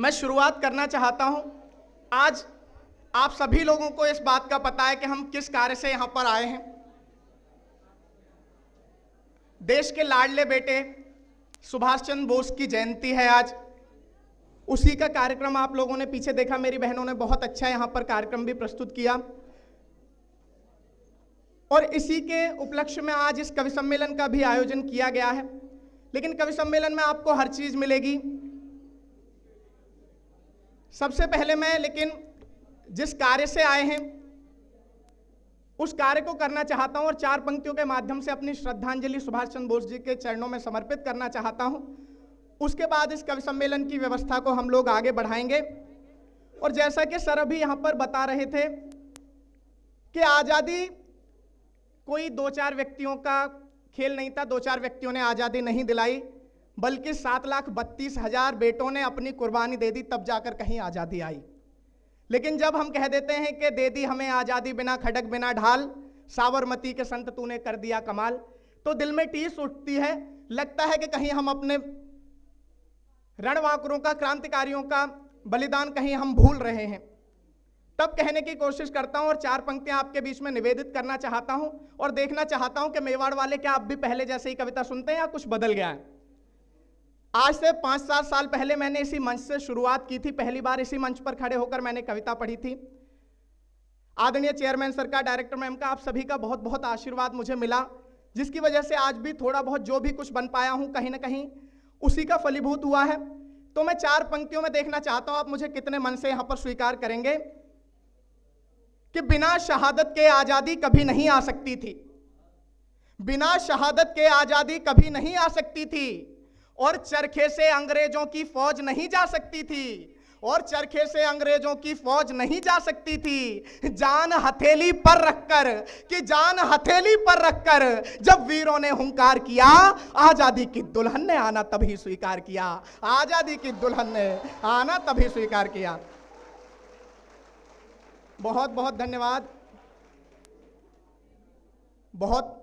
मैं शुरुआत करना चाहता हूं आज आप सभी लोगों को इस बात का पता है कि हम किस कार्य से यहां पर आए हैं देश के लाडले बेटे सुभाष चंद्र बोस की जयंती है आज उसी का कार्यक्रम आप लोगों ने पीछे देखा मेरी बहनों ने बहुत अच्छा यहाँ पर कार्यक्रम भी प्रस्तुत किया और इसी के उपलक्ष्य में आज इस कवि सम्मेलन का भी आयोजन किया गया है लेकिन कवि सम्मेलन में आपको हर चीज़ मिलेगी सबसे पहले मैं लेकिन जिस कार्य से आए हैं उस कार्य को करना चाहता हूं और चार पंक्तियों के माध्यम से अपनी श्रद्धांजलि सुभाष चंद्र बोस जी के चरणों में समर्पित करना चाहता हूं उसके बाद इस कवि सम्मेलन की व्यवस्था को हम लोग आगे बढ़ाएंगे और जैसा कि सर अभी यहाँ पर बता रहे थे कि आज़ादी कोई दो चार व्यक्तियों का खेल नहीं था दो चार व्यक्तियों ने आज़ादी नहीं दिलाई बल्कि सात लाख बत्तीस हजार बेटों ने अपनी कुर्बानी दे दी तब जाकर कहीं आज़ादी आई लेकिन जब हम कह देते हैं कि दे दी हमें आज़ादी बिना खडक बिना ढाल साबरमती के संत तूने कर दिया कमाल तो दिल में टीस उठती है लगता है कि कहीं हम अपने रणवाकरों का क्रांतिकारियों का बलिदान कहीं हम भूल रहे हैं तब कहने की कोशिश करता हूं और चार पंक्तियां आपके बीच में निवेदित करना चाहता हूं और देखना चाहता हूं कि मेवाड़ वाले क्या आप भी पहले जैसे ही कविता सुनते हैं या कुछ बदल गया है आज से पाँच सात साल पहले मैंने इसी मंच से शुरुआत की थी पहली बार इसी मंच पर खड़े होकर मैंने कविता पढ़ी थी आदरणीय चेयरमैन सर का डायरेक्टर मैम का आप सभी का बहुत बहुत आशीर्वाद मुझे मिला जिसकी वजह से आज भी थोड़ा बहुत जो भी कुछ बन पाया हूँ कहीं ना कहीं उसी का फलीभूत हुआ है तो मैं चार पंक्तियों में देखना चाहता हूँ आप मुझे कितने मन से यहाँ पर स्वीकार करेंगे कि बिना शहादत के आज़ादी कभी नहीं आ सकती थी बिना शहादत के आज़ादी कभी नहीं आ सकती थी और चरखे से अंग्रेजों की फौज नहीं जा सकती थी और चरखे से अंग्रेजों की फौज नहीं जा सकती थी जान हथेली पर रखकर कि जान हथेली पर रखकर जब वीरों ने हुंकार किया आजादी की दुल्हन ने आना तभी स्वीकार किया आजादी की दुल्हन ने आना तभी स्वीकार किया बहुत बहुत धन्यवाद बहुत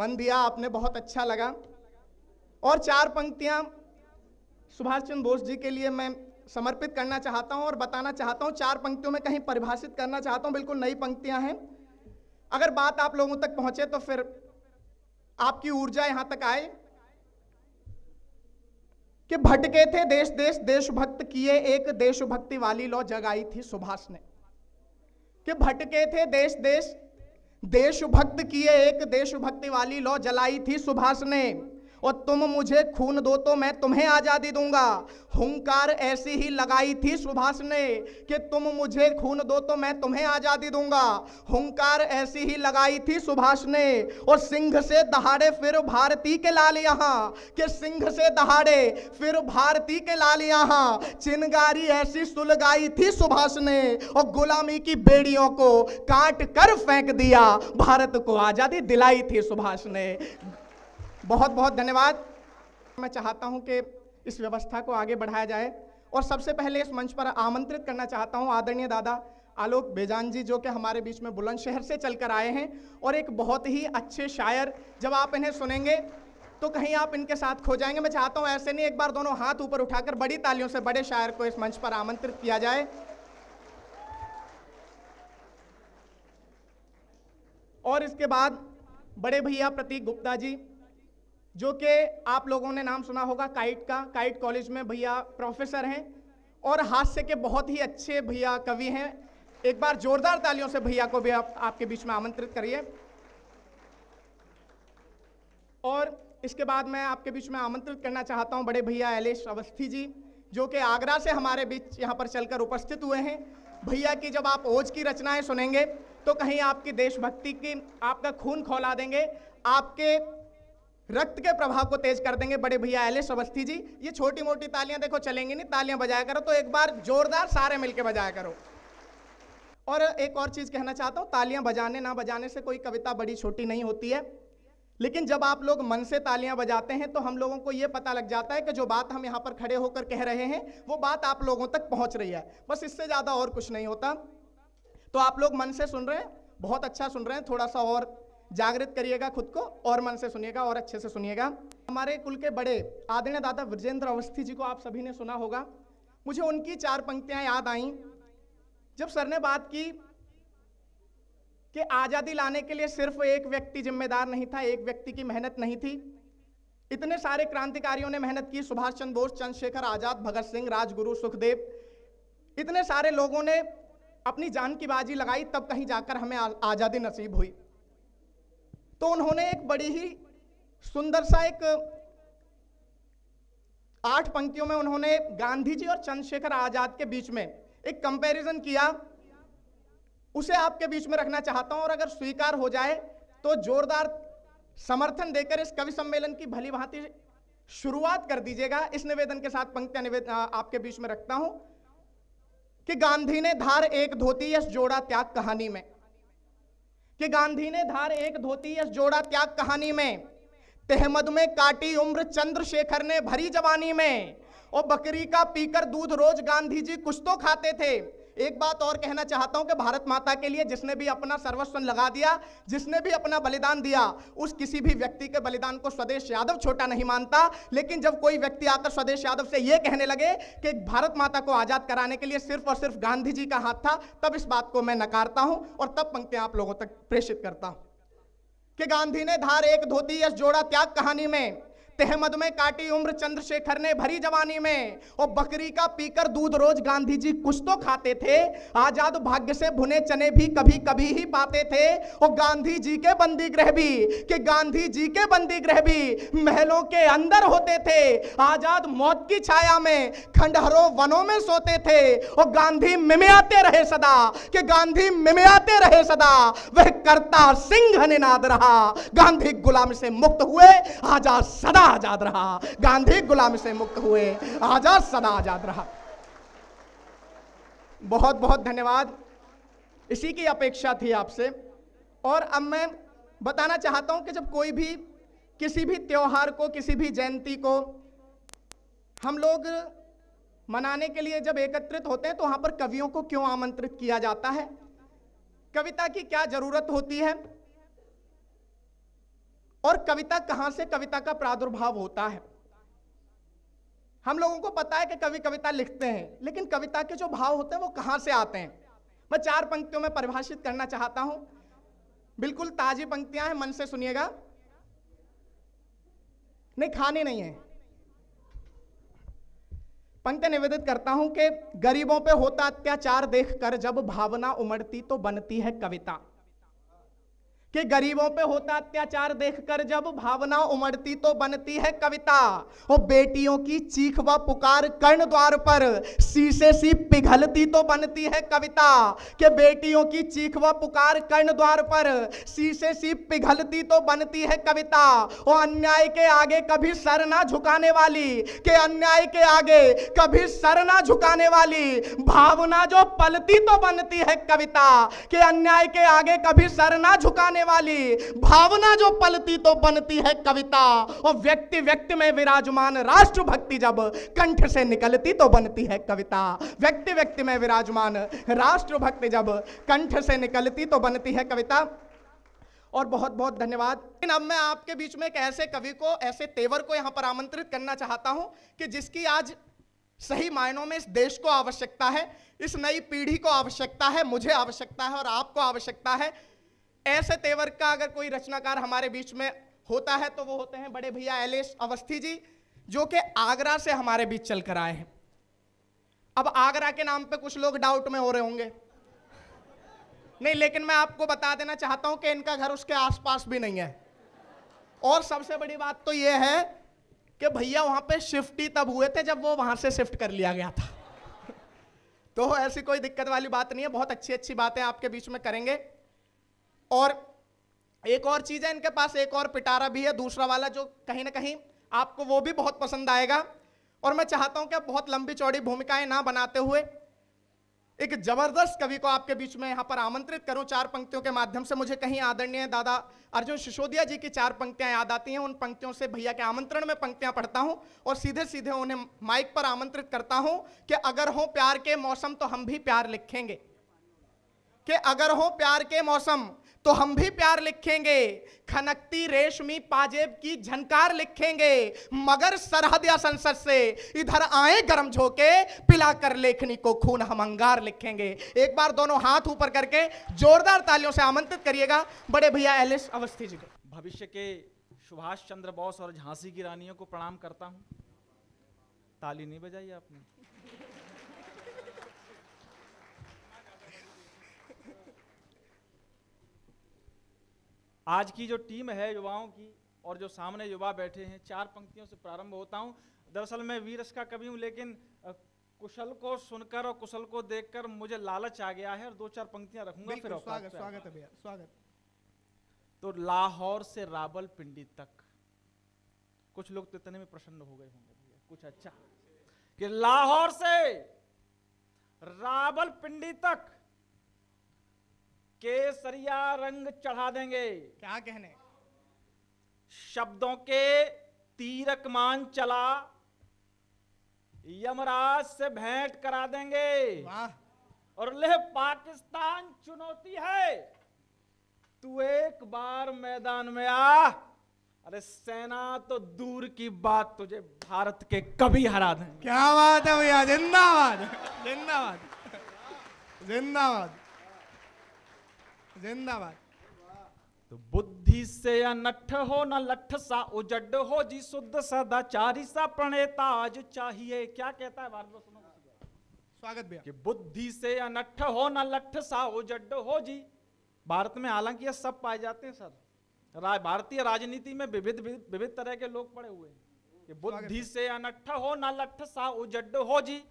मन दिया आपने बहुत अच्छा लगा और चार पंक्तियां सुभाष चंद्र बोस जी के लिए मैं समर्पित करना चाहता हूं और बताना चाहता हूं चार पंक्तियों में कहीं परिभाषित करना चाहता हूं बिल्कुल नई पंक्तियां हैं अगर बात आप लोगों तक पहुंचे तो फिर आपकी ऊर्जा यहां तक आए कि भटके थे देश देश देशभक्त किए एक देशभक्ति वाली लौ जगाई थी सुभाष ने कि भटके थे देश देश देशभक्त किए एक देशभक्ति वाली लौ जलाई थी सुभाष ने और तुम मुझे खून दो तो मैं तुम्हें आज़ादी दूंगा हुंकार ऐसी ही लगाई थी सुभाष ने कि तुम मुझे खून दो तो मैं तुम्हें आज़ादी दूंगा हुंकार ऐसी ही लगाई थी सुभाष ने और सिंह से दहाड़े फिर भारती के लाल यहां कि सिंह से दहाड़े फिर भारती के लाल यहां चिनगारी ऐसी सुलगाई थी सुभाष ने और गुलामी की बेड़ियों को काट कर फेंक दिया भारत को आज़ादी दिलाई थी सुभाष ने बहुत बहुत धन्यवाद मैं चाहता हूं कि इस व्यवस्था को आगे बढ़ाया जाए और सबसे पहले इस मंच पर आमंत्रित करना चाहता हूं आदरणीय दादा आलोक बेजान जी जो कि हमारे बीच में बुलंदशहर से चलकर आए हैं और एक बहुत ही अच्छे शायर जब आप इन्हें सुनेंगे तो कहीं आप इनके साथ खो जाएंगे मैं चाहता हूँ ऐसे नहीं एक बार दोनों हाथ ऊपर उठाकर बड़ी तालियों से बड़े शायर को इस मंच पर आमंत्रित किया जाए और इसके बाद बड़े भैया प्रतीक गुप्ता जी जो कि आप लोगों ने नाम सुना होगा काइट का काइट कॉलेज में भैया प्रोफेसर हैं और हास्य के बहुत ही अच्छे भैया कवि हैं एक बार जोरदार तालियों से भैया को भी आप, आपके बीच में आमंत्रित करिए और इसके बाद मैं आपके बीच में आमंत्रित करना चाहता हूं बड़े भैया एलेश अवस्थी जी जो कि आगरा से हमारे बीच यहाँ पर चलकर उपस्थित हुए हैं भैया की जब आप ओज की रचनाएं सुनेंगे तो कहीं आपकी देशभक्ति की आपका खून खोला देंगे आपके रक्त के प्रभाव को तेज कर देंगे बड़े भैया एलेश अवस्थी जी ये छोटी मोटी तालियां देखो चलेंगी नहीं तालियां बजाया करो तो एक बार जोरदार सारे मिलकर बजाया करो और एक और चीज कहना चाहता हूँ तालियां बजाने ना बजाने से कोई कविता बड़ी छोटी नहीं होती है लेकिन जब आप लोग मन से तालियां बजाते हैं तो हम लोगों को ये पता लग जाता है कि जो बात हम यहाँ पर खड़े होकर कह रहे हैं वो बात आप लोगों तक पहुँच रही है बस इससे ज़्यादा और कुछ नहीं होता तो आप लोग मन से सुन रहे हैं बहुत अच्छा सुन रहे हैं थोड़ा सा और जागृत करिएगा खुद को और मन से सुनिएगा और अच्छे से सुनिएगा हमारे कुल के बड़े आदरणीय दादा ब्रजेंद्र अवस्थी जी को आप सभी ने सुना होगा मुझे उनकी चार पंक्तियां याद आईं जब सर ने बात की कि आज़ादी लाने के लिए सिर्फ एक व्यक्ति जिम्मेदार नहीं था एक व्यक्ति की मेहनत नहीं थी इतने सारे क्रांतिकारियों ने मेहनत की सुभाष चंद्र बोस चंद्रशेखर आज़ाद भगत सिंह राजगुरु सुखदेव इतने सारे लोगों ने अपनी जान की बाजी लगाई तब कहीं जाकर हमें आज़ादी नसीब हुई तो उन्होंने एक बड़ी ही सुंदर सा एक आठ पंक्तियों में उन्होंने गांधी जी और चंद्रशेखर आजाद के बीच में एक कंपैरिजन किया उसे आपके बीच में रखना चाहता हूं और अगर स्वीकार हो जाए तो जोरदार समर्थन देकर इस कवि सम्मेलन की भली भांति शुरुआत कर दीजिएगा इस निवेदन के साथ पंक्तियां निवेदन आपके बीच में रखता हूं कि गांधी ने धार एक धोती यश जोड़ा त्याग कहानी में कि गांधी ने धार एक धोती यश जोड़ा त्याग कहानी में तेहमद में काटी उम्र चंद्रशेखर ने भरी जवानी में और बकरी का पीकर दूध रोज गांधी जी कुछ तो खाते थे एक बात और कहना चाहता हूं कि भारत माता के लिए जिसने भी अपना सर्वस्व लगा दिया जिसने भी अपना बलिदान दिया उस किसी भी व्यक्ति के बलिदान को स्वदेश यादव छोटा नहीं मानता लेकिन जब कोई व्यक्ति आकर स्वदेश यादव से यह कहने लगे कि भारत माता को आजाद कराने के लिए सिर्फ और सिर्फ गांधी जी का हाथ था तब इस बात को मैं नकारता हूं और तब पंक्तियां आप लोगों तक प्रेषित करता हूं कि गांधी ने धार एक धोती यश जोड़ा त्याग कहानी में तेहमद में काटी उम्र चंद्रशेखर ने भरी जवानी में वो बकरी का पीकर दूध रोज गांधी जी कुछ तो खाते थे आजाद भाग्य से भुने चने भी कभी कभी ही पाते थे वो गांधी जी के बंदी ग्रह भी कि गांधी जी के बंदी ग्रह भी महलों के अंदर होते थे आजाद मौत की छाया में खंडहरों वनों में सोते थे और गांधी मिमियाते रहे सदा कि गांधी मिमियाते रहे सदा वह करता सिंह निनाद रहा गांधी गुलाम से मुक्त हुए आजाद सदा आजाद रहा गांधी गुलामी से मुक्त हुए आजाद सदा आजाद रहा बहुत बहुत धन्यवाद इसी की अपेक्षा थी आपसे और अब मैं बताना चाहता हूं कि जब कोई भी किसी भी त्यौहार को किसी भी जयंती को हम लोग मनाने के लिए जब एकत्रित होते हैं तो वहां पर कवियों को क्यों आमंत्रित किया जाता है कविता की क्या ज़रूरत होती है और कविता कहां से कविता का प्रादुर्भाव होता है हम लोगों को पता है कि कवि कविता लिखते हैं लेकिन कविता के जो भाव होते हैं वो कहां से आते हैं मैं चार पंक्तियों में परिभाषित करना चाहता हूं बिल्कुल ताजी पंक्तियां हैं मन से सुनिएगा नहीं खाने नहीं है पंक्ति निवेदित करता हूं कि गरीबों पे होता अत्याचार देखकर जब भावना उमड़ती तो बनती है कविता कि गरीबों पे होता अत्याचार देखकर जब भावना उमड़ती तो बनती है कविता और बेटियों की चीख व पुकार कर्ण द्वार पर शीशे सी पिघलती तो बनती है कविता कि बेटियों की चीख व पुकार कर्ण द्वार पर शीशे सी पिघलती तो बनती है कविता और अन्याय के आगे कभी सर ना झुकाने वाली के अन्याय के आगे कभी सर ना झुकाने वाली भावना जो पलती तो बनती है कविता के अन्याय के आगे कभी सर ना झुकाने करने वाली भावना जो पलती तो बनती है कविता और व्यक्ति व्यक्ति में विराजमान राष्ट्रभक्ति जब कंठ से निकलती तो बनती है कविता व्यक्ति व्यक्ति में विराजमान राष्ट्रभक्ति जब कंठ से निकलती तो बनती है कविता और बहुत बहुत धन्यवाद लेकिन अब मैं आपके बीच में एक ऐसे कवि को ऐसे तेवर को यहाँ पर आमंत्रित करना चाहता हूँ कि जिसकी आज सही मायनों में इस देश को आवश्यकता है इस नई पीढ़ी को आवश्यकता है मुझे आवश्यकता है और आपको आवश्यकता है ऐसे तेवर का अगर कोई रचनाकार हमारे बीच में होता है तो वो होते हैं बड़े भैया एलेश अवस्थी जी जो कि आगरा से हमारे बीच चलकर आए हैं अब आगरा के नाम पे कुछ लोग डाउट में हो रहे होंगे नहीं लेकिन मैं आपको बता देना चाहता हूं कि इनका घर उसके आसपास भी नहीं है और सबसे बड़ी बात तो यह है कि भैया वहां पे शिफ्ट ही तब हुए थे जब वो वहां से शिफ्ट कर लिया गया था तो ऐसी कोई दिक्कत वाली बात नहीं है बहुत अच्छी अच्छी बातें आपके बीच में करेंगे और एक और चीज़ है इनके पास एक और पिटारा भी है दूसरा वाला जो कहीं ना कहीं आपको वो भी बहुत पसंद आएगा और मैं चाहता हूं कि आप बहुत लंबी चौड़ी भूमिकाएं ना बनाते हुए एक जबरदस्त कवि को आपके बीच में यहां पर आमंत्रित करूं चार पंक्तियों के माध्यम से मुझे कहीं आदरणीय दादा अर्जुन सिसोदिया जी की चार पंक्तियां याद आती हैं उन पंक्तियों से भैया के आमंत्रण में पंक्तियां पढ़ता हूं और सीधे सीधे उन्हें माइक पर आमंत्रित करता हूं कि अगर हो प्यार के मौसम तो हम भी प्यार लिखेंगे कि अगर हो प्यार के मौसम तो हम भी प्यार लिखेंगे खनकती रेशमी पाजेब की झनकार लिखेंगे मगर सरहद या संसद से इधर आए गर्म झोंके पिला कर लेखनी को खून हम अंगार लिखेंगे एक बार दोनों हाथ ऊपर करके जोरदार तालियों से आमंत्रित करिएगा बड़े भैया एलिस अवस्थी जी को भविष्य के सुभाष चंद्र बोस और झांसी की रानियों को प्रणाम करता हूँ ताली नहीं बजाई आपने आज की जो टीम है युवाओं की और जो सामने युवा बैठे हैं चार पंक्तियों से प्रारंभ होता हूँ दरअसल मैं वीरस का कवि हूँ लेकिन कुशल को सुनकर और कुशल को देखकर मुझे लालच आ गया है और दो चार पंक्तियां रखूंगा फिर स्वागत स्वागत है भैया स्वागत तो लाहौर से रावल पिंडी तक कुछ लोग तो इतने में प्रसन्न हो गए होंगे भैया कुछ अच्छा कि लाहौर से रावल पिंडी तक केसरिया रंग चढ़ा देंगे क्या कहने शब्दों के तीरकमान चला यमराज से भेंट करा देंगे और ले पाकिस्तान चुनौती है तू एक बार मैदान में आ अरे सेना तो दूर की बात तुझे भारत के कभी हरा दें क्या बात है भैया जिंदाबाद जिंदाबाद जिंदाबाद जिंदाबाद तो बुद्धि से अनठ हो न लठ सा उजड हो जी शुद्ध सदाचारी सा प्रणेता आज चाहिए क्या कहता है भारत सुनो स्वागत भैया कि बुद्धि से अनठ हो न लठ सा उजड हो जी भारत में हालांकि ये सब पाए जाते हैं सर रा, भारतीय राजनीति में विविध विविध तरह के लोग पड़े हुए हैं कि बुद्धि से अनठ हो न लठ सा उजड हो जी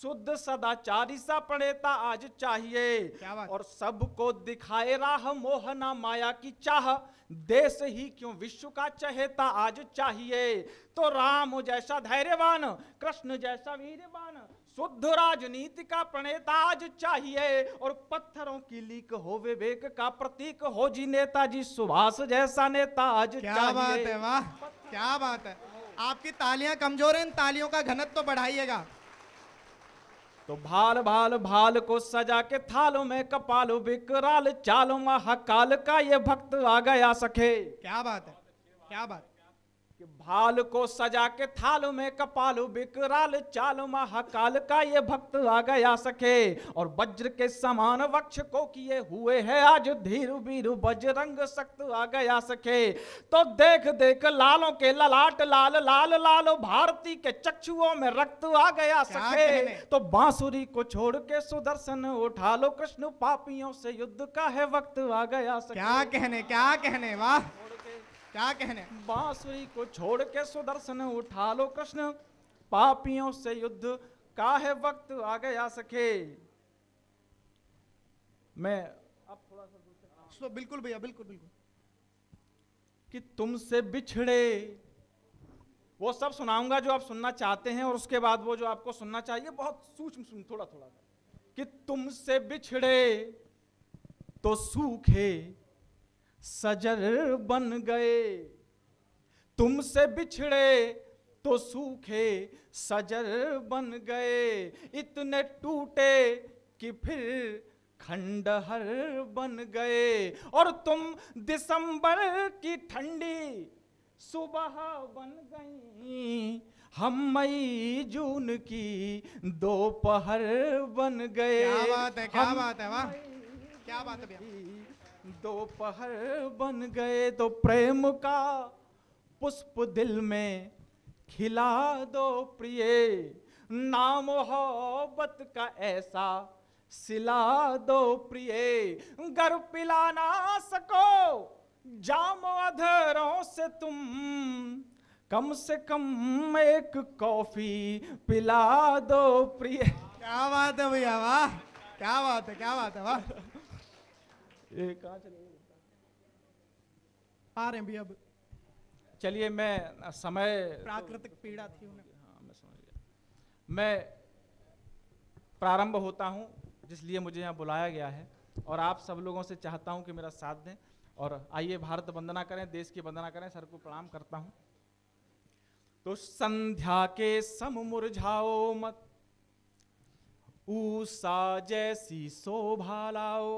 शुद्ध सदाचारी सा प्रणेता आज चाहिए और सबको दिखाए राह मोहना माया की चाह देश ही क्यों विश्व का चहेता आज चाहिए तो राम जैसा धैर्यवान कृष्ण जैसा वीरवान शुद्ध राजनीति का प्रणेता आज चाहिए और पत्थरों की लीक हो विवेक का प्रतीक हो जी नेताजी सुभाष जैसा नेता आज क्या चाहिए। बात है वाह क्या बात है आपकी तालियां कमजोर इन तालियों का घनत्व तो बढ़ाइएगा तो भाल भाल भाल को सजा के थालो में कपालो बिकराल चालो महाकाल का ये भक्त आ गया सखे क्या बात है क्या बात है? कि भाल को सजा के थाल में कपालू बिकराल चाल महाकाल का ये भक्त आ गया सके और वज्र के समान वक्ष को किए हुए है आज धीरु बीरु बजरंग सख्त आ गया सके तो देख देख लालों के ललाट लाल लाल लाल भारती के चक्षुओं में रक्त आ गया सके तो बांसुरी को छोड़ के सुदर्शन उठा लो कृष्ण पापियों से युद्ध का है वक्त आ गया सके क्या कहने क्या कहने वाह क्या कहने बांसुरी को छोड़ के सुदर्शन उठा लो कृष्ण पापियों से युद्ध का है वक्त आ गया सके मैं अब थोड़ा सा so, बिल्कुल भैया बिल्कुल बिल्कुल कि तुमसे बिछड़े वो सब सुनाऊंगा जो आप सुनना चाहते हैं और उसके बाद वो जो आपको सुनना चाहिए बहुत सूक्ष्म सुन थोड़ा थोड़ा कि तुमसे बिछड़े तो सूखे सजर बन गए तुमसे बिछड़े तो सूखे सजर बन गए इतने टूटे कि फिर खंडहर बन गए और तुम दिसंबर की ठंडी सुबह बन गई हम मई जून की दोपहर बन गए क्या बात है क्या बात है वाह क्या बात है दोपहर बन गए तो प्रेम का पुष्प दिल में खिला दो प्रिय नाम मोहब्बत का ऐसा सिला दो प्रिय गर पिला ना सको जाम अधरों से तुम कम से कम एक कॉफी पिला दो प्रिय क्या बात है भैया वाह क्या बात है क्या बात है वाह रहे हैं भी अब चलिए मैं समय तो- प्राकृतिक तो, पीड़ा थी उन्हें हाँ मैं समझ गया मैं प्रारंभ होता हूँ जिसलिए मुझे यहाँ बुलाया गया है और आप सब लोगों से चाहता हूँ कि मेरा साथ दें और आइए भारत वंदना करें देश की वंदना करें सर को प्रणाम करता हूँ तो संध्या के सम मुरझाओ मत ऊषा जैसी शोभा लाओ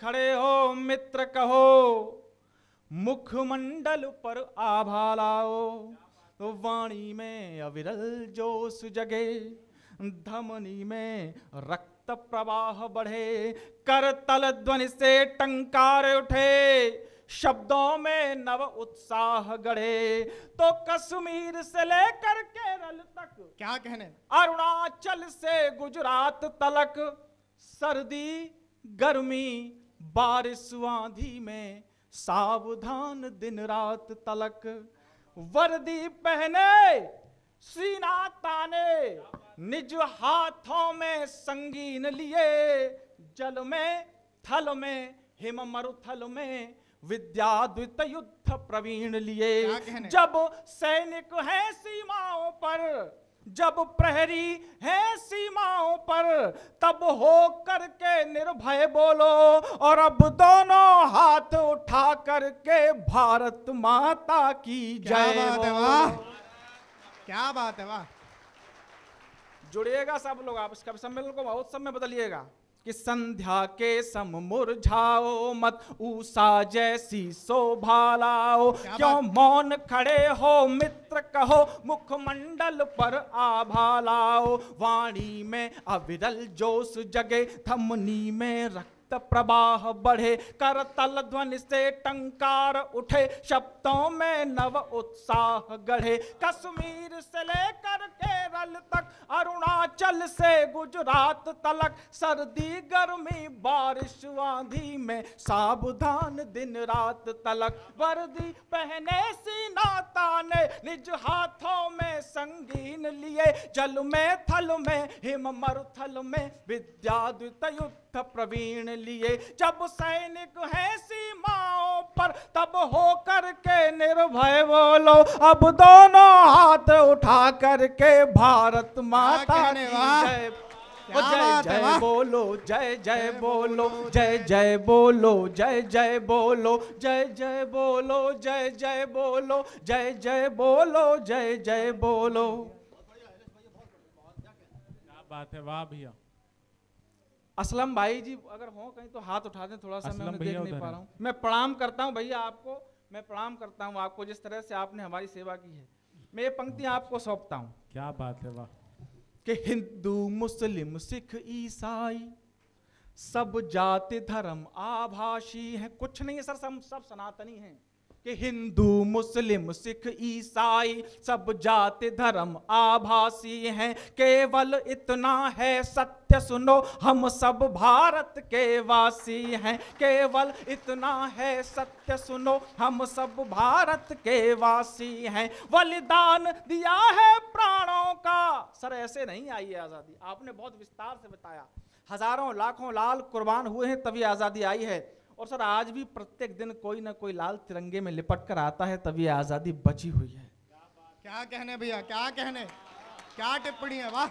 खड़े हो मित्र कहो मुखमंडल पर आभा लाओ तो वाणी में अविरल जोश जगे धमनी में रक्त प्रवाह बढ़े करतल ध्वनि से टंकार उठे शब्दों में नव उत्साह गढ़े तो कश्मीर से लेकर केरल तक क्या कहने अरुणाचल से गुजरात तलक सर्दी गर्मी बारिश आंधी में सावधान दिन रात तलक वर्दी पहने सीना ताने निज हाथों में संगीन लिए जल में थल में हिम मरुथल में विद्याद्वित युद्ध प्रवीण लिए जब सैनिक हैं सीमाओं पर जब प्रहरी है सीमाओं पर तब हो करके निर्भय बोलो और अब दोनों हाथ उठा करके भारत माता की जय वाह क्या बात है वाह जुड़िएगा सब लोग आप इस कवि सम्मेलन को बहुत समय बदलिएगा कि संध्या के सम मुरझाओ मत ऊषा जैसी शोभा लाओ क्यों मौन खड़े हो मित्र कहो मुखमंडल पर आभा लाओ वाणी में अविरल जोश जगे थमनी में रख त प्रवाह बढ़े कर तल ध्वन से टंकार उठे शब्दों में नव उत्साह गढ़े कश्मीर से लेकर केरल तक अरुणाचल से गुजरात तलक सर्दी गर्मी बारिश आंधी में सावधान दिन रात तलक वर्दी पहने सीना ताने निज हाथों में संगीन लिए जल में थल में हिम मरुथल में विद्या युद्ध प्रवीण लिए जब सैनिक है सीमाओं पर तब हो के निर्भय बोलो अब दोनों हाथ उठा करके भारत माता जय जय जय बोलो जय जय बोलो जय जय बोलो जय जय बोलो जय जय बोलो जय जय बोलो जय जय बोलो जय जय बोलो बात है वाह भैया असलम भाई जी अगर हो कहीं तो हाथ उठा दें थोड़ा सा मैं देख नहीं पा रहा हूँ मैं प्रणाम करता हूँ भैया आपको मैं प्रणाम करता हूँ आपको जिस तरह से आपने हमारी सेवा की है मैं ये पंक्ति आपको सौंपता हूँ क्या बात है वाह कि हिंदू मुस्लिम सिख ईसाई सब जाति धर्म आभाषी हैं कुछ नहीं है सर सब सब सनातनी हैं कि हिंदू मुस्लिम सिख ईसाई सब जाति धर्म आभासी हैं केवल इतना है सत्य सुनो हम सब भारत के वासी हैं केवल इतना है सत्य सुनो हम सब भारत के वासी हैं बलिदान दिया है प्राणों का सर ऐसे नहीं आई है आज़ादी आपने बहुत विस्तार से बताया हजारों लाखों लाल कुर्बान हुए हैं तभी आज़ादी आई है और सर आज भी प्रत्येक दिन कोई ना कोई लाल तिरंगे में लिपट कर आता है तभी आज़ादी बची हुई है क्या कहने भैया क्या कहने क्या टिप्पणी है वाह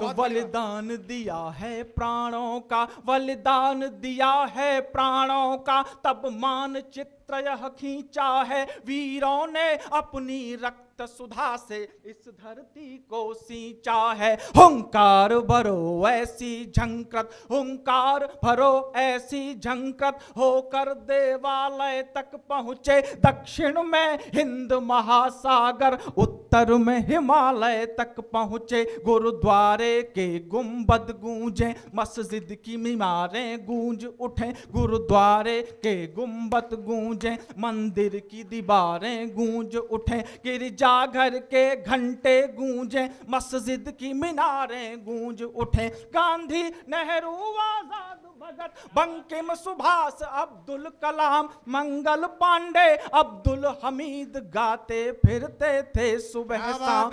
तो बलिदान दिया है प्राणों का बलिदान दिया है प्राणों का तब मान चित्र यह खींचा है वीरों ने अपनी रक्त अनंत सुधा से इस धरती को सींचा है हुंकार भरो ऐसी झंकृत हुंकार भरो ऐसी झंकृत होकर देवालय तक पहुंचे दक्षिण में हिंद महासागर उत्तर में हिमालय तक पहुंचे गुरुद्वारे के गुंबद गूंजे मस्जिद की मीमारें गूंज उठे गुरुद्वारे के गुंबद गूंजे मंदिर की दीवारें गूंज उठे गिरिजा घर के घंटे गूंजे मस्जिद की मीनारें गूंज उठे गांधी नेहरू आजाद भगत बंकिम सुभाष अब्दुल कलाम मंगल पांडे अब्दुल हमीद गाते फिरते थे सुबह शाम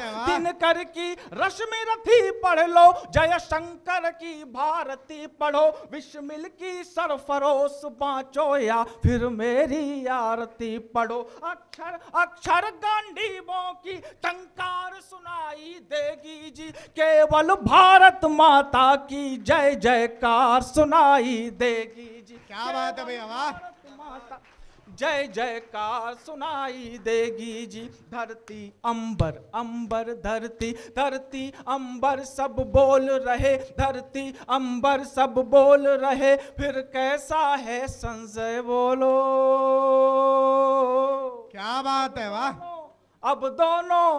कर की रश्मि रथी पढ़ लो जय शंकर की भारती पढ़ो विश्मिल की सरफरोश बाँचो या फिर मेरी आरती पढ़ो अक्षर अक्षर गांधी लोगों की टंकार सुनाई देगी जी केवल भारत माता की जय जयकार सुनाई देगी जी क्या बात है भैया जय जयकार सुनाई देगी जी धरती अंबर अंबर धरती धरती अंबर सब बोल रहे धरती अंबर सब बोल रहे फिर कैसा है संजय बोलो क्या बात है वाह अब दोनों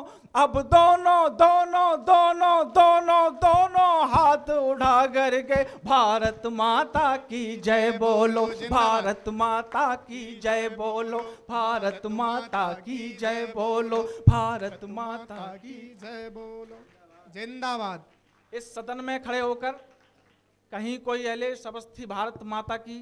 अब दोनों दोनों दोनों दोनों दोनों हाथ उठा करके भारत माता की जय बोलो भारत माता की जय बोलो भारत माता की जय बोलो भारत माता की जय बोलो जिंदाबाद इस सदन में खड़े होकर कहीं कोई अले सबस्थी भारत माता की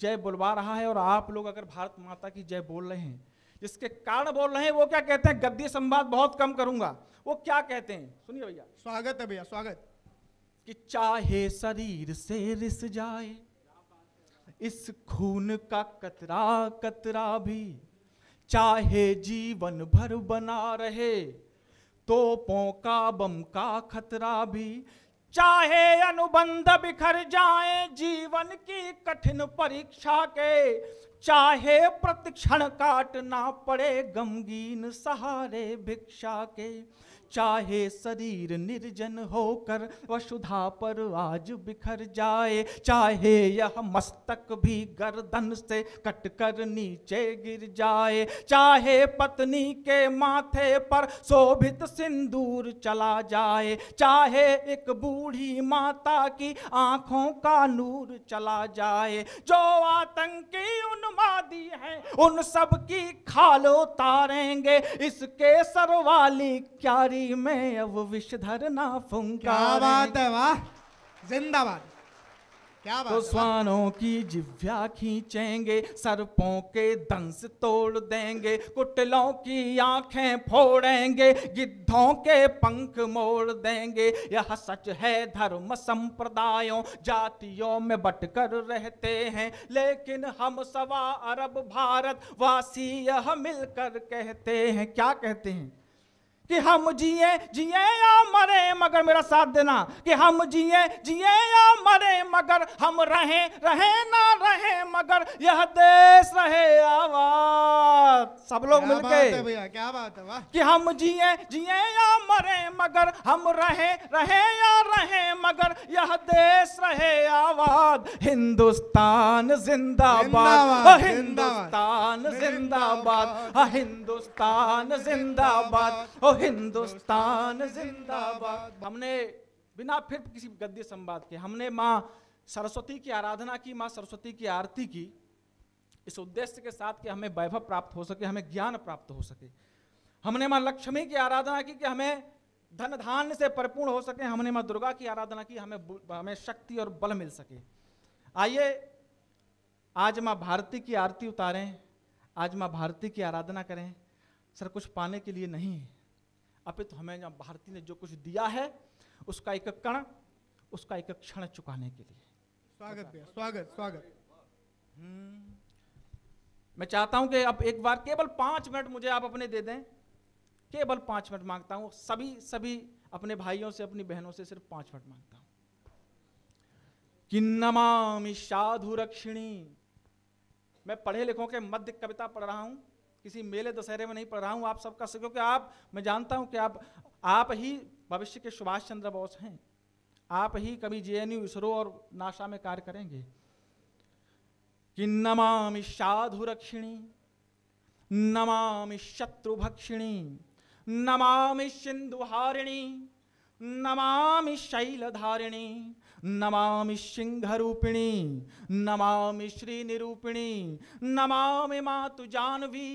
जय बुलवा रहा है और आप लोग अगर भारत माता की जय बोल रहे हैं जिसके कारण बोल रहे हैं वो क्या कहते हैं गद्दी संवाद बहुत कम करूंगा वो क्या कहते हैं सुनिए भैया स्वागत है भैया स्वागत कि चाहे शरीर से रिस जाए इस खून का कतरा कतरा भी चाहे जीवन भर बना रहे तोपों का बम का खतरा भी चाहे अनुबंध बिखर जाए जीवन की कठिन परीक्षा के चाहे प्रतिक्षण काटना पड़े गमगीन सहारे भिक्षा के चाहे शरीर निर्जन होकर वसुधा पर आज बिखर जाए चाहे यह मस्तक भी गर्दन से कटकर नीचे गिर जाए चाहे पत्नी के माथे पर शोभित सिंदूर चला जाए चाहे एक बूढ़ी माता की आंखों का नूर चला जाए जो आतंकी उन्मादी है उन सब की खालो तारेंगे इसके सरवाली क्यारी आई मैं अब विषधर ना फूंगा बात है वाह जिंदाबाद क्या बात तो स्वानों की जिव्या खींचेंगे सर्पों के दंस तोड़ देंगे कुटलों की आंखें फोड़ेंगे गिद्धों के पंख मोड़ देंगे यह सच है धर्म संप्रदायों जातियों में बटकर रहते हैं लेकिन हम सवा अरब भारत वासी यह मिलकर कहते हैं क्या कहते हैं कि हम जिए जिए या मरे मगर मेरा साथ देना कि हम जिए जिए या मरे मगर हम रहे रहे ना रहे मगर यह देश रहे आवाज सब लोग मिलके भैया क्या बात है वाह कि हम जिए जिए या मरे मगर हम रहे रहे या रहे मगर यह देश रहे आवाज हिंदुस्तान जिंदाबाद हिंदुस्तान जिंदाबाद हिंदुस्तान जिंदाबाद हिंदुस्तान जिंदाबाद हमने बिना फिर किसी गद्य संवाद के हमने माँ सरस्वती की आराधना की माँ सरस्वती की आरती की इस उद्देश्य के साथ कि हमें वैभव प्राप्त हो सके हमें ज्ञान प्राप्त हो सके हमने माँ लक्ष्मी की आराधना की कि हमें धन धान्य से परिपूर्ण हो सके हमने माँ दुर्गा की आराधना की हमें हमें शक्ति और बल मिल सके आइए आज माँ भारती की आरती उतारें आज माँ भारती की आराधना करें सर कुछ पाने के लिए नहीं है अपित हमें जहाँ भारती ने जो कुछ दिया है उसका एक कण उसका एक क्षण चुकाने के लिए स्वागत भैया स्वागत स्वागत हम्म। मैं चाहता हूं कि आप एक बार केवल पांच मिनट मुझे आप अपने दे दें केवल पांच मिनट मांगता हूं सभी सभी अपने भाइयों से अपनी बहनों से सिर्फ पांच मिनट मांगता हूं कि नमामि साधु रक्षिणी मैं पढ़े लिखों के मध्य कविता पढ़ रहा हूं किसी मेले दशहरे में नहीं पढ़ रहा हूँ आप सबका से क्योंकि आप मैं जानता हूँ कि आप आप ही भविष्य के सुभाष चंद्र बोस हैं आप ही कभी जे एन यू इसरो और नाशा में कार्य करेंगे कि नमामि साधुरक्षिणी नमामि शत्रुभक्षिणी नमामि हारिणी नमामि शैलधारिणी नमामि रूपिणी नमामि श्री निरूपिणी नमामि मातु जानवी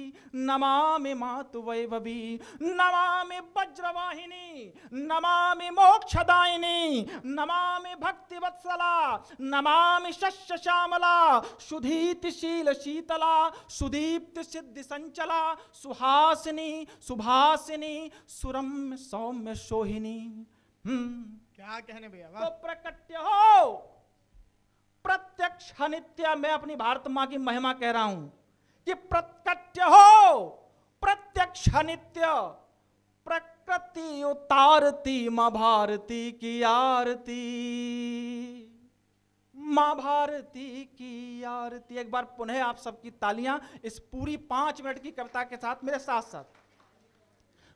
नमामि मातु वैभवी नमामि वज्रवाहिनी नमामि मोक्षदायिनी नमामि भक्ति वत्सला नमामि शस्य श्यामला सुधीतिशील शीतला सुदीप्त सिद्धि संचला सुहासिनी सुभासिनी सुरम्य सौम्य सोहिनी हम्म। क्या कहने भैया तो प्रकट्य हो प्रत्यक्ष नित्य मैं अपनी भारत माँ की महिमा कह रहा हूं कि प्रकट्य हो प्रत्यक्ष नित्य प्रकृति उतारती माँ भारती की आरती माँ भारती की आरती एक बार पुनः आप सबकी तालियां इस पूरी पांच मिनट की कविता के साथ मेरे साथ साथ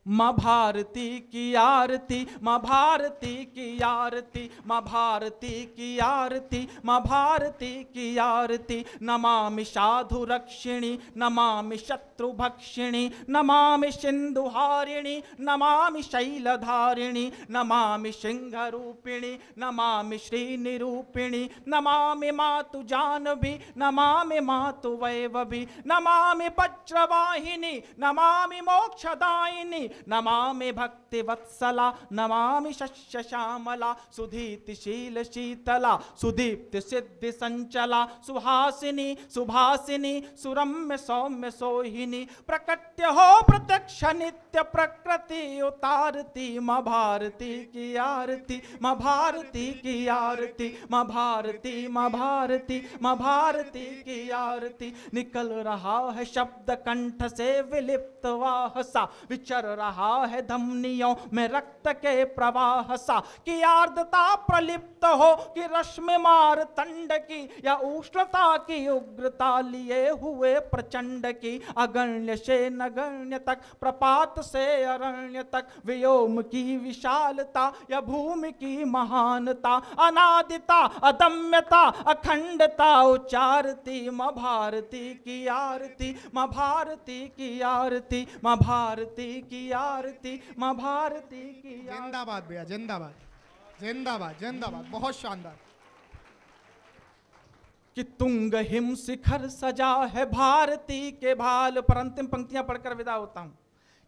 माँ भारती की आरती माँ भारती की आरती माँ भारती की आरती माँ भारती की आरती नमामि साधु रक्षिणी नमामि शत्रुभक्षिणी नमामि सिंधुहारिणी नमामि शैलधारिणी नमामि सिंहरूपिणी नमामि निरूपिणी नमामि मातु जानवी नमामि मातु वैववी नमामि पच्रवाहिनी नमामि मोक्षदायिनी नमा भक्ति वत्सला नमा श्यामला सुधीति शील शीतला सुदीप्त सिद्धि संचला सुहासिनी सुभासिनी सुरम्य सौम्य सोहिनी प्रकट्य हो प्रत्यक्ष नित्य प्रकृति उतारती म भारती की आरती म भारती की आरती म भारती म भारती म भारती की आरती निकल रहा है शब्द कंठ से विलिप्त वाहसा विचर रहा है धमनियों में रक्त के प्रवाह सा कि आर्द्रता प्रलिप्त हो कि रश्मि मार तंड की या उष्णता की उग्रता लिए हुए प्रचंड की अगण्य से नगण्य तक प्रपात से अरण्य तक व्योम की विशालता या भूमि की महानता अनादिता अदम्यता अखंडता उच्चारती माँ भारती की आरती माँ भारती की आरती माँ भारती की आरती माँ भारती की जिंदाबाद भैया जिंदाबाद जिंदाबाद जिंदाबाद बहुत शानदार कि तुंग हिम शिखर सजा है भारती के भाल पर अंतिम पंक्तियां पढ़कर विदा होता हूं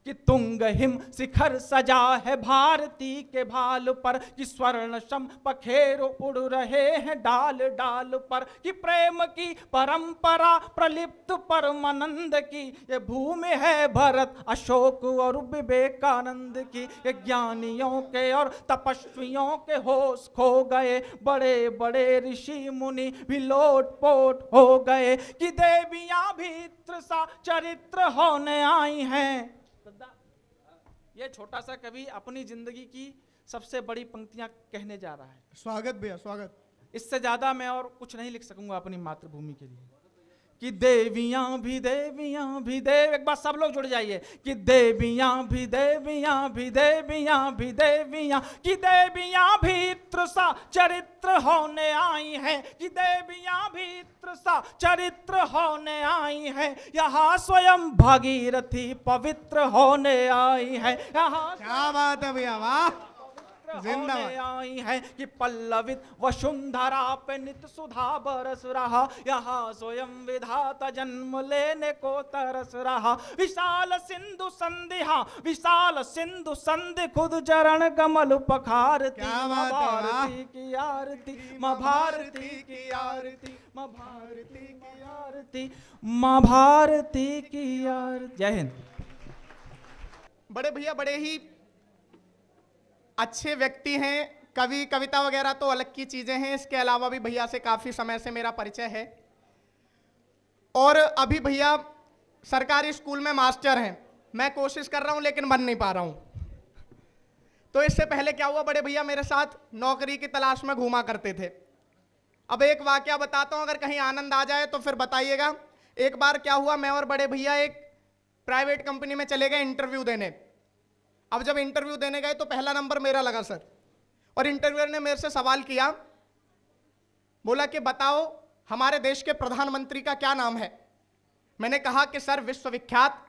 कि तुंग हिम शिखर सजा है भारती के भाल पर कि स्वर्ण सम पखेर उड़ रहे हैं डाल डाल पर कि प्रेम की परंपरा प्रलिप्त परमानंद की ये भूमि है भरत अशोक और विवेकानंद की ये ज्ञानियों के और तपस्वियों के होश खो गए बड़े बड़े ऋषि मुनि भी लोट पोट हो गए कि देवियां भी त्रसा चरित्र होने आई हैं श्रद्धा ये छोटा सा कवि अपनी जिंदगी की सबसे बड़ी पंक्तियां कहने जा रहा है स्वागत भैया स्वागत इससे ज्यादा मैं और कुछ नहीं लिख सकूंगा अपनी मातृभूमि के लिए कि देवियां भी देवियां भी देव एक बार सब लोग जुड़ जाइए कि देवियां भी देवियां भी देवियां भी देवियां कि देवियां भी त्रसा चरित्र होने आई हैं कि देवियां भी त्रसा चरित्र होने आई हैं यहाँ स्वयं भागीरथी पवित्र होने आई है यहाँ क्या बात है भैया वाह आई है कि पल्लवित वसुंधरा पे नित सुधा बरस रहा यहाँ स्वयं विधाता जन्म लेने को तरस रहा विशाल सिंधु संधिहा विशाल सिंधु संधि खुद चरण कमल पखारती भारती की आरती माँ भारती की आरती माँ भारती की आरती माँ भारती की आरती जय हिंद बड़े भैया बड़े ही अच्छे व्यक्ति हैं कवि कविता वगैरह तो अलग की चीज़ें हैं इसके अलावा भी भैया से काफ़ी समय से मेरा परिचय है और अभी भैया सरकारी स्कूल में मास्टर हैं मैं कोशिश कर रहा हूँ लेकिन बन नहीं पा रहा हूँ तो इससे पहले क्या हुआ बड़े भैया मेरे साथ नौकरी की तलाश में घूमा करते थे अब एक वाक्य बताता हूँ अगर कहीं आनंद आ जाए तो फिर बताइएगा एक बार क्या हुआ मैं और बड़े भैया एक प्राइवेट कंपनी में चले गए इंटरव्यू देने अब जब इंटरव्यू देने गए तो पहला नंबर मेरा लगा सर और इंटरव्यूअर ने मेरे से सवाल किया बोला कि बताओ हमारे देश के प्रधानमंत्री का क्या नाम है मैंने कहा कि सर विश्वविख्यात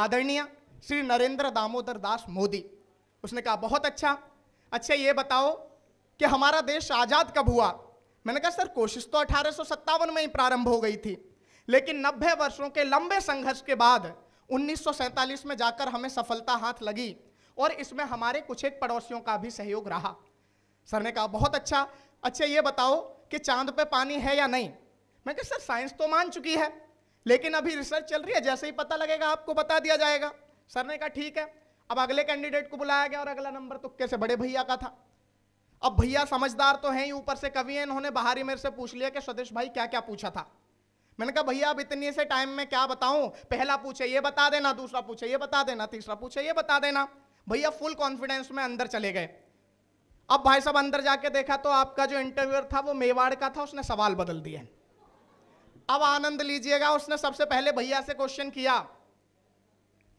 आदरणीय श्री नरेंद्र दामोदर दास मोदी उसने कहा बहुत अच्छा अच्छा ये बताओ कि हमारा देश आज़ाद कब हुआ मैंने कहा सर कोशिश तो अठारह में ही प्रारंभ हो गई थी लेकिन नब्बे वर्षों के लंबे संघर्ष के बाद उन्नीस में जाकर हमें सफलता हाथ लगी और इसमें हमारे कुछ एक पड़ोसियों का भी सहयोग रहा सर ने कहा बहुत अच्छा अच्छा ये बताओ कि चांद पे पानी है या नहीं मैं कहा सर साइंस तो मान चुकी है लेकिन अभी रिसर्च चल रही है जैसे ही पता लगेगा आपको बता दिया जाएगा सर ने कहा ठीक है अब अगले कैंडिडेट को बुलाया गया और अगला नंबर तो कैसे बड़े भैया का था अब भैया समझदार तो हैं ही ऊपर से कवि हैं इन्होंने बाहरी मेरे से पूछ लिया कि स्वदेश भाई क्या क्या पूछा था मैंने कहा भैया अब इतनी से टाइम में क्या बताऊं पहला पूछे ये बता देना दूसरा पूछे ये बता देना तीसरा पूछे ये बता देना भैया फुल कॉन्फिडेंस में अंदर चले गए अब भाई साहब अंदर जाके देखा तो आपका जो इंटरव्यूअर था वो मेवाड़ का था उसने सवाल बदल दिया अब आनंद लीजिएगा उसने सबसे पहले भैया से क्वेश्चन किया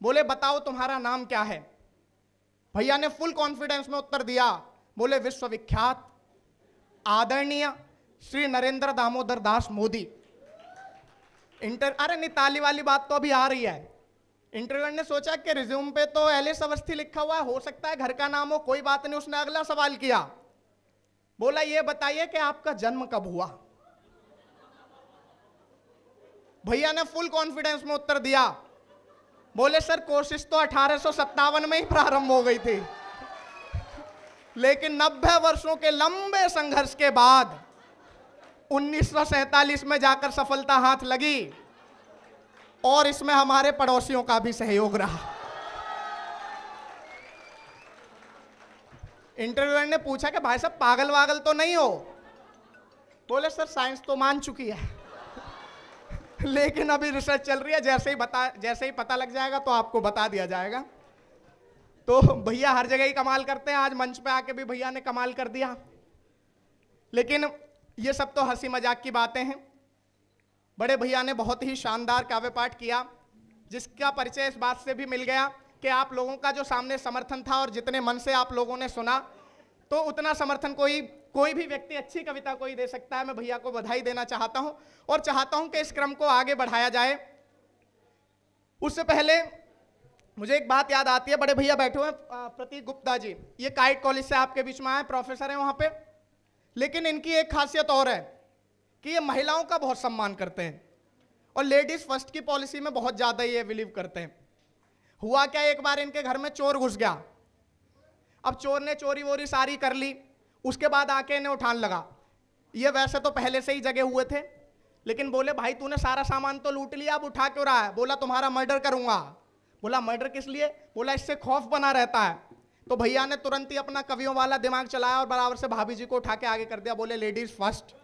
बोले बताओ तुम्हारा नाम क्या है भैया ने फुल कॉन्फिडेंस में उत्तर दिया बोले विश्वविख्यात आदरणीय श्री नरेंद्र दामोदर दास मोदी इंटर अरे नहीं ताली वाली बात तो अभी आ रही है इंटरव्यूअर ने सोचा कि रिज्यूम पे तो एलिस अवस्थी लिखा हुआ है हो सकता है घर का नाम हो कोई बात नहीं उसने अगला सवाल किया बोला ये बताइए कि आपका जन्म कब हुआ भैया ने फुल कॉन्फिडेंस में उत्तर दिया बोले सर कोशिश तो अठारह में ही प्रारंभ हो गई थी लेकिन नब्बे वर्षों के लंबे संघर्ष के बाद उन्नीस में जाकर सफलता हाथ लगी और इसमें हमारे पड़ोसियों का भी सहयोग रहा इंटरव्यूअर ने पूछा कि भाई साहब पागल वागल तो नहीं हो बोले सर साइंस तो मान चुकी है लेकिन अभी रिसर्च चल रही है जैसे ही बता जैसे ही पता लग जाएगा तो आपको बता दिया जाएगा तो भैया हर जगह ही कमाल करते हैं आज मंच पे आके भी भैया ने कमाल कर दिया लेकिन ये सब तो हंसी मजाक की बातें हैं बड़े भैया ने बहुत ही शानदार काव्य पाठ किया जिसका परिचय इस बात से भी मिल गया कि आप लोगों का जो सामने समर्थन था और जितने मन से आप लोगों ने सुना तो उतना समर्थन कोई कोई भी व्यक्ति अच्छी कविता कोई दे सकता है मैं भैया को बधाई देना चाहता हूं और चाहता हूं कि इस क्रम को आगे बढ़ाया जाए उससे पहले मुझे एक बात याद आती है बड़े भैया बैठे हुए प्रतीक गुप्ता जी ये काइट कॉलेज से आपके बीच में आए प्रोफेसर हैं वहां पे लेकिन इनकी एक खासियत और है कि ये महिलाओं का बहुत सम्मान करते हैं और लेडीज फर्स्ट की पॉलिसी में बहुत ज़्यादा ये बिलीव करते हैं हुआ क्या एक बार इनके घर में चोर घुस गया अब चोर ने चोरी वोरी सारी कर ली उसके बाद आके इन्हें उठान लगा ये वैसे तो पहले से ही जगे हुए थे लेकिन बोले भाई तूने सारा सामान तो लूट लिया अब उठा क्यों रहा है बोला तुम्हारा मर्डर करूंगा बोला मर्डर किस लिए बोला इससे खौफ बना रहता है तो भैया ने तुरंत ही अपना कवियों वाला दिमाग चलाया और बराबर से भाभी जी को उठा के आगे कर दिया बोले लेडीज फर्स्ट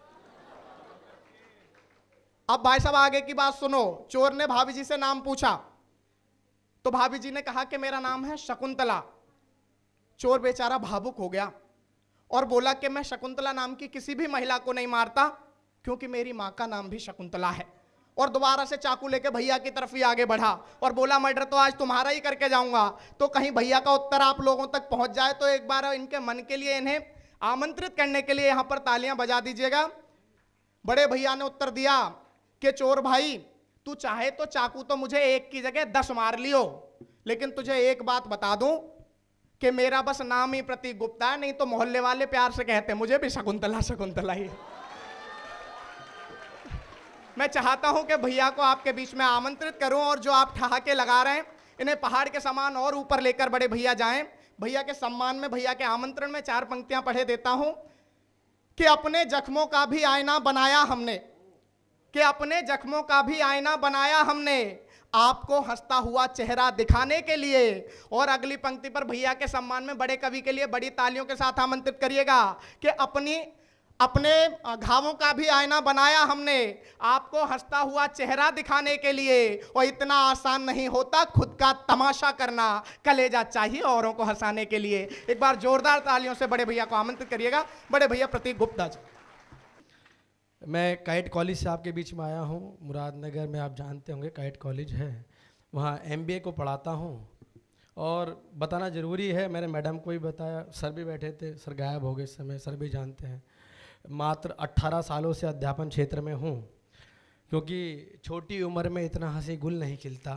अब भाई साहब आगे की बात सुनो चोर ने भाभी जी से नाम पूछा तो भाभी जी ने कहा कि मेरा नाम है शकुंतला चोर बेचारा भावुक हो गया और बोला कि मैं शकुंतला नाम की किसी भी महिला को नहीं मारता क्योंकि मेरी माँ का नाम भी शकुंतला है और दोबारा से चाकू लेके भैया की तरफ ही आगे बढ़ा और बोला मर्डर तो आज तुम्हारा ही करके जाऊंगा तो कहीं भैया का उत्तर आप लोगों तक पहुंच जाए तो एक बार इनके मन के लिए इन्हें आमंत्रित करने के लिए यहां पर तालियां बजा दीजिएगा बड़े भैया ने उत्तर दिया कि चोर भाई तू चाहे तो चाकू तो मुझे एक की जगह दस मार लियो लेकिन तुझे एक बात बता दूं कि मेरा बस नाम ही प्रतीक गुप्ता है नहीं तो मोहल्ले वाले प्यार से कहते मुझे भी शकुंतला शकुंतला ही मैं चाहता हूं कि भैया को आपके बीच में आमंत्रित करूं और जो आप ठहाके लगा रहे हैं इन्हें पहाड़ के समान और ऊपर लेकर बड़े भैया जाएं भैया के सम्मान में भैया के आमंत्रण में चार पंक्तियां पढ़े देता हूं कि अपने जख्मों का भी आईना बनाया हमने कि अपने जख्मों का भी आईना बनाया हमने आपको हंसता हुआ चेहरा दिखाने के लिए और अगली पंक्ति पर भैया के सम्मान में बड़े कवि के लिए बड़ी तालियों के साथ आमंत्रित करिएगा कि अपनी अपने घावों का भी आईना बनाया हमने आपको हंसता हुआ चेहरा दिखाने के लिए और इतना आसान नहीं होता खुद का तमाशा करना कलेजा चाहिए औरों को हंसाने के लिए एक बार जोरदार तालियों से बड़े भैया को आमंत्रित करिएगा बड़े भैया प्रतीक गुप्ता जी मैं कैट कॉलेज से आपके बीच में आया हूँ मुरादनगर में आप जानते होंगे कैट कॉलेज है वहाँ एम को पढ़ाता हूँ और बताना ज़रूरी है मैंने मैडम को भी बताया सर भी बैठे थे सर गायब हो गए इस समय सर भी जानते हैं मात्र 18 सालों से अध्यापन क्षेत्र में हूँ क्योंकि छोटी उम्र में इतना हंसी गुल नहीं खिलता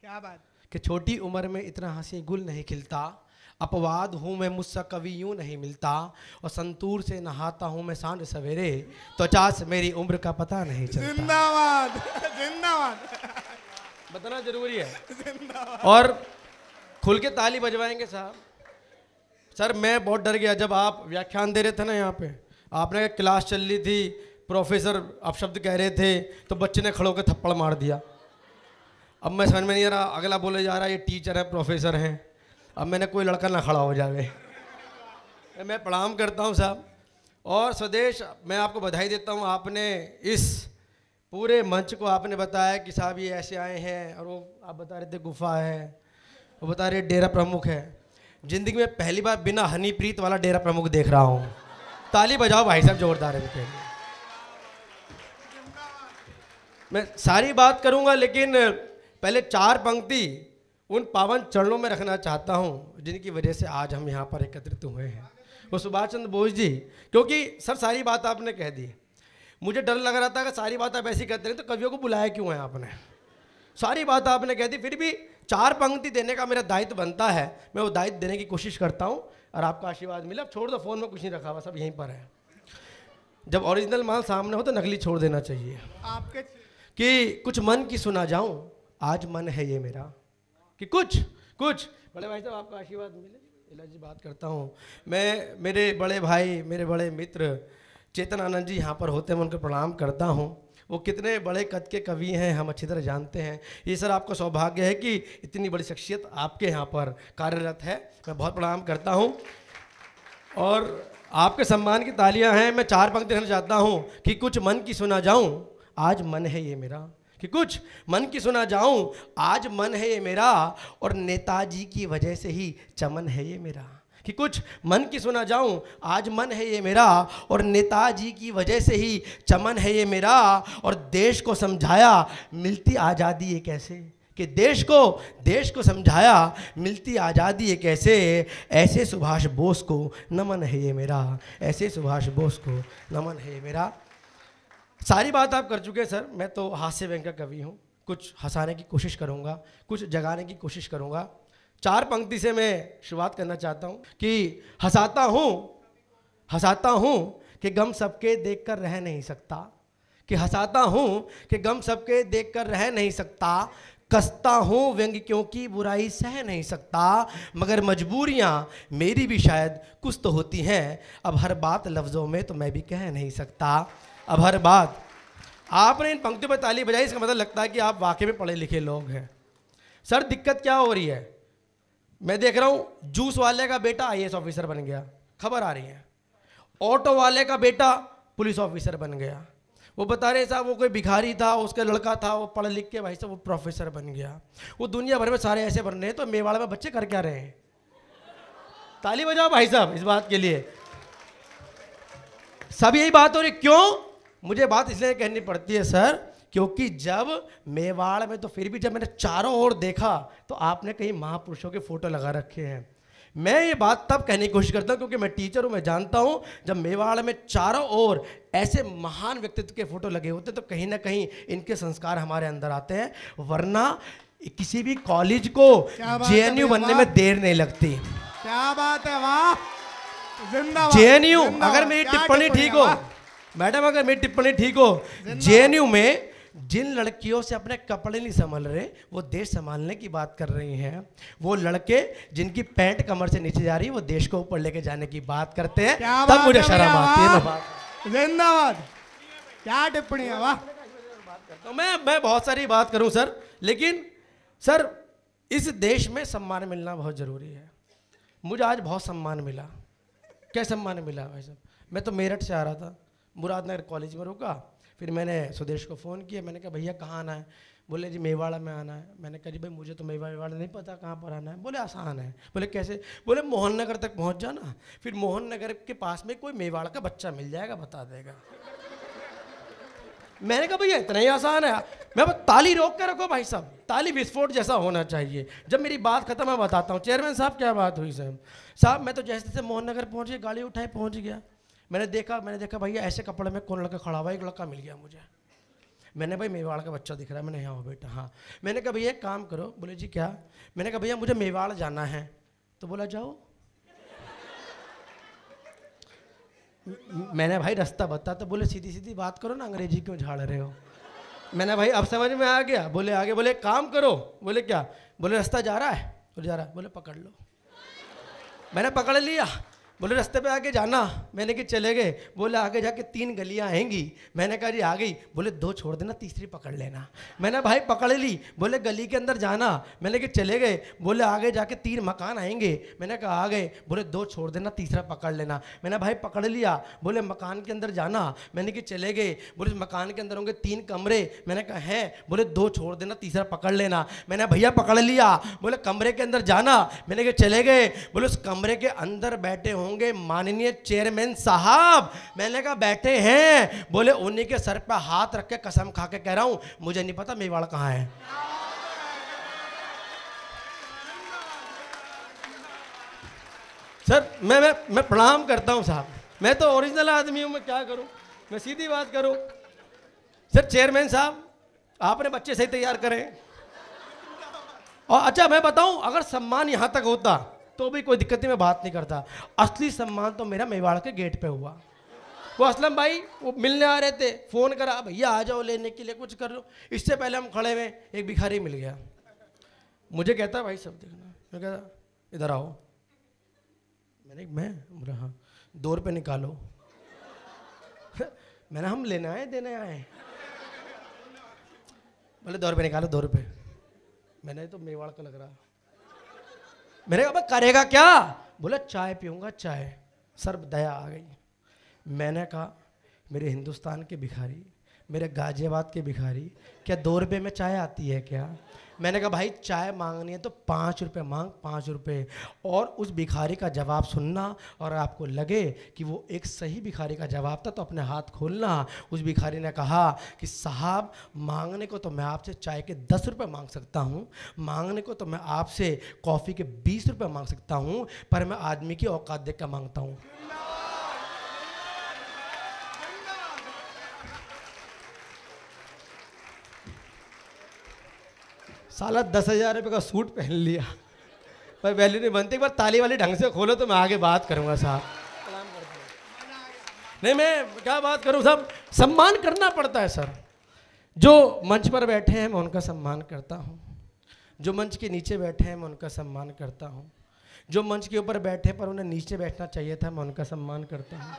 क्या बात कि छोटी उम्र में इतना हंसी गुल नहीं खिलता अपवाद हूँ मैं मुझसे कभी यूँ नहीं मिलता और संतूर से नहाता हूँ मैं सांझ सवेरे तो चास मेरी उम्र का पता नहीं चलता जिंदाबाद जिंदाबाद बताना जरूरी है और खुल के ताली बजवाएंगे साहब सर मैं बहुत डर गया जब आप व्याख्यान दे रहे थे ना यहाँ पे आपने क्लास चल रही थी प्रोफेसर अपशब्द कह रहे थे तो बच्चे ने खड़ो के थप्पड़ मार दिया अब मैं समझ में नहीं आ रहा अगला बोले जा रहा है ये टीचर है प्रोफेसर हैं अब मैंने कोई लड़का ना खड़ा हो जावे मैं प्रणाम करता हूँ साहब और स्वदेश मैं आपको बधाई देता हूँ आपने इस पूरे मंच को आपने बताया कि साहब ये ऐसे आए हैं और वो आप बता रहे थे गुफा है वो बता रहे डेरा प्रमुख है ज़िंदगी में पहली बार बिना हनीप्रीत वाला डेरा प्रमुख देख रहा हूँ ताली बजाओ भाई साहब जोरदार है मैं सारी बात करूँगा लेकिन पहले चार पंक्ति उन पावन चरणों में रखना चाहता हूँ जिनकी वजह से आज हम यहाँ पर एकत्रित हुए हैं वो सुभाष चंद्र बोस जी क्योंकि सर सारी बात आपने कह दी मुझे डर लग रहा था कि सारी बात आप ऐसी कहते रहे तो कवियों को बुलाया क्यों है आपने सारी बात आपने कह दी फिर भी चार पंक्ति देने का मेरा दायित्व बनता है मैं वो दायित्व देने की कोशिश करता हूँ और आपका आशीर्वाद मिला अब छोड़ दो फ़ोन में कुछ नहीं रखा हुआ सब यहीं पर है जब ओरिजिनल माल सामने हो तो नकली छोड़ देना चाहिए आपके कि कुछ मन की सुना जाऊँ आज मन है ये मेरा कि कुछ कुछ बड़े भाई साहब आपका आशीर्वाद मिले इला जी बात करता हूँ मैं मेरे बड़े भाई मेरे बड़े मित्र चेतन आनंद जी यहाँ पर होते हैं मैं उनको प्रणाम करता हूँ वो कितने बड़े कद के कवि हैं हम अच्छी तरह जानते हैं ये सर आपका सौभाग्य है कि इतनी बड़ी शख्सियत आपके यहाँ पर कार्यरत है मैं बहुत प्रणाम करता हूँ और आपके सम्मान की तालियां हैं मैं चार पंक्ति कहना चाहता हूँ कि कुछ मन की सुना जाऊँ आज मन है ये मेरा कि कुछ मन की सुना जाऊं आज मन है ये मेरा और नेताजी की वजह से ही चमन है ये मेरा कि कुछ मन की सुना जाऊं आज मन है ये मेरा और नेताजी की वजह से ही चमन है ये मेरा और देश को समझाया मिलती आज़ादी ये कैसे कि देश को देश को समझाया मिलती आज़ादी ये कैसे ऐसे सुभाष बोस को नमन है ये मेरा ऐसे सुभाष बोस को नमन है ये मेरा सारी बात आप कर चुके हैं सर मैं तो हास्य व्यंग का कवि हूँ कुछ हंसाने की कोशिश करूँगा कुछ जगाने की कोशिश करूँगा चार पंक्ति से मैं शुरुआत करना चाहता हूँ कि हंसाता हूँ हंसाता हूँ कि गम सबके देख कर रह नहीं सकता कि हंसाता हूँ कि गम सबके देख कर रह नहीं सकता कसता हूँ व्यंग क्योंकि बुराई सह नहीं सकता मगर मजबूरियाँ मेरी भी शायद कुछ तो होती हैं अब हर बात लफ्ज़ों में तो मैं भी कह नहीं सकता अब हर बात आपने इन पंक्तियों पर ताली बजाई इसका मतलब लगता है कि आप वाकई में पढ़े लिखे लोग हैं सर दिक्कत क्या हो रही है मैं देख रहा हूँ जूस वाले का बेटा आई ऑफिसर बन गया खबर आ रही है ऑटो वाले का बेटा पुलिस ऑफिसर बन गया वो बता रहे साहब वो कोई भिखारी था उसका लड़का था वो पढ़ लिख के भाई साहब वो प्रोफेसर बन गया वो दुनिया भर में सारे ऐसे बन रहे हैं तो मेवाड़ में बच्चे कर क्या रहे हैं ताली बजाओ भाई साहब इस बात के लिए सब यही बात हो रही क्यों मुझे बात इसलिए कहनी पड़ती है सर क्योंकि जब मेवाड़ में तो फिर भी जब मैंने चारों ओर देखा तो आपने कहीं महापुरुषों के फोटो लगा रखे हैं मैं ये बात तब कहने की कोशिश करता हूँ क्योंकि मैं टीचर हूँ मैं जानता हूँ जब मेवाड़ में चारों ओर ऐसे महान व्यक्तित्व के फोटो लगे होते तो कहीं ना कहीं इनके संस्कार हमारे अंदर आते हैं वरना किसी भी कॉलेज को जे बनने में देर नहीं लगती क्या बात है वाह जे अगर मेरी टिप्पणी ठीक हो मैडम अगर मेरी टिप्पणी ठीक हो जे में जिन लड़कियों से अपने कपड़े नहीं संभाल रहे वो देश संभालने की बात कर रही हैं वो लड़के जिनकी पैंट कमर से नीचे जा रही है वो देश को ऊपर लेके जाने की बात करते हैं तब मुझे शर्म आती है जिंदाबाद क्या टिप्पणी है वाह तो मैं मैं बहुत सारी बात करूं सर लेकिन सर इस देश में सम्मान मिलना बहुत ज़रूरी है मुझे आज बहुत सम्मान मिला क्या सम्मान मिला भाई साहब मैं तो मेरठ से आ रहा था मुरादनगर कॉलेज में रुका फिर मैंने सुदेश को फ़ोन किया मैंने कहा भैया कहाँ आना है बोले जी मेवाड़ा में आना है मैंने कहा जी भाई मुझे तो मेवा मेवाड़ा नहीं पता कहाँ पर आना है बोले आसान है बोले कैसे बोले मोहन नगर तक पहुँच जाना फिर मोहन नगर के पास में कोई मेवाड़ का बच्चा मिल जाएगा बता देगा मैंने कहा भैया इतना ही आसान है मैं ताली रोक कर रखो भाई साहब ताली विस्फोट जैसा होना चाहिए जब मेरी बात खत्म है बताता हूँ चेयरमैन साहब क्या बात हुई साहब साहब मैं तो जैसे जैसे मोहन नगर पहुँच गया गाड़ी उठाए पहुँच गया मैंने देखा मैंने देखा भैया ऐसे कपड़े में कौन लड़का खड़ा हुआ एक लड़का मिल गया मुझे मैंने भाई मेवाड़ का बच्चा दिख रहा है मैंने यहाँ हो बेटा हाँ मैंने कहा भैया काम करो बोले जी क्या मैंने कहा भैया मुझे मेवाड़ जाना है तो बोला जाओ मैंने भाई रास्ता बता तो बोले सीधी सीधी बात करो ना अंग्रेजी क्यों झाड़ रहे हो मैंने भाई अब समझ में आ गया बोले आगे बोले काम करो बोले क्या बोले रास्ता जा रहा है बोले जा रहा है बोले पकड़ लो मैंने पकड़ लिया बोले रास्ते पे आके जाना मैंने कि चले गए बोले आगे जाके तीन गलियां आएंगी मैंने कहा जी आ गई बोले दो छोड़ देना तीसरी पकड़ लेना मैंने भाई पकड़ ली बोले गली के अंदर जाना मैंने कि चले गए बोले आगे जाके तीन मकान आएंगे मैंने कहा आ गए बोले दो छोड़ देना तीसरा पकड़ लेना मैंने भाई पकड़ लिया बोले मकान के अंदर जाना मैंने कि चले गए बोले मकान के अंदर होंगे तीन कमरे मैंने कहा है बोले दो छोड़ देना तीसरा पकड़ लेना मैंने भैया पकड़ लिया बोले कमरे के अंदर जाना मैंने कहा चले गए बोले उस कमरे के अंदर बैठे हों होंगे माननीय चेयरमैन साहब मैंने कहा बैठे हैं बोले उन्हीं के सर पर हाथ रख के कसम खा के कह रहा हूं मुझे नहीं पता मेवाड़ कहाँ है सर मैं मैं मैं प्रणाम करता हूं साहब मैं तो ओरिजिनल आदमी हूं मैं क्या करूं मैं सीधी बात करूं सर चेयरमैन साहब आपने बच्चे सही तैयार करें और अच्छा मैं बताऊं अगर सम्मान यहां तक होता तो भी कोई दिक्कत नहीं मैं बात नहीं करता असली सम्मान तो मेरा मेवाड़ के गेट पे हुआ वो असलम भाई वो मिलने आ रहे थे फ़ोन करा भैया आ जाओ लेने के लिए कुछ कर लो इससे पहले हम खड़े हुए एक भिखारी मिल गया मुझे कहता भाई सब देखना मैं कहता इधर आओ मैंने मैं बोला हाँ दो रुपये निकालो मैंने हम लेने आए देने आए बोले दो रुपये निकालो दो रुपये मैंने तो मेवाड़ का लग रहा मैंने कहा करेगा क्या बोला चाय पीऊँगा चाय सर्व दया आ गई मैंने कहा मेरे हिंदुस्तान के भिखारी मेरे गाजियाबाद के भिखारी क्या दो रुपये में चाय आती है क्या मैंने कहा भाई चाय मांगनी है तो पाँच रुपये मांग पाँच रुपये और उस भिखारी का जवाब सुनना और आपको लगे कि वो एक सही भिखारी का जवाब था तो अपने हाथ खोलना उस भिखारी ने कहा कि साहब मांगने को तो मैं आपसे चाय के दस रुपये मांग सकता हूँ मांगने को तो मैं आपसे कॉफ़ी के बीस रुपये मांग सकता हूँ पर मैं आदमी की औकात देख कर मांगता हूँ साला दस हजार रुपये का सूट पहन लिया पर वैल्यू नहीं बनती एक बार ताली वाली ढंग से खोलो तो मैं आगे बात करूँगा साहब नहीं मैं क्या बात करूँ साहब सम्मान करना पड़ता है सर जो मंच पर बैठे हैं मैं उनका सम्मान करता हूँ जो मंच के नीचे बैठे हैं मैं उनका सम्मान करता हूँ जो मंच के ऊपर बैठे पर उन्हें नीचे बैठना चाहिए था मैं उनका सम्मान करता हूँ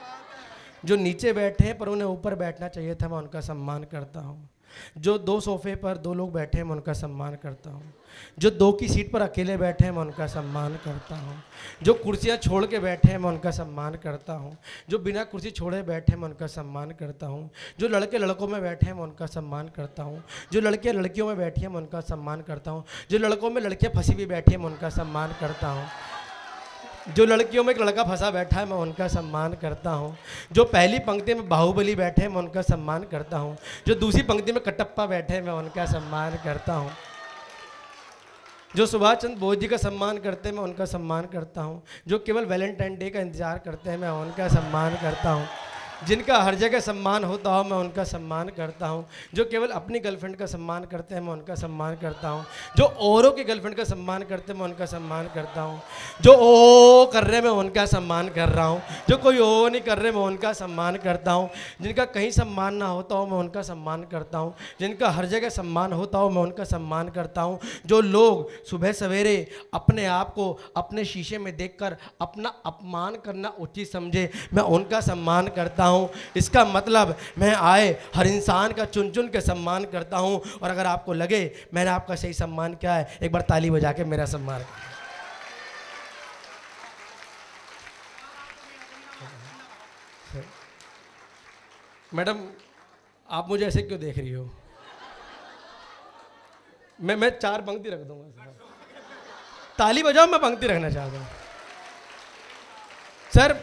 जो नीचे बैठे पर उन्हें ऊपर बैठना चाहिए था मैं उनका सम्मान करता हूँ जो दो सोफे पर दो लोग बैठे हैं मैं उनका सम्मान करता हूँ जो दो की सीट पर अकेले बैठे हैं मैं उनका सम्मान करता हूँ जो कुर्सियाँ छोड़ के बैठे हैं मैं उनका सम्मान करता हूँ जो बिना कुर्सी छोड़े बैठे हैं मैं उनका सम्मान करता हूँ जो लड़के लड़कों में बैठे हैं मैं उनका सम्मान करता हूँ जो लड़के लड़कियों में बैठी हैं मैं उनका सम्मान करता हूँ जो लड़कों में लड़कियाँ फंसी हुई बैठी हैं मैं उनका सम्मान करता हूँ जो लड़कियों में एक लड़का फंसा बैठा है मैं उनका सम्मान करता हूँ जो पहली पंक्ति में बाहुबली बैठे हैं मैं उनका सम्मान करता हूँ जो दूसरी पंक्ति में कटप्पा बैठे हैं मैं उनका सम्मान करता हूँ जो सुभाष चंद्र बोस जी का सम्मान करते हैं मैं उनका सम्मान करता हूँ जो केवल वैलेंटाइन डे का इंतज़ार करते हैं मैं उनका सम्मान करता हूँ जिनका हर जगह सम्मान होता हो मैं उनका सम्मान करता हूँ जो केवल अपनी गर्लफ्रेंड का सम्मान करते हैं मैं उनका सम्मान करता हूँ जो औरों के गर्लफ्रेंड का सम्मान करते हैं मैं उनका सम्मान करता हूँ जो ओ कर रहे मैं उनका सम्मान कर रहा हूँ जो कोई ओ नहीं कर रहे मैं उनका सम्मान करता हूँ जिनका कहीं सम्मान ना होता हो मैं उनका सम्मान करता हूँ जिनका हर जगह सम्मान होता हो मैं उनका सम्मान करता हूँ जो लोग सुबह सवेरे अपने आप को अपने शीशे में देख अपना अपमान करना उचित समझे मैं उनका सम्मान करता रहा हूँ इसका मतलब मैं आए हर इंसान का चुन चुन के सम्मान करता हूँ और अगर आपको लगे मैंने आपका सही सम्मान किया है एक बार ताली बजा के मेरा सम्मान मैडम आप मुझे ऐसे क्यों देख रही हो मैं मैं चार पंक्ति रख दूंगा ताली बजाओ मैं पंक्ति रखना चाहता हूँ सर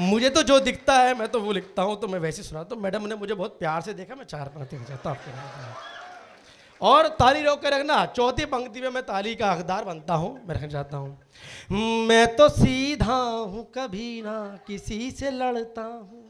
मुझे तो जो दिखता है मैं तो वो लिखता हूँ तो मैं वैसे सुना तो मैडम ने मुझे बहुत प्यार से देखा मैं चार पंक्ति में जाता आपके और ताली रोक के रखना चौथी पंक्ति में मैं ताली का हकदार बनता हूँ मैं रखना चाहता हूँ मैं तो सीधा हूँ कभी ना किसी से लड़ता हूँ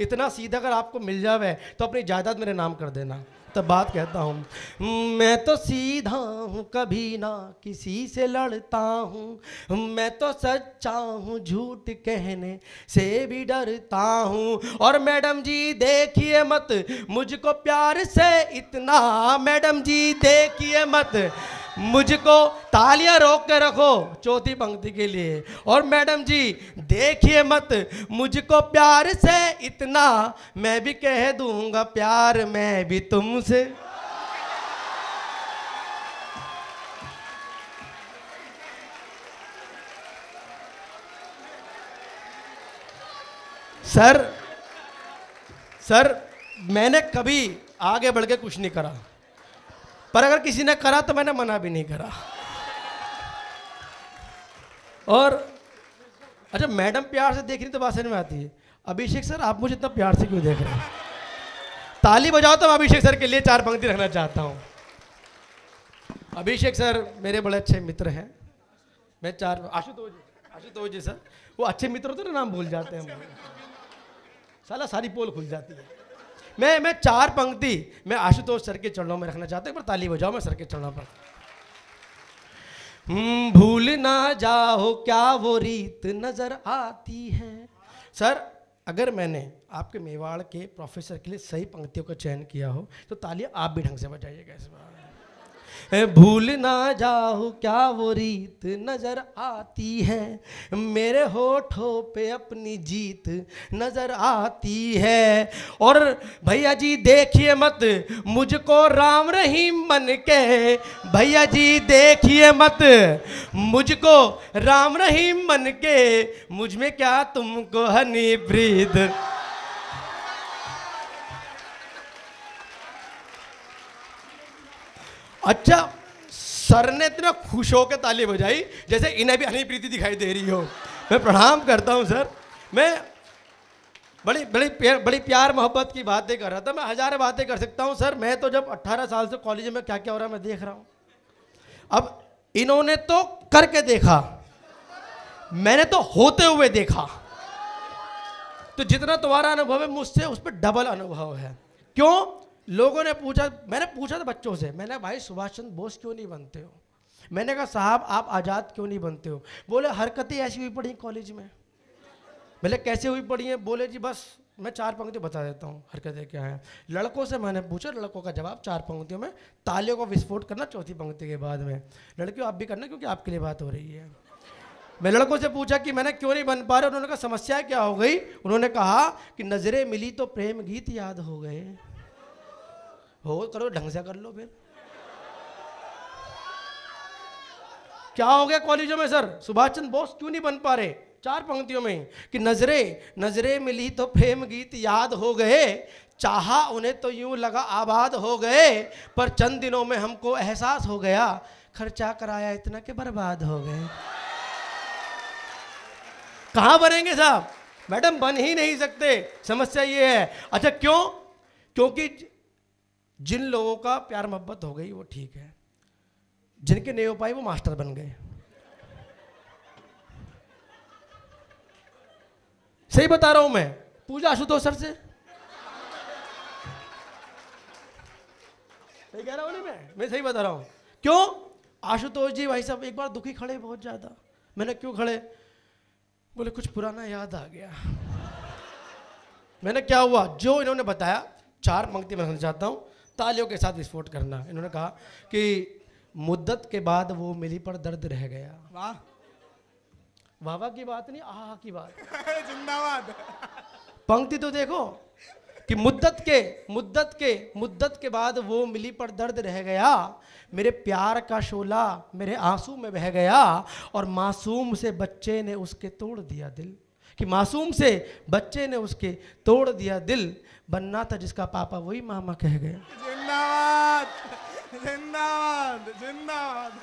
इतना सीधा अगर आपको मिल जावे तो अपनी जायदाद मेरे नाम कर देना तब बात कहता हूँ हम्म, मैं तो सीधा हूँ कभी ना किसी से लड़ता हूँ हम्म, मैं तो सच्चा हूँ झूठ कहने से भी डरता हूँ और मैडम जी देखिए मत मुझको प्यार से इतना मैडम जी देखिए मत मुझको तालियां रोक के रखो चौथी पंक्ति के लिए और मैडम जी देखिए मत मुझको प्यार से इतना मैं भी कह दूंगा प्यार मैं भी तुमसे सर सर मैंने कभी आगे बढ़ के कुछ नहीं करा पर अगर किसी ने करा तो मैंने मना भी नहीं करा और अच्छा मैडम प्यार से देख रही तो बात समझ में आती है अभिषेक सर आप मुझे इतना प्यार से क्यों देख रहे हैं ताली बजाओ तो मैं अभिषेक सर के लिए चार पंक्ति रखना चाहता हूँ अभिषेक सर मेरे बड़े अच्छे मित्र हैं मैं चार आशुतोष आशुतोष जी सर वो अच्छे मित्र होते ना नाम भूल जाते हैं हम साला सारी पोल खुल जाती है मैं मैं चार पंक्ति मैं आशुतोष सर के चरणों में रखना चाहता हूँ पर ताली बजाओ मैं सर के चरणों पर हम्म, भूल ना जाओ क्या वो रीत नजर आती है सर अगर मैंने आपके मेवाड़ के प्रोफेसर के लिए सही पंक्तियों का चयन किया हो तो ताली आप भी ढंग से बजाइएगा इस बार भूल ना जाओ क्या वो रीत नजर आती है मेरे होठों पे अपनी जीत नजर आती है और भैया जी देखिए मत मुझको राम रहीम बन के भैया जी देखिए मत मुझको राम रहीम बन के मुझ में क्या तुमको हनी ब्रीद अच्छा सर ने इतना खुश होकर ताली बजाई जैसे इन्हें भी हनी प्रीति दिखाई दे रही हो मैं प्रणाम करता हूँ सर मैं बड़ी बड़ी प्यार बड़ी प्यार मोहब्बत की बातें कर रहा था मैं हज़ार बातें कर सकता हूँ सर मैं तो जब 18 साल से कॉलेज में क्या क्या हो रहा है मैं देख रहा हूँ अब इन्होंने तो करके देखा मैंने तो होते हुए देखा तो जितना तुम्हारा अनुभव है मुझसे उस पर डबल अनुभव है क्यों लोगों ने पूछा मैंने पूछा था बच्चों से मैंने भाई सुभाष चंद्र बोस क्यों नहीं बनते हो मैंने कहा साहब आप आज़ाद क्यों नहीं बनते हो बोले हरकतें ऐसी हुई पड़ी कॉलेज में बोले कैसे हुई पड़ी हैं बोले जी बस मैं चार पंक्ति बता देता हूँ हरकतें क्या हैं लड़कों से मैंने पूछा लड़कों का जवाब चार पंक्तियों में तालियों को विस्फोट करना चौथी पंक्ति के बाद में लड़कियों आप भी करना क्योंकि आपके लिए बात हो रही है मैं लड़कों से पूछा कि मैंने क्यों नहीं बन पा रहा उन्होंने कहा समस्या क्या हो गई उन्होंने कहा कि नज़रें मिली तो प्रेम गीत याद हो गए हो करो ढंग से कर लो फिर क्या हो गया कॉलेजों में सर सुभाष चंद्र बोस क्यों नहीं बन पा रहे चार पंक्तियों में कि नजरे नजरे मिली तो प्रेम गीत याद हो गए चाहा उन्हें तो यूं लगा आबाद हो गए पर चंद दिनों में हमको एहसास हो गया खर्चा कराया इतना के बर्बाद हो गए कहाँ बनेंगे साहब मैडम बन ही नहीं सकते समस्या ये है अच्छा क्यों क्योंकि जिन लोगों का प्यार मोहब्बत हो गई वो ठीक है जिनके नहीं हो पाई वो मास्टर बन गए सही बता रहा हूं मैं पूजा आशुतोष सर से सही कह रहा हूँ नहीं मैं मैं सही बता रहा हूं क्यों आशुतोष जी भाई साहब एक बार दुखी खड़े बहुत ज़्यादा मैंने क्यों खड़े बोले कुछ पुराना याद आ गया मैंने क्या हुआ जो इन्होंने बताया चार पंक्ति मैं समझाता हूँ तालियों के साथ विस्फोट करना इन्होंने कहा कि मुद्दत के बाद वो मिली पर दर्द रह गया वाह वाहवा की बात नहीं आहा की बात जिंदाबाद पंक्ति तो देखो कि मुद्दत के मुद्दत के मुद्दत के बाद वो मिली पर दर्द रह गया मेरे प्यार का शोला मेरे आंसू में बह गया और मासूम से बच्चे ने उसके तोड़ दिया दिल कि मासूम से बच्चे ने उसके तोड़ दिया दिल बनना था जिसका पापा वही मामा कह गए जिंदाबाद जिंदाबाद जिंदाबाद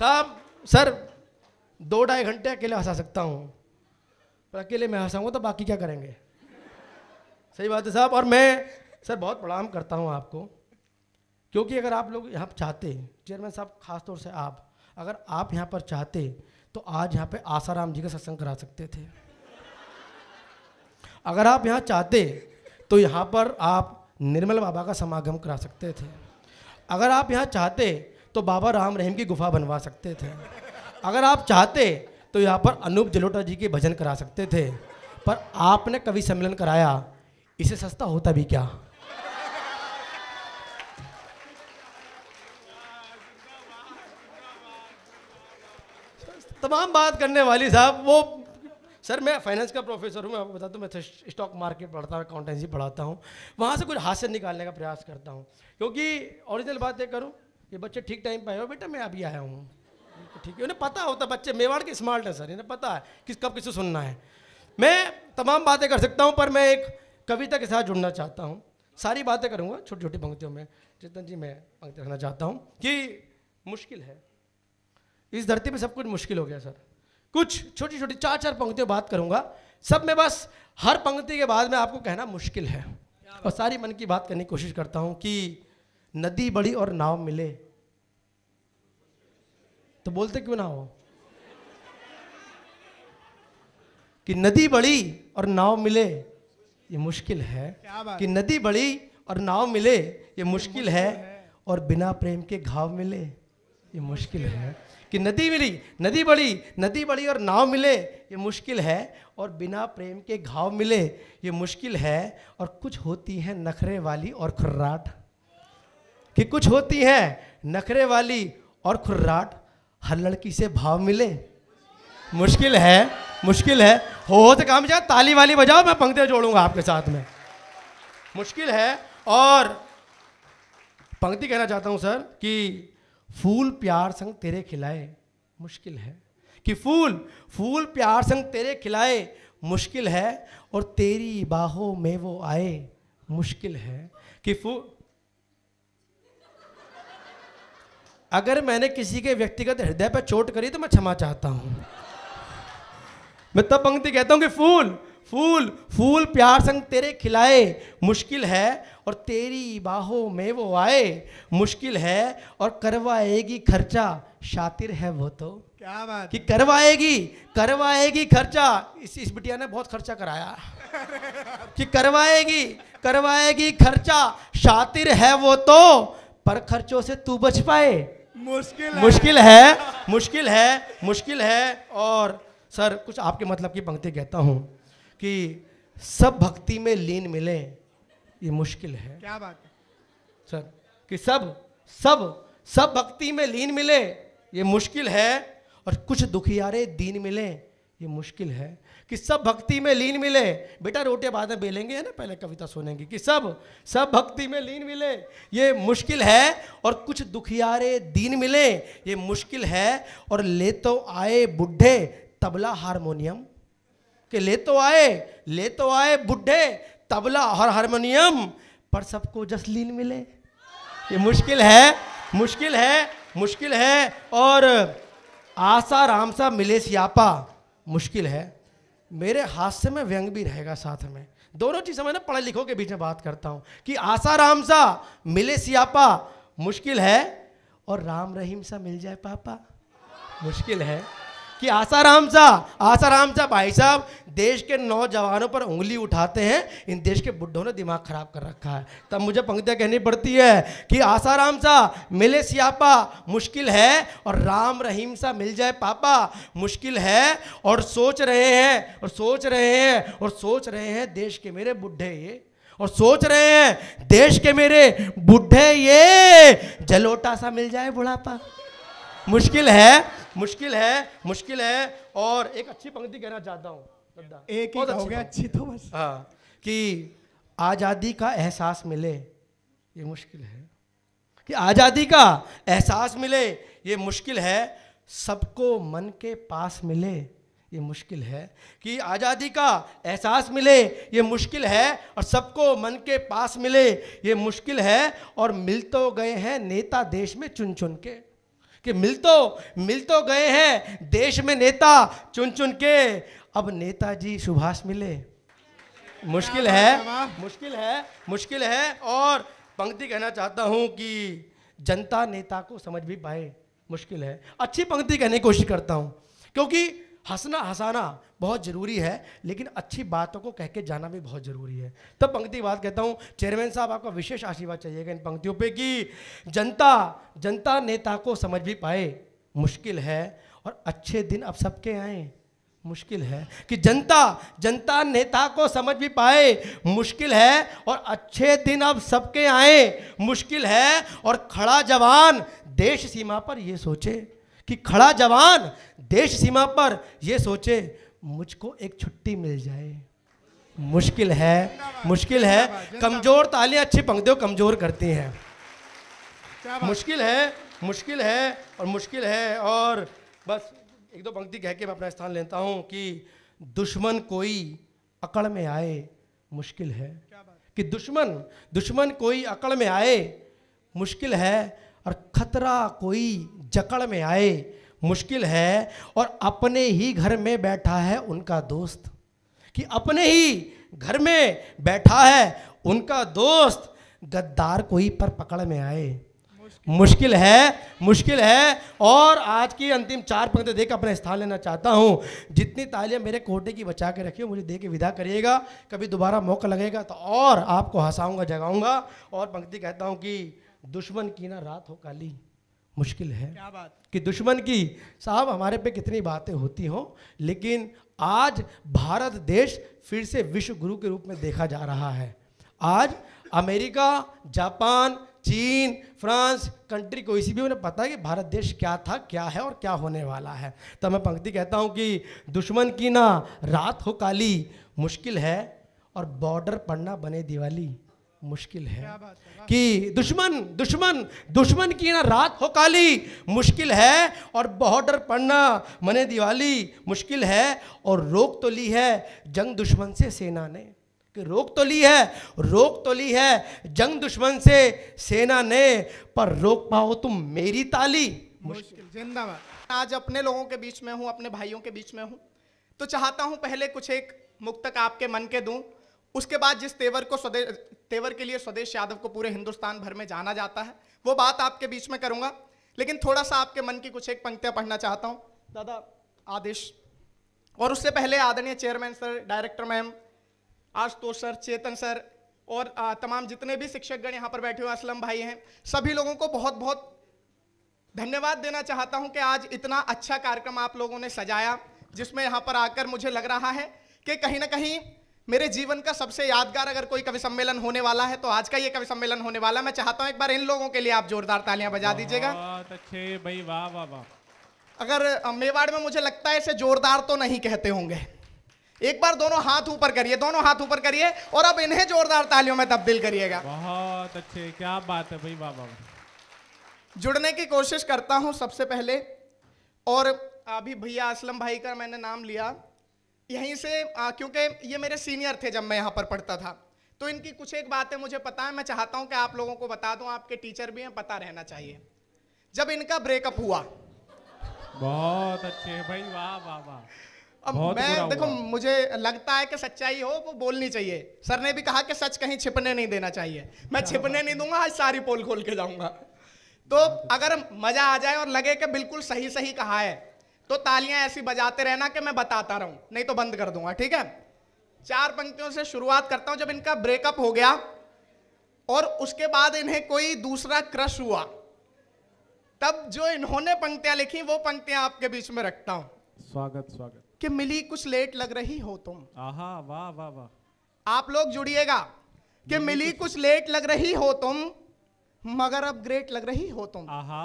साहब सर दो ढाई घंटे अकेले हंसा सकता हूँ पर अकेले मैं हंसाऊंगा तो बाकी क्या करेंगे सही बात है साहब और मैं सर बहुत प्रणाम करता हूँ आपको क्योंकि अगर आप लोग यहाँ चाहते चेयरमैन साहब खास तौर से आप अगर आप यहाँ पर चाहते तो आज यहाँ पे आसाराम जी का सत्संग करा सकते थे अगर आप यहाँ चाहते तो यहाँ पर आप निर्मल बाबा का समागम करा सकते थे अगर आप यहाँ चाहते तो बाबा राम रहीम की गुफा बनवा सकते थे अगर आप चाहते तो यहाँ पर अनूप जलोटा जी के भजन करा सकते थे पर आपने कवि सम्मेलन कराया इसे सस्ता होता भी क्या तमाम बात करने वाली साहब वो सर मैं फाइनेंस का प्रोफेसर हूँ मैं आपको बताता हूँ मैं स्टॉक मार्केट पढ़ता हूँ अकाउंटेंसी पढ़ाता हूँ वहाँ से कुछ हासिल निकालने का प्रयास करता हूँ क्योंकि ओरिजिनल बात यह करूँ ये बच्चे ठीक टाइम पर आए हो बेटा मैं अभी आया हूँ ठीक है उन्हें पता होता बच्चे मेवाड़ के स्मार्ट है सर इन्हें पता है किस कब किसे सुनना है मैं तमाम बातें कर सकता हूँ पर मैं एक कविता के साथ जुड़ना चाहता हूँ सारी बातें करूँगा छोटी छोटी पंक्तियों में चेतन जी मैं पंक्ति रखना चाहता हूँ कि मुश्किल है इस धरती पर सब कुछ मुश्किल हो गया सर कुछ छोटी छोटी चार चार पंक्तियों बात करूंगा सब में बस हर पंक्ति के बाद में आपको कहना मुश्किल है और सारी मन की बात करने की कोशिश करता हूं कि नदी बड़ी और नाव मिले तो बोलते क्यों ना हो कि नदी बड़ी और नाव मिले ये मुश्किल है कि नदी बड़ी और नाव मिले ये मुश्किल है और बिना प्रेम के घाव मिले ये मुश्किल है कि नदी मिली नदी बड़ी नदी बड़ी और नाव मिले ये मुश्किल है और बिना प्रेम के घाव मिले ये मुश्किल है और कुछ होती है नखरे वाली और खुर्राट कि कुछ होती है नखरे वाली और खुर्राट हर लड़की से भाव मिले मुश्किल है मुश्किल है हो तो काम जाए ताली वाली बजाओ मैं पंक्ति जोड़ूंगा आपके साथ में मुश्किल है और पंक्ति कहना चाहता हूं सर कि फूल प्यार संग तेरे खिलाए मुश्किल है कि फूल फूल प्यार संग तेरे खिलाए मुश्किल है और तेरी बाहों में वो आए मुश्किल है कि फूल अगर मैंने किसी के व्यक्तिगत हृदय पर चोट करी तो मैं क्षमा चाहता हूं मैं तब पंक्ति कहता हूं कि फूल फूल फूल प्यार संग तेरे खिलाए मुश्किल है और तेरी बाहों में वो आए मुश्किल है और करवाएगी खर्चा शातिर है वो तो क्या बात कि करवाएगी करवाएगी खर्चा इस इस बिटिया ने बहुत खर्चा कराया कि करवाएगी करवाएगी खर्चा शातिर है वो तो पर खर्चों से तू बच पाए मुश्किल मुश्किल है मुश्किल है मुश्किल है और सर कुछ आपके मतलब की पंक्ति कहता हूँ कि सब भक्ति में लीन मिले ये मुश्किल है क्या बात है सर कि सब सब सब भक्ति में लीन मिले ये मुश्किल है और कुछ दुखियारे दीन मिले ये मुश्किल है कि सब भक्ति में लीन मिले बेटा रोटे बाद में बेलेंगे है ना पहले कविता सुनेंगे कि सब सब भक्ति में लीन मिले ये मुश्किल है और कुछ दुखियारे दीन मिले ये मुश्किल है और ले तो आए बुढ़े तबला हारमोनियम कि ले तो आए ले तो आए बुढ़े तबला और हारमोनियम पर सबको जसलीन मिले ये मुश्किल है मुश्किल है मुश्किल है और आशा राम सा मिले सियापा मुश्किल है मेरे हास्य में व्यंग भी रहेगा साथ में दोनों चीज़ मैं ना पढ़े लिखों के बीच में बात करता हूँ कि आशा राम सा मिले सियापा मुश्किल है और राम रहीम सा मिल जाए पापा मुश्किल है कि आसाराम सा आसाराम सा भाई साहब देश के नौजवानों पर उंगली उठाते हैं इन देश के बुढ़ों ने दिमाग खराब कर रखा है तब मुझे पंक्तियाँ कहनी पड़ती है कि आसाराम सा मिले सियापा मुश्किल है और राम रहीम सा मिल जाए पापा मुश्किल है और सोच रहे हैं और सोच रहे हैं और सोच रहे हैं देश के मेरे बुढ़े ये और सोच रहे हैं देश के मेरे बुढ़े ये जलोटा सा मिल जाए बुढ़ापा मुश्किल है मुश्किल है मुश्किल है और एक अच्छी पंक्ति कहना चाहता हूँ एक ही हो गया अच्छी तो बस हाँ कि आज़ादी का एहसास मिले ये मुश्किल है कि आज़ादी का एहसास मिले ये मुश्किल है सबको मन के पास मिले ये मुश्किल है कि आज़ादी का एहसास मिले ये मुश्किल है और सबको मन के पास मिले ये मुश्किल है और मिल तो गए हैं नेता देश में चुन चुन के कि मिल तो मिल तो गए हैं देश में नेता चुन चुन के अब नेताजी सुभाष मिले मुश्किल है मुश्किल है मुश्किल है और पंक्ति कहना चाहता हूं कि जनता नेता को समझ भी पाए मुश्किल है अच्छी पंक्ति कहने की कोशिश करता हूं क्योंकि हंसना हंसाना बहुत ज़रूरी है लेकिन अच्छी बातों को कह के जाना भी बहुत ज़रूरी है तब तो पंक्ति बात कहता हूँ चेयरमैन साहब आपका विशेष आशीर्वाद चाहिएगा इन पंक्तियों पे कि जनता जनता नेता को समझ भी पाए मुश्किल है और अच्छे दिन अब सबके आए मुश्किल है कि जनता जनता नेता को समझ भी पाए मुश्किल है और अच्छे दिन अब सबके आए मुश्किल है और खड़ा जवान देश सीमा पर ये सोचे कि खड़ा जवान देश सीमा पर यह सोचे मुझको एक छुट्टी मिल जाए मुश्किल है मुश्किल है कमजोर तालियां अच्छी पंक्तियों कमजोर करती हैं मुश्किल है मुश्किल है और मुश्किल है और बस एक दो पंक्ति कह के मैं अपना स्थान लेता हूँ कि दुश्मन कोई अकड़ में आए मुश्किल है कि दुश्मन दुश्मन कोई अकड़ में आए मुश्किल है और खतरा कोई जकड़ में आए मुश्किल है और अपने ही घर में बैठा है उनका दोस्त कि अपने ही घर में बैठा है उनका दोस्त गद्दार कोई पर पकड़ में आए मुश्किल, है मुश्किल है और आज की अंतिम चार पंक्ति देख अपना स्थान लेना चाहता हूँ जितनी तालियां मेरे कोटे की बचा के हो मुझे दे के विदा करिएगा कभी दोबारा मौका लगेगा तो और आपको हंसाऊंगा जगाऊंगा और पंक्ति कहता हूँ कि दुश्मन की ना रात हो काली मुश्किल है क्या बात कि दुश्मन की साहब हमारे पे कितनी बातें होती हों लेकिन आज भारत देश फिर से विश्व गुरु के रूप में देखा जा रहा है आज अमेरिका जापान चीन फ्रांस कंट्री को इसी भी उन्हें पता है कि भारत देश क्या था क्या है और क्या होने वाला है तो मैं पंक्ति कहता हूँ कि दुश्मन की ना रात हो काली मुश्किल है और बॉर्डर पढ़ना बने दिवाली मुश्किल है कि दुश्मन दुश्मन दुश्मन की ना रात हो काली मुश्किल है और बॉर्डर पढ़ना मने दिवाली मुश्किल है और रोक तो ली है जंग दुश्मन से सेना ने कि रोक तो ली है रोक तो ली है जंग दुश्मन से सेना ने पर रोक पाओ तुम मेरी ताली मुश्किल जिंदाबाद आज अपने लोगों के बीच में हूँ अपने भाइयों के बीच में हूँ तो चाहता हूँ पहले कुछ एक मुक्तक आपके मन के दूँ उसके बाद जिस तेवर को स्वदेश तेवर के लिए स्वदेश यादव को पूरे हिंदुस्तान भर में जाना जाता है वो बात आपके बीच में करूंगा लेकिन थोड़ा सा आपके मन की कुछ एक पंक्तियां पढ़ना चाहता हूं दादा आदेश और उससे पहले आदरणीय chairman sir director ma'am Ashutosh sir Chetan sir और तमाम जितने भी शिक्षकगण यहाँ पर बैठे हुए असलम भाई हैं सभी लोगों को बहुत बहुत धन्यवाद देना चाहता हूँ कि आज इतना अच्छा कार्यक्रम आप लोगों ने सजाया जिसमें यहाँ पर आकर मुझे लग रहा है कि कहीं ना कहीं मेरे जीवन का सबसे यादगार अगर कोई कवि सम्मेलन होने वाला है तो आज का ये कवि सम्मेलन होने वाला मैं चाहता हूँ एक बार इन लोगों के लिए आप जोरदार तालियां बजा दीजिएगा भाई वाह वाह वाह अगर मेवाड़ में मुझे लगता है इसे जोरदार तो नहीं कहते होंगे एक बार दोनों हाथ ऊपर करिए दोनों हाथ ऊपर करिए और अब इन्हें जोरदार तालियों में तब्दील करिएगा बहुत अच्छे क्या बात है भाई वाह वाह जुड़ने की कोशिश करता हूं सबसे पहले और अभी भैया असलम भाई का मैंने नाम लिया यहीं से क्योंकि ये मेरे सीनियर थे जब मैं यहाँ पर पढ़ता था तो इनकी कुछ एक बातें मुझे पता है मैं चाहता हूँ कि आप लोगों को बता दूँ आपके टीचर भी हैं पता रहना चाहिए जब इनका ब्रेकअप हुआ बहुत अच्छे भाई वाह वाह वाह अब मैं देखो मुझे लगता है कि सच्चाई हो वो बोलनी चाहिए सर ने भी कहा कि सच कहीं छिपने नहीं देना चाहिए मैं छिपने नहीं दूंगा आज सारी पोल खोल के जाऊंगा तो अगर मजा आ जाए और लगे कि बिल्कुल सही सही कहा है तो तालियां ऐसी बजाते रहना कि मैं बताता रहूं नहीं तो बंद कर दूंगा ठीक है चार पंक्तियों से शुरुआत करता हूं जब इनका ब्रेकअप हो गया और उसके बाद इन्हें कोई दूसरा क्रश हुआ तब जो इन्होंने पंक्तियां लिखी वो पंक्तियां आपके बीच में रखता हूं स्वागत स्वागत कि मिली कुछ लेट लग रही हो तुम आहा वाह वाह वाह आप लोग जुड़िएगा कि मिली कुछ लेट लग रही हो तुम मगर अब ग्रेट लग रही हो तुम आहा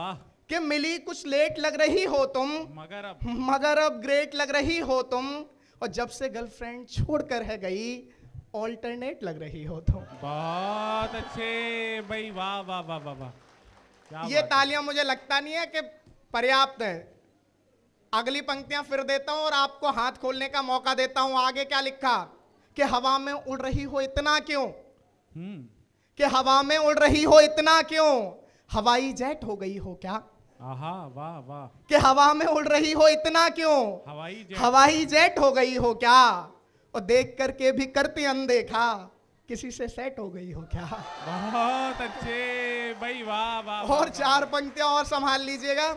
वाह कि मिली कुछ लेट लग रही हो तुम मगर अब मगर अब ग्रेट लग रही हो तुम और जब से गर्लफ्रेंड कर है गई ऑल्टरनेट लग रही हो तुम बहुत अच्छे भाई वाह वाह वाह वाह वाह ये तालियां मुझे लगता नहीं है कि पर्याप्त है अगली पंक्तियां फिर देता हूं और आपको हाथ खोलने का मौका देता हूं आगे क्या लिखा कि हवा में उड़ रही हो इतना क्यों हम्म। कि हवा में उड़ रही हो इतना क्यों हवाई जेट हो गई हो क्या आहा वाह वाह कि हवा में उड़ रही हो इतना क्यों हवाई जेट हवाई जेट हो गई हो क्या और देख करके भी करते अनदेखा किसी से सेट हो गई हो क्या बहुत अच्छे भाई वाह वाह और चार पंक्तियां और संभाल लीजिएगा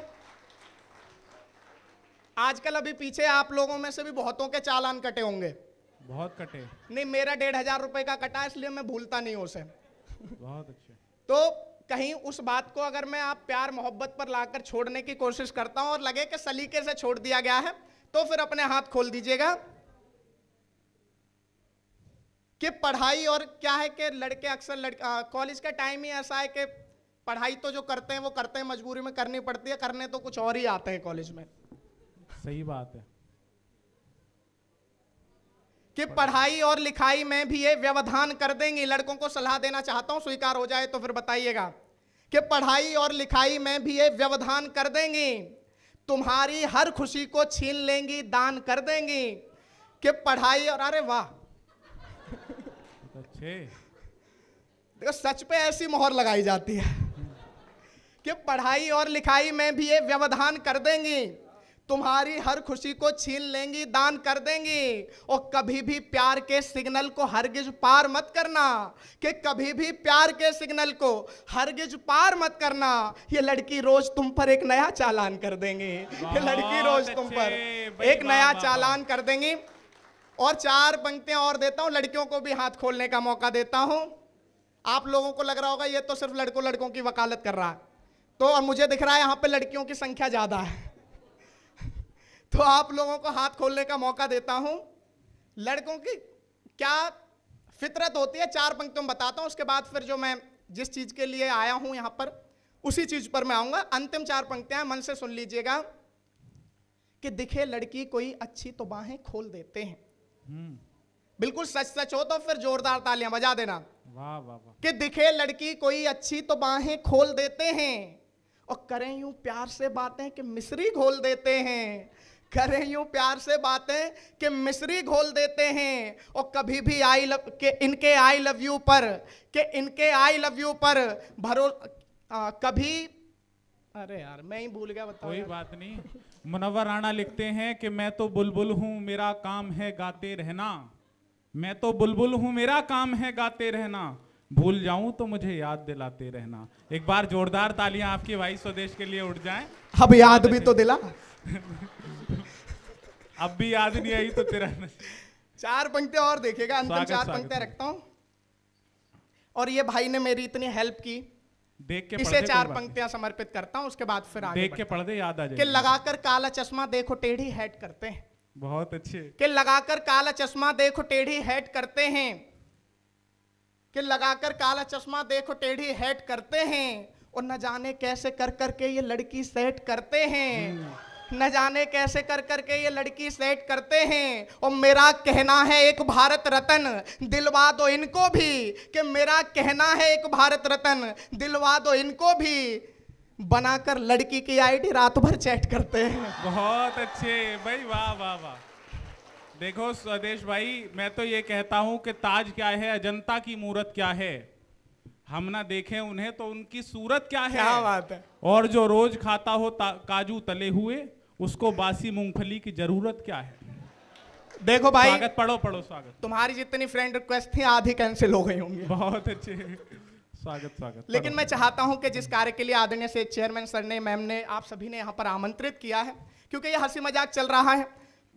आजकल अभी पीछे आप लोगों में से भी बहुतों के चालान कटे होंगे बहुत कटे नहीं मेरा डेढ़ हजार रुपए का कटा इसलिए मैं भूलता नहीं उसे बहुत अच्छे तो कहीं उस बात को अगर मैं आप प्यार मोहब्बत पर लाकर छोड़ने की कोशिश करता हूं और लगे कि सलीके से छोड़ दिया गया है तो फिर अपने हाथ खोल दीजिएगा कि पढ़ाई और क्या है कि लड़के अक्सर लड़के कॉलेज का टाइम ही ऐसा है कि पढ़ाई तो जो करते हैं वो करते हैं मजबूरी में करनी पड़ती है करने तो कुछ और ही आते हैं कॉलेज में सही बात है कि पढ़ाई और लिखाई में भी ये व्यवधान कर देंगे लड़कों को सलाह देना चाहता हूँ स्वीकार हो जाए तो फिर बताइएगा कि पढ़ाई और लिखाई में भी ये व्यवधान कर देंगी तुम्हारी हर खुशी को छीन लेंगी दान कर देंगी कि पढ़ाई और अरे वाह अच्छे देखो सच पे ऐसी मोहर लगाई जाती है कि पढ़ाई और लिखाई में भी ये व्यवधान कर देंगी तुम्हारी हर खुशी को छीन लेंगी दान कर देंगी और कभी भी प्यार के सिग्नल को हरगिज पार मत करना कि कभी भी प्यार के सिग्नल को हरगिज पार मत करना ये लड़की रोज तुम पर एक नया चालान कर देंगी ये लड़की रोज तुम पर एक नया चालान कर देंगी और चार पंक्तियां और देता हूं लड़कियों को भी हाथ खोलने का मौका देता हूं आप लोगों को लग रहा होगा ये तो सिर्फ लड़कों लड़कों की वकालत कर रहा है तो और मुझे दिख रहा है यहाँ पे लड़कियों की संख्या ज़्यादा है तो आप लोगों को हाथ खोलने का मौका देता हूं लड़कों की क्या फितरत होती है चार पंक्तियों में बताता हूं उसके बाद फिर जो मैं जिस चीज़ के लिए आया हूं यहां पर उसी चीज़ पर मैं आऊंगा अंतिम चार पंक्तियां मन से सुन लीजिएगा कि दिखे लड़की कोई अच्छी तो बाहें खोल देते हैं हम्म। बिल्कुल सच सच हो तो फिर जोरदार तालियां बजा देना वाह वाह कि दिखे लड़की कोई अच्छी तो बाहें खोल देते हैं और करें यूं प्यार से बातें कि मिसरी घोल देते हैं करें यूं प्यार से बातें कि मिश्री घोल देते हैं और कभी भी आई लव के इनके आई लव यू पर के इनके आई लव यू पर भरो आ, कभी अरे यार मैं ही भूल गया बताओ कोई बात नहीं मुनवर राणा लिखते हैं कि मैं तो बुलबुल हूं मेरा काम है गाते रहना मैं तो बुलबुल हूं मेरा काम है गाते रहना भूल जाऊं तो मुझे याद दिलाते रहना एक बार जोरदार तालियां आपकी भाई स्वदेश के लिए उठ जाएं अब याद भी तो दिला अब भी याद नहीं आई तो तेरा चार पंक्तियां और देखेगा अंतिम चार पंक्तियां रखता हूँ और ये भाई ने मेरी इतनी हेल्प की देख के इसे चार पंक्तियां समर्पित करता हूँ उसके बाद फिर आगे देख के पढ़ दे याद आ जाए लगाकर काला चश्मा देखो टेढ़ी हेड करते हैं बहुत अच्छे के लगाकर काला चश्मा देखो टेढ़ी हेड करते हैं कि लगाकर काला चश्मा देखो टेढ़ी हेड करते हैं और न जाने कैसे कर करके ये लड़की सेट करते हैं हम्म। न जाने कैसे कर करके ये लड़की सेट करते हैं और मेरा कहना है एक भारत रत्न दिलवा दो इनको भी कि मेरा कहना है एक भारत रत्न दिलवा दो इनको भी बनाकर लड़की की आईडी रात भर चैट करते हैं बहुत अच्छे भाई वाह वाह वाह देखो स्वदेश भाई मैं तो ये कहता हूँ कि ताज क्या है अजंता की मूर्त क्या है हम ना देखें उन्हें तो उनकी सूरत क्या है क्या बात है और जो रोज खाता हो काजू तले हुए उसको बासी मूंगफली की जरूरत क्या है देखो भाई स्वागत पढ़ो पढ़ो स्वागत तुम्हारी जितनी फ्रेंड रिक्वेस्ट थी आधी कैंसिल हो गई होंगी बहुत अच्छे स्वागत स्वागत लेकिन मैं चाहता हूं कि जिस कार्य के लिए आदरणीय से चेयरमैन सर ने मैम ने आप सभी ने यहाँ पर आमंत्रित किया है क्योंकि ये हंसी मजाक चल रहा है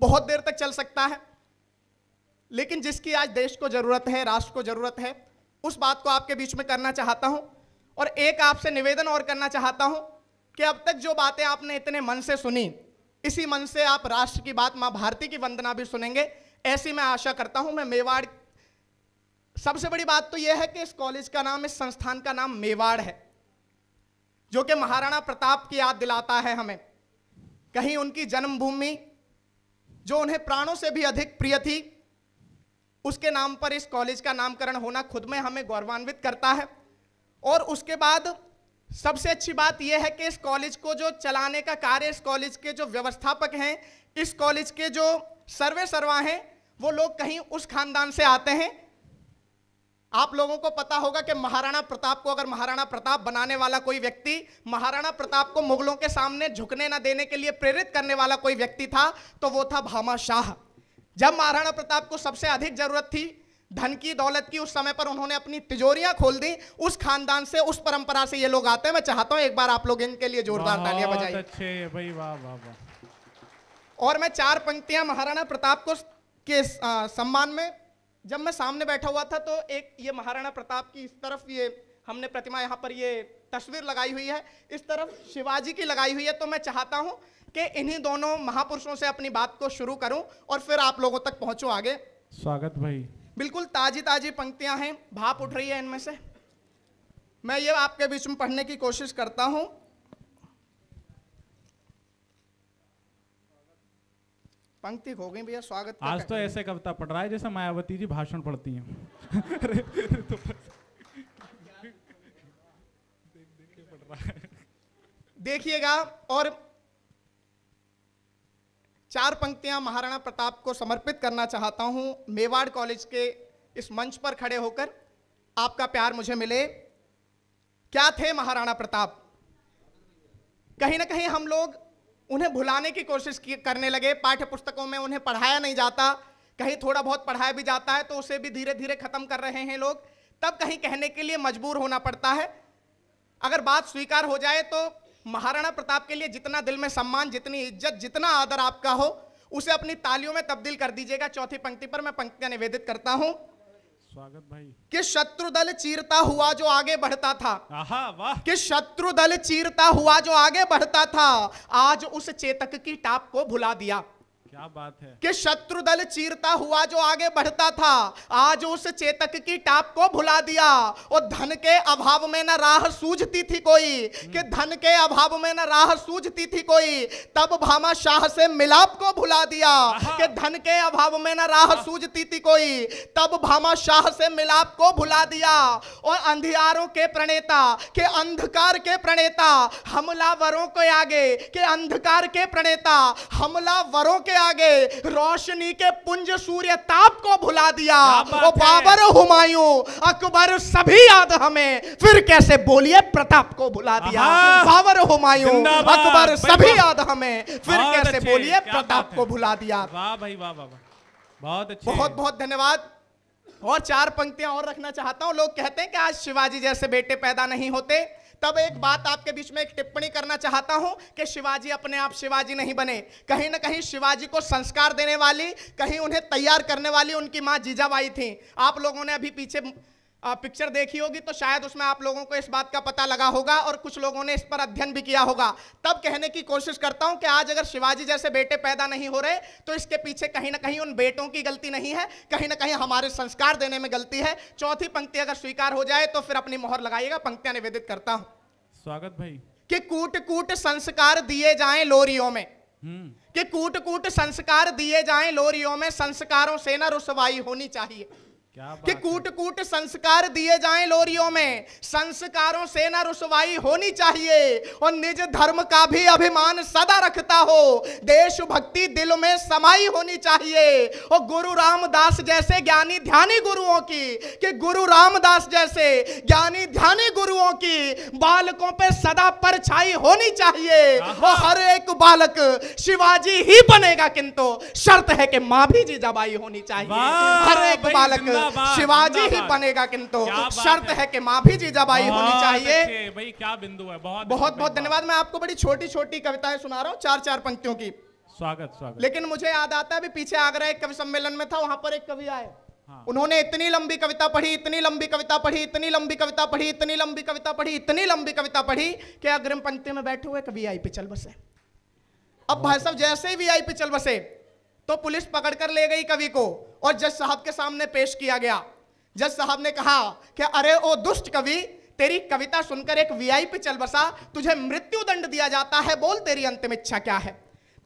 बहुत देर तक चल सकता है लेकिन जिसकी आज देश को जरूरत है राष्ट्र को जरूरत है उस बात को आपके बीच में करना चाहता हूँ और एक आपसे निवेदन और करना चाहता हूँ कि अब तक जो बातें आपने इतने मन से सुनी इसी मन से आप राष्ट्र की बात मां भारती की वंदना भी सुनेंगे ऐसी मैं आशा करता हूं मैं मेवाड़ सबसे बड़ी बात तो यह है कि इस कॉलेज का नाम इस संस्थान का नाम मेवाड़ है जो कि महाराणा प्रताप की याद दिलाता है हमें कहीं उनकी जन्मभूमि जो उन्हें प्राणों से भी अधिक प्रिय थी उसके नाम पर इस कॉलेज का नामकरण होना खुद में हमें गौरवान्वित करता है और उसके बाद सबसे अच्छी बात यह है कि इस कॉलेज को जो चलाने का कार्य इस कॉलेज के जो व्यवस्थापक हैं इस कॉलेज के जो सर्वे सर्वा हैं वो लोग कहीं उस खानदान से आते हैं आप लोगों को पता होगा कि महाराणा प्रताप को अगर महाराणा प्रताप बनाने वाला कोई व्यक्ति महाराणा प्रताप को मुगलों के सामने झुकने ना देने के लिए प्रेरित करने वाला कोई व्यक्ति था तो वो था भामा शाह जब महाराणा प्रताप को सबसे अधिक जरूरत थी धन की दौलत की उस समय पर उन्होंने अपनी तिजोरियां खोल दी उस खानदान से उस परंपरा से ये लोग आते हैं मैं चाहता हूं एक बार आप लोग इनके लिए जोरदार तालियां बजाइए अच्छे भाई वाह वाह वाह और मैं चार पंक्तियां महाराणा प्रताप को के सम्मान में जब मैं सामने बैठा हुआ था तो एक ये महाराणा प्रताप की इस तरफ ये हमने प्रतिमा यहाँ पर ये तस्वीर लगाई हुई है इस तरफ शिवाजी की लगाई हुई है तो मैं चाहता हूँ कि इन्हीं दोनों महापुरुषों से अपनी बात को शुरू करूँ और फिर आप लोगों तक पहुँचूँ आगे स्वागत भाई बिल्कुल ताज़ी ताज़ी पंक्तियां हैं भाप उठ रही है इनमें से मैं ये आपके बीच में पढ़ने की कोशिश करता हूं पंक्ति हो गई भैया स्वागत आज तो ऐसे कविता पढ़ रहा है जैसे मायावती जी भाषण पढ़ती हैं तो देखिएगा और चार पंक्तियां महाराणा प्रताप को समर्पित करना चाहता हूं मेवाड़ कॉलेज के इस मंच पर खड़े होकर आपका प्यार मुझे मिले क्या थे महाराणा प्रताप कहीं ना कहीं हम लोग उन्हें भुलाने की कोशिश करने लगे पाठ्य पुस्तकों में उन्हें पढ़ाया नहीं जाता कहीं थोड़ा बहुत पढ़ाया भी जाता है तो उसे भी धीरे धीरे खत्म कर रहे हैं लोग तब कहीं कहने के लिए मजबूर होना पड़ता है अगर बात स्वीकार हो जाए तो महाराणा प्रताप के लिए जितना दिल में सम्मान जितनी इज्जत जितना आदर आपका हो उसे अपनी तालियों में तब्दील कर दीजिएगा चौथी पंक्ति पर मैं पंक्तियां निवेदित करता हूं स्वागत भाई कि शत्रु दल चीरता हुआ जो आगे बढ़ता था वाह कि शत्रु दल चीरता हुआ जो आगे बढ़ता था आज उस चेतक की टाप को भुला दिया क्या बात है कि शत्रु दल चीरता हुआ जो आगे बढ़ता था आज उस चेतक की टाप को भुला दिया और धन के अभाव में न राह सूझती थी कोई कि धन के अभाव में न राह सूझती थी कोई तब भामा शाह से मिलाप को भुला दिया कि धन के अभाव में न राह सूझती थी कोई तब भामा शाह से मिलाप को भुला दिया और अंधियारों के प्रणेता के अंधकार के प्रणेता हमलावरों के आगे के अंधकार के प्रणेता हमलावरों के आ गए रोशनी के पुंज सूर्य ताप को भुला दिया वो बाबर हुमायूं अकबर सभी याद हमें फिर कैसे बोलिए प्रताप को भुला दिया बाबर हुमायूं अकबर सभी याद हमें फिर कैसे बोलिए प्रताप को भुला दिया बहुत अच्छे बहुत बहुत धन्यवाद और चार पंक्तियां और रखना चाहता हूं लोग कहते हैं कि आज शिवाजी जैसे बेटे पैदा नहीं होते तब एक बात आपके बीच में एक टिप्पणी करना चाहता हूं कि शिवाजी अपने आप शिवाजी नहीं बने कहीं ना कहीं शिवाजी को संस्कार देने वाली कहीं उन्हें तैयार करने वाली उनकी माँ जीजाबाई थी आप लोगों ने अभी पीछे पिक्चर देखी होगी तो शायद उसमें आप लोगों को इस बात का पता लगा होगा और कुछ लोगों ने इस पर अध्ययन भी किया होगा तब कहने की कोशिश करता हूं कि आज अगर शिवाजी जैसे बेटे पैदा नहीं हो रहे तो इसके पीछे कहीं ना कहीं उन बेटों की गलती नहीं है कहीं ना कहीं हमारे संस्कार देने में गलती है चौथी पंक्ति अगर स्वीकार हो जाए तो फिर अपनी मोहर लगाइएगा पंक्तियां निवेदित करता हूँ स्वागत भाई कि कूट कूट संस्कार दिए जाए लोरियों में हम्म। कि कूट कूट संस्कार दिए जाए लोरियों में संस्कारों से ना रुसवाई होनी चाहिए कि कूट कूट संस्कार दिए जाएं लोरियों में संस्कारों से ना रुसवाई होनी चाहिए और निज धर्म का भी अभिमान सदा रखता हो देश भक्ति दिल में समाई होनी चाहिए और गुरु रामदास जैसे ज्ञानी ध्यानी गुरुओं की कि गुरु रामदास जैसे ज्ञानी ध्यानी गुरुओं की बालकों पे सदा परछाई होनी चाहिए और हर एक बालक शिवाजी ही बनेगा किंतु शर्त है कि माँ भी जी जीजाबाई होनी चाहिए हर एक बालक शिवाजी ही बनेगा किंतु शर्त है कि माँ भी जीजाबाई होनी चाहिए भाई क्या बिंदु है बहुत बहुत बहुत धन्यवाद मैं आपको बड़ी छोटी छोटी कविताएं सुना रहा हूँ चार चार पंक्तियों की स्वागत स्वागत लेकिन मुझे याद आता है पीछे आगरा एक कवि सम्मेलन में था वहां पर एक कवि आए हाँ। उन्होंने इतनी लंबी कविता पढ़ी इतनी लंबी कविता पढ़ी इतनी लंबी कविता पढ़ी इतनी लंबी कविता पढ़ी इतनी लंबी कविता पढ़ी कि अग्रिम पंक्ति में बैठे हुए कभी आई चल बसे अब भाई साहब जैसे ही वी आई चल बसे तो पुलिस पकड़ कर ले गई कवि को और जज साहब के सामने पेश किया गया जज साहब ने कहा कि अरे ओ दुष्ट कवि तेरी कविता सुनकर एक वीआईपी चल बसा तुझे मृत्यु दंड दिया जाता है बोल तेरी अंतिम इच्छा क्या है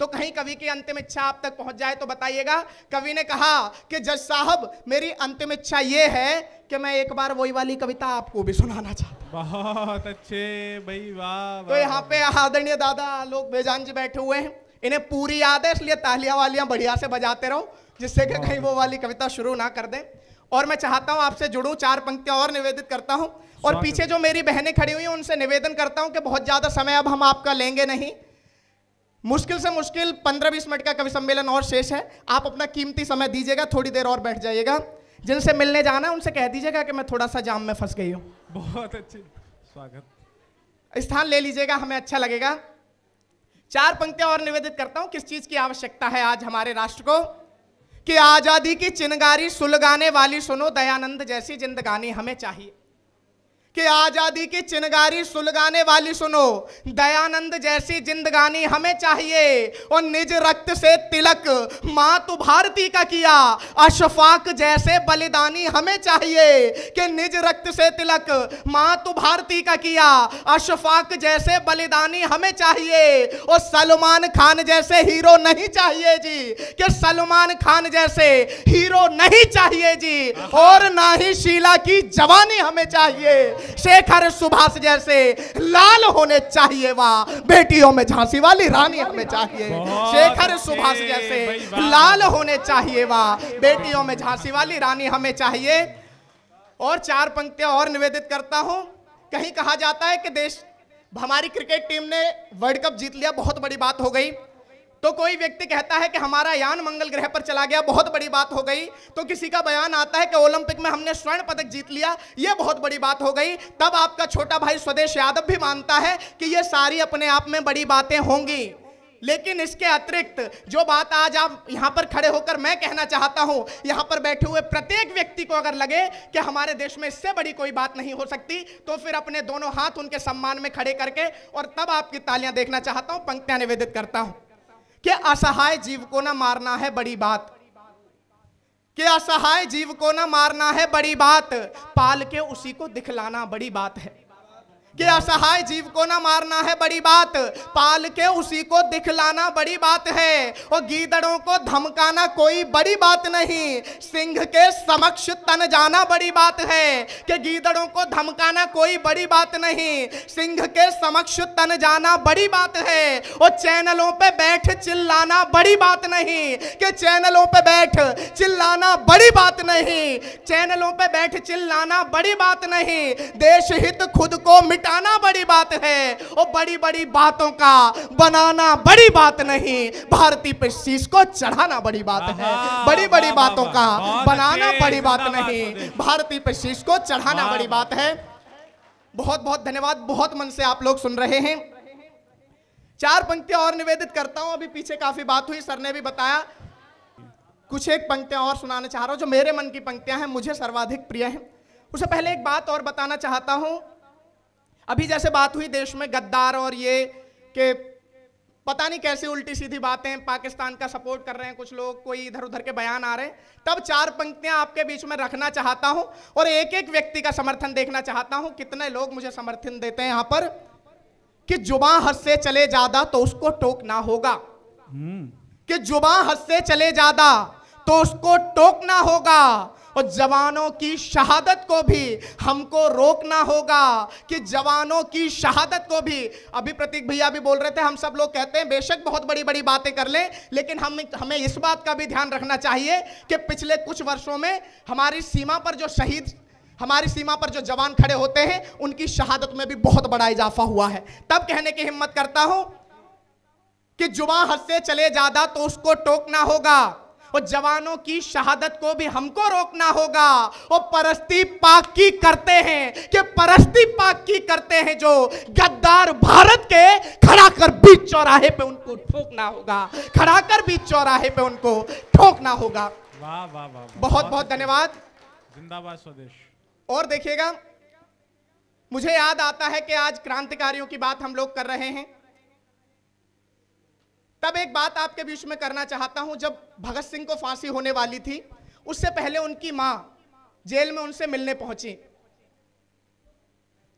तो कहीं कवि की अंतिम इच्छा आप तक पहुंच जाए तो बताइएगा कवि ने कहा कि जज साहब मेरी अंतिम इच्छा ये है कि मैं एक बार वही वाली कविता आपको भी सुनाना चाहता बहुत अच्छे भाई वाह तो यहाँ पे आदरणीय दादा लोग बेजान जी बैठे हुए हैं इन्हें पूरी याद है इसलिए तालियां वालियां बढ़िया से बजाते रहो जिससे कि कहीं वो वाली कविता शुरू ना कर दें और मैं चाहता हूँ आपसे जुड़ू चार पंक्तियां और निवेदित करता हूँ और पीछे जो मेरी बहनें खड़ी हुई हैं उनसे निवेदन करता हूँ कि बहुत ज़्यादा समय अब हम आपका लेंगे नहीं मुश्किल से मुश्किल पंद्रह बीस मिनट का कवि सम्मेलन और शेष है आप अपना कीमती समय दीजिएगा थोड़ी देर और बैठ जाइएगा जिनसे मिलने जाना है उनसे कह दीजिएगा कि मैं थोड़ा सा जाम में फंस गई हूँ बहुत अच्छी स्वागत स्थान ले लीजिएगा हमें अच्छा लगेगा चार पंक्तियां और निवेदित करता हूँ किस चीज़ की आवश्यकता है आज हमारे राष्ट्र को कि आज़ादी की चिनगारी सुलगाने वाली सुनो दयानंद जैसी जिंदगानी हमें चाहिए कि आज़ादी की चिनगारी सुलगाने वाली सुनो दयानंद जैसी जिंदगानी हमें चाहिए और निज रक्त से तिलक माँ तु भारती का किया अशफाक जैसे बलिदानी हमें चाहिए कि निज रक्त से तिलक माँ तु भारती का किया अशफाक जैसे बलिदानी हमें चाहिए और सलमान खान जैसे हीरो नहीं चाहिए जी कि सलमान खान जैसे हीरो नहीं चाहिए जी और ना ही शीला की जवानी हमें चाहिए शेखर सुभाष जैसे लाल होने चाहिए वाह बेटियों में झांसी वाली रानी हमें चाहिए शेखर सुभाष जैसे लाल होने चाहिए वाह बेटियों में झांसी वाली रानी हमें चाहिए और चार पंक्तियां और निवेदित करता हूं कहीं कहा जाता है कि देश हमारी क्रिकेट टीम ने वर्ल्ड कप जीत लिया बहुत बड़ी बात हो गई तो कोई व्यक्ति कहता है कि हमारा यान मंगल ग्रह पर चला गया बहुत बड़ी बात हो गई तो किसी का बयान आता है कि ओलंपिक में हमने स्वर्ण पदक जीत लिया ये बहुत बड़ी बात हो गई तब आपका छोटा भाई स्वदेश यादव भी मानता है कि ये सारी अपने आप में बड़ी बातें होंगी लेकिन इसके अतिरिक्त जो बात आज आप यहाँ पर खड़े होकर मैं कहना चाहता हूँ यहाँ पर बैठे हुए प्रत्येक व्यक्ति को अगर लगे कि हमारे देश में इससे बड़ी कोई बात नहीं हो सकती तो फिर अपने दोनों हाथ उनके सम्मान में खड़े करके और तब आपकी तालियां देखना चाहता हूँ पंक्तियां निवेदित करता हूँ कि असहाय जीव को ना मारना है बड़ी बात कि असहाय जीव को ना मारना है बड़ी बात पाल के उसी को दिखलाना बड़ी बात है कि असहाय जीव को ना मारना है बड़ी बात पाल के उसी को दिखलाना बड़ी बात है और गीदड़ों को धमकाना कोई बड़ी बात नहीं सिंह के समक्ष तन जाना बड़ी बात है कि गीदड़ों को धमकाना कोई बड़ी बात नहीं सिंह के समक्ष तन जाना बड़ी बात है और चैनलों पे बैठ चिल्लाना बड़ी बात नहीं कि चैनलों पे बैठ चिल्लाना बड़ी बात नहीं चैनलों पर बैठ चिल्लाना बड़ी बात नहीं देश हित खुद को मिट मिटाना बड़ी बात है और बड़ी बड़ी बातों का बनाना बड़ी बात नहीं भारतीय प्रशीष को चढ़ाना बड़ी बात है बड़ी बड़ी बातों का बनाना बड़ी बात नहीं भारतीय प्रशीष को चढ़ाना बड़ी बात है बहुत बहुत धन्यवाद बहुत मन से आप लोग सुन रहे हैं चार पंक्तियां और निवेदित करता हूं अभी पीछे काफी बात हुई सर ने भी बताया कुछ एक पंक्तियां और सुनाना चाह रहा हूं जो मेरे मन की पंक्तियां हैं मुझे सर्वाधिक प्रिय हैं उसे पहले एक बात और बताना चाहता हूं अभी जैसे बात हुई देश में गद्दार और ये के पता नहीं कैसे उल्टी सीधी बातें पाकिस्तान का सपोर्ट कर रहे हैं कुछ लोग कोई इधर उधर के बयान आ रहे हैं तब चार पंक्तियां आपके बीच में रखना चाहता हूं और एक एक व्यक्ति का समर्थन देखना चाहता हूं कितने लोग मुझे समर्थन देते हैं यहां पर कि जुबा हद से चले ज्यादा तो उसको टोकना होगा हम्म। कि जुबा हद से चले ज्यादा तो उसको टोकना होगा और जवानों की शहादत को भी हमको रोकना होगा कि जवानों की शहादत को भी अभी प्रतीक भैया भी बोल रहे थे हम सब लोग कहते हैं बेशक बहुत बड़ी बड़ी बातें कर लें लेकिन हम हमें इस बात का भी ध्यान रखना चाहिए कि पिछले कुछ वर्षों में हमारी सीमा पर जो शहीद हमारी सीमा पर जो जवान खड़े होते हैं उनकी शहादत में भी बहुत बड़ा इजाफा हुआ है तब कहने की हिम्मत करता हूं कि जुबा हद से चले ज्यादा तो उसको टोकना होगा और जवानों की शहादत को भी हमको रोकना होगा वो परस्ती पाक की करते हैं कि परस्ती पाक की करते हैं जो गद्दार भारत के खड़ा कर बीच चौराहे पे उनको ठोकना होगा खड़ा कर बीच चौराहे पे उनको ठोकना होगा वाह वाह वाह बहुत बहुत धन्यवाद जिंदाबाद स्वदेश और देखिएगा मुझे याद आता है कि आज क्रांतिकारियों की बात हम लोग कर रहे हैं तब एक बात आपके बीच में करना चाहता हूं जब भगत सिंह को फांसी होने वाली थी उससे पहले उनकी मां जेल में उनसे मिलने पहुंची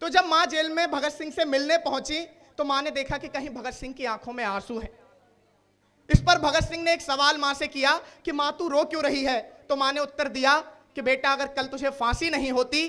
तो जब मां जेल में भगत सिंह से मिलने पहुंची तो माँ ने देखा कि कहीं भगत सिंह की आंखों में आंसू है इस पर भगत सिंह ने एक सवाल मां से किया कि माँ तू रो क्यों रही है तो माँ ने उत्तर दिया कि बेटा अगर कल तुझे फांसी नहीं होती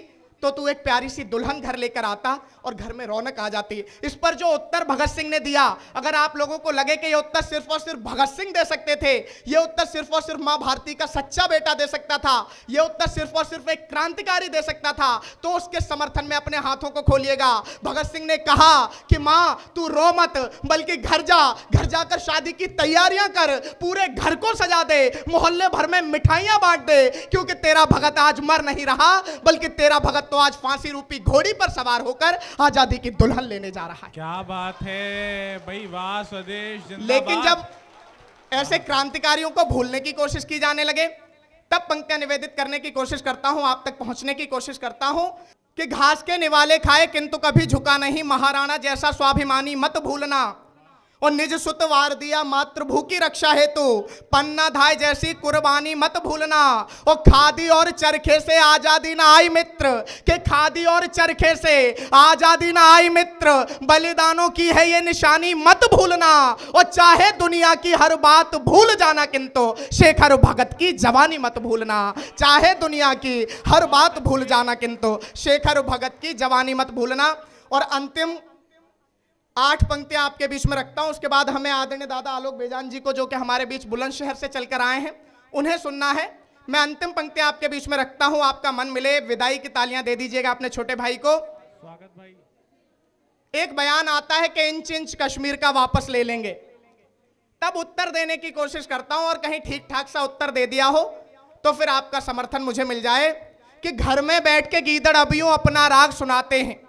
तो तू एक प्यारी सी दुल्हन घर लेकर आता और घर में रौनक आ जाती इस पर जो उत्तर भगत सिंह ने दिया अगर आप लोगों को लगे कि ये उत्तर सिर्फ और सिर्फ भगत सिंह दे सकते थे ये उत्तर सिर्फ और सिर्फ माँ भारती का सच्चा बेटा दे सकता था ये उत्तर सिर्फ और सिर्फ एक क्रांतिकारी दे सकता था तो उसके समर्थन में अपने हाथों को खोलिएगा भगत सिंह ने कहा कि माँ तू रो मत बल्कि घर जा घर जाकर शादी की तैयारियां कर पूरे घर को सजा दे मोहल्ले भर में मिठाइयां बांट दे क्योंकि तेरा भगत आज मर नहीं रहा बल्कि तेरा भगत तो आज फांसी रूपी घोड़ी पर सवार होकर आजादी की दुल्हन लेने जा रहा है क्या बात है भाई वाह स्वदेश लेकिन जब ऐसे क्रांतिकारियों को भूलने की कोशिश की जाने लगे तब पंक्तियां निवेदित करने की कोशिश करता हूं आप तक पहुंचने की कोशिश करता हूं कि घास के निवाले खाए किंतु कभी झुका नहीं महाराणा जैसा स्वाभिमानी मत भूलना और निज सुत वार दिया मातृभू की रक्षा हेतु पन्ना धाय जैसी कुर्बानी मत भूलना और खादी और चरखे से आजादी ना आई मित्र के खादी और चरखे से आजादी ना आई मित्र बलिदानों की है ये निशानी मत भूलना और चाहे दुनिया की हर बात भूल जाना किंतु शेखर भगत की जवानी मत भूलना चाहे दुनिया की हर बात भूल जाना किंतु शेखर भगत की जवानी मत भूलना और अंतिम आठ पंक्तियां आपके बीच में रखता हूं उसके बाद हमें आदरणीय दादा आलोक बेजान जी को जो कि हमारे बीच बुलंदशहर से चलकर आए हैं उन्हें सुनना है मैं अंतिम पंक्तियां आपके बीच में रखता हूं आपका मन मिले विदाई की तालियां दे दीजिएगा अपने छोटे भाई को स्वागत भाई एक बयान आता है कि इंच इंच कश्मीर का वापस ले लेंगे तब उत्तर देने की कोशिश करता हूं और कहीं ठीक ठाक सा उत्तर दे दिया हो तो फिर आपका समर्थन मुझे मिल जाए कि घर में बैठ के गीदड़ अभियों अपना राग सुनाते हैं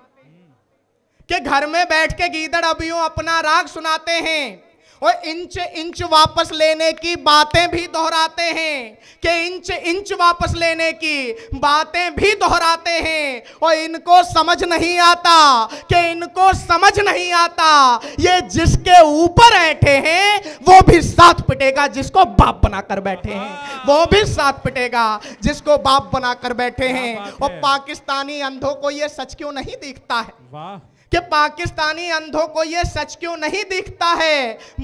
कि घर में बैठ के गीदड़ अभी अपना राग सुनाते हैं और इंच इंच वापस लेने की बातें भी दोहराते हैं कि इंच इंच वापस लेने की बातें भी दोहराते हैं और इनको समझ नहीं आता कि इनको समझ नहीं आता ये जिसके ऊपर बैठे हैं वो भी साथ पिटेगा जिसको बाप बनाकर बैठे हैं वो भी साथ पिटेगा जिसको बाप बनाकर बैठे हैं और पाकिस्तानी अंधों को ये सच क्यों नहीं दिखता है वाह कि पाकिस्तानी अंधों को यह सच क्यों नहीं दिखता है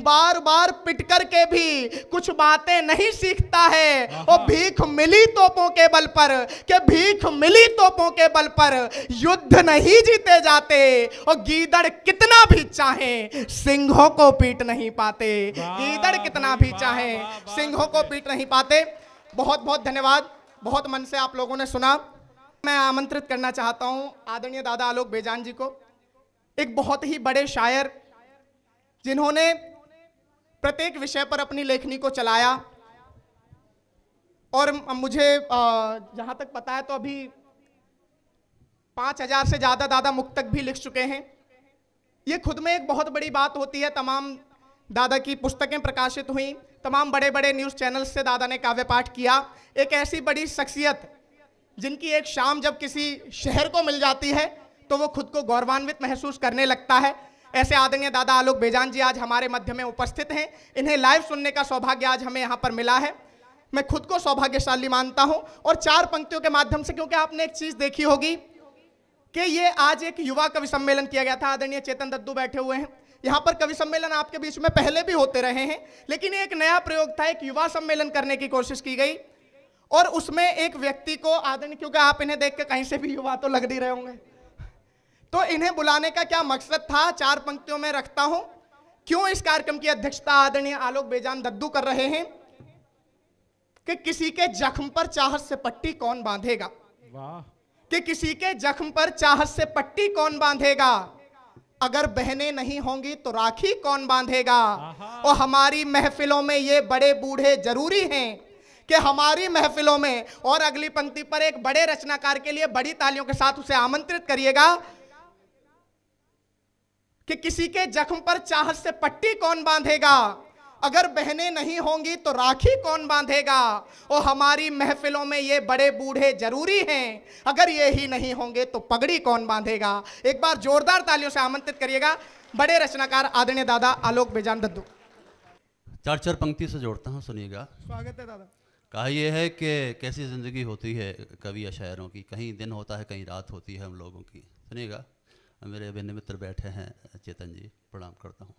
बार बार पिट कर के भी कुछ बातें नहीं सीखता है और भीख मिली तोपों के बल पर कि भीख मिली तोपों के बल पर युद्ध नहीं जीते जाते और गीदड़ कितना भी चाहे सिंहों को पीट नहीं पाते गीदड़ कितना भी चाहे सिंहों को पीट नहीं पाते बहुत बहुत धन्यवाद बहुत मन से आप लोगों ने सुना मैं आमंत्रित करना चाहता हूं आदरणीय दादा आलोक बेजान जी को एक बहुत ही बड़े शायर जिन्होंने प्रत्येक विषय पर अपनी लेखनी को चलाया और मुझे जहाँ तक पता है तो अभी पाँच हजार से ज़्यादा दादा मुक्तक भी लिख चुके हैं ये खुद में एक बहुत बड़ी बात होती है तमाम दादा की पुस्तकें प्रकाशित हुई तमाम बड़े बड़े न्यूज़ चैनल से दादा ने काव्य पाठ किया एक ऐसी बड़ी शख्सियत जिनकी एक शाम जब किसी शहर को मिल जाती है तो वो खुद को गौरवान्वित महसूस करने लगता है ऐसे आदरणीय दादा आलोक बेजान जी आज हमारे मध्य में उपस्थित हैं इन्हें लाइव सुनने का सौभाग्य आज हमें यहाँ पर मिला है मैं खुद को सौभाग्यशाली मानता हूँ और चार पंक्तियों के माध्यम से क्योंकि आपने एक चीज़ देखी होगी कि ये आज एक युवा कवि सम्मेलन किया गया था आदरणीय चेतन दद्दू बैठे हुए हैं यहाँ पर कवि सम्मेलन आपके बीच में पहले भी होते रहे हैं लेकिन एक नया प्रयोग था एक युवा सम्मेलन करने की कोशिश की गई और उसमें एक व्यक्ति को आदरणीय क्योंकि आप इन्हें देख के कहीं से भी युवा तो लग नहीं रहे होंगे तो इन्हें बुलाने का क्या मकसद था चार पंक्तियों में रखता हूं क्यों इस कार्यक्रम की अध्यक्षता आदरणीय आलोक बेजान दद्दू कर रहे हैं कि किसी के जख्म पर चाहत से पट्टी कौन बांधेगा कि किसी के जख्म पर चाहत से पट्टी कौन बांधेगा अगर बहने नहीं होंगी तो राखी कौन बांधेगा और हमारी महफिलों में ये बड़े बूढ़े जरूरी हैं कि हमारी महफिलों में और अगली पंक्ति पर एक बड़े रचनाकार के लिए बड़ी तालियों के साथ उसे आमंत्रित करिएगा कि किसी के जख्म पर चाहत से पट्टी कौन बांधेगा अगर बहने नहीं होंगी तो राखी कौन बांधेगा और हमारी महफिलों में ये बड़े बूढ़े जरूरी हैं अगर ये ही नहीं होंगे तो पगड़ी कौन बांधेगा एक बार जोरदार तालियों से आमंत्रित करिएगा बड़े रचनाकार आदरणीय दादा आलोक बेजान दद्दू चार चार पंक्ति से जोड़ता हूँ सुनिएगा स्वागत है दादा कहा यह है कि कैसी ज़िंदगी होती है कवि या शायरों की कहीं दिन होता है कहीं रात होती है हम लोगों की सुनिएगा मेरे अभिन्न मित्र बैठे हैं चेतन जी प्रणाम करता हूँ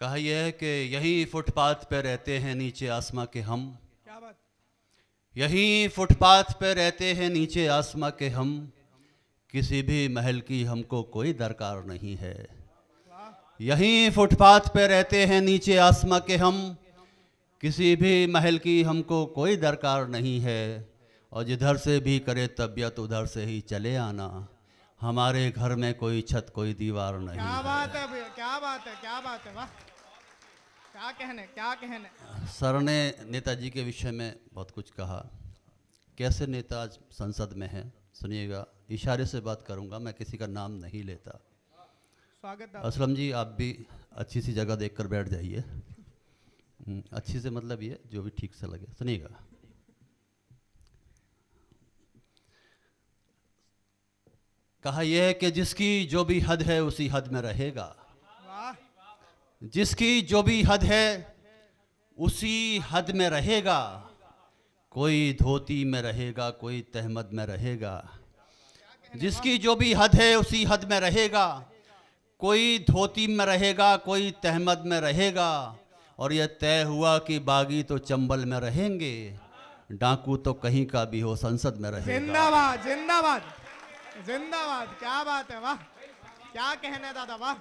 कहा यह है कि यही फुटपाथ पर रहते हैं नीचे आसमां के हम क्या बात यही फुटपाथ पर रहते हैं नीचे आसमां के हम किसी भी महल की हमको कोई दरकार नहीं है यहीं फुटपाथ पे रहते हैं नीचे आसमां के हम किसी भी महल की हमको कोई दरकार नहीं है और जिधर से भी करे तबियत उधर से ही चले आना हमारे घर में कोई छत कोई दीवार नहीं क्या बात है भैया क्या बात है क्या बात है वाह क्या कहने क्या कहने सर ने नेताजी के विषय में बहुत कुछ कहा कैसे नेता आज संसद में है सुनिएगा इशारे से बात करूंगा मैं किसी का नाम नहीं लेता स्वागत असलम जी आप भी अच्छी सी जगह देखकर बैठ जाइए हम्म, अच्छी से मतलब ये जो भी ठीक से लगे सुनिएगा कहा यह है कि जिसकी जो भी हद है उसी हद में रहेगा जिसकी जो भी हद है उसी हद में रहेगा कोई धोती में रहेगा कोई तहमद में रहेगा जिसकी जो भी हद है उसी हद में रहेगा कोई धोती में रहेगा कोई तहमद में रहेगा और यह तय हुआ कि बागी तो चंबल में रहेंगे डाकू तो कहीं का भी हो संसद में रहेगा जिंदाबाद जिंदाबाद जिंदाबाद क्या बात है वाह क्या कहने दादा वाह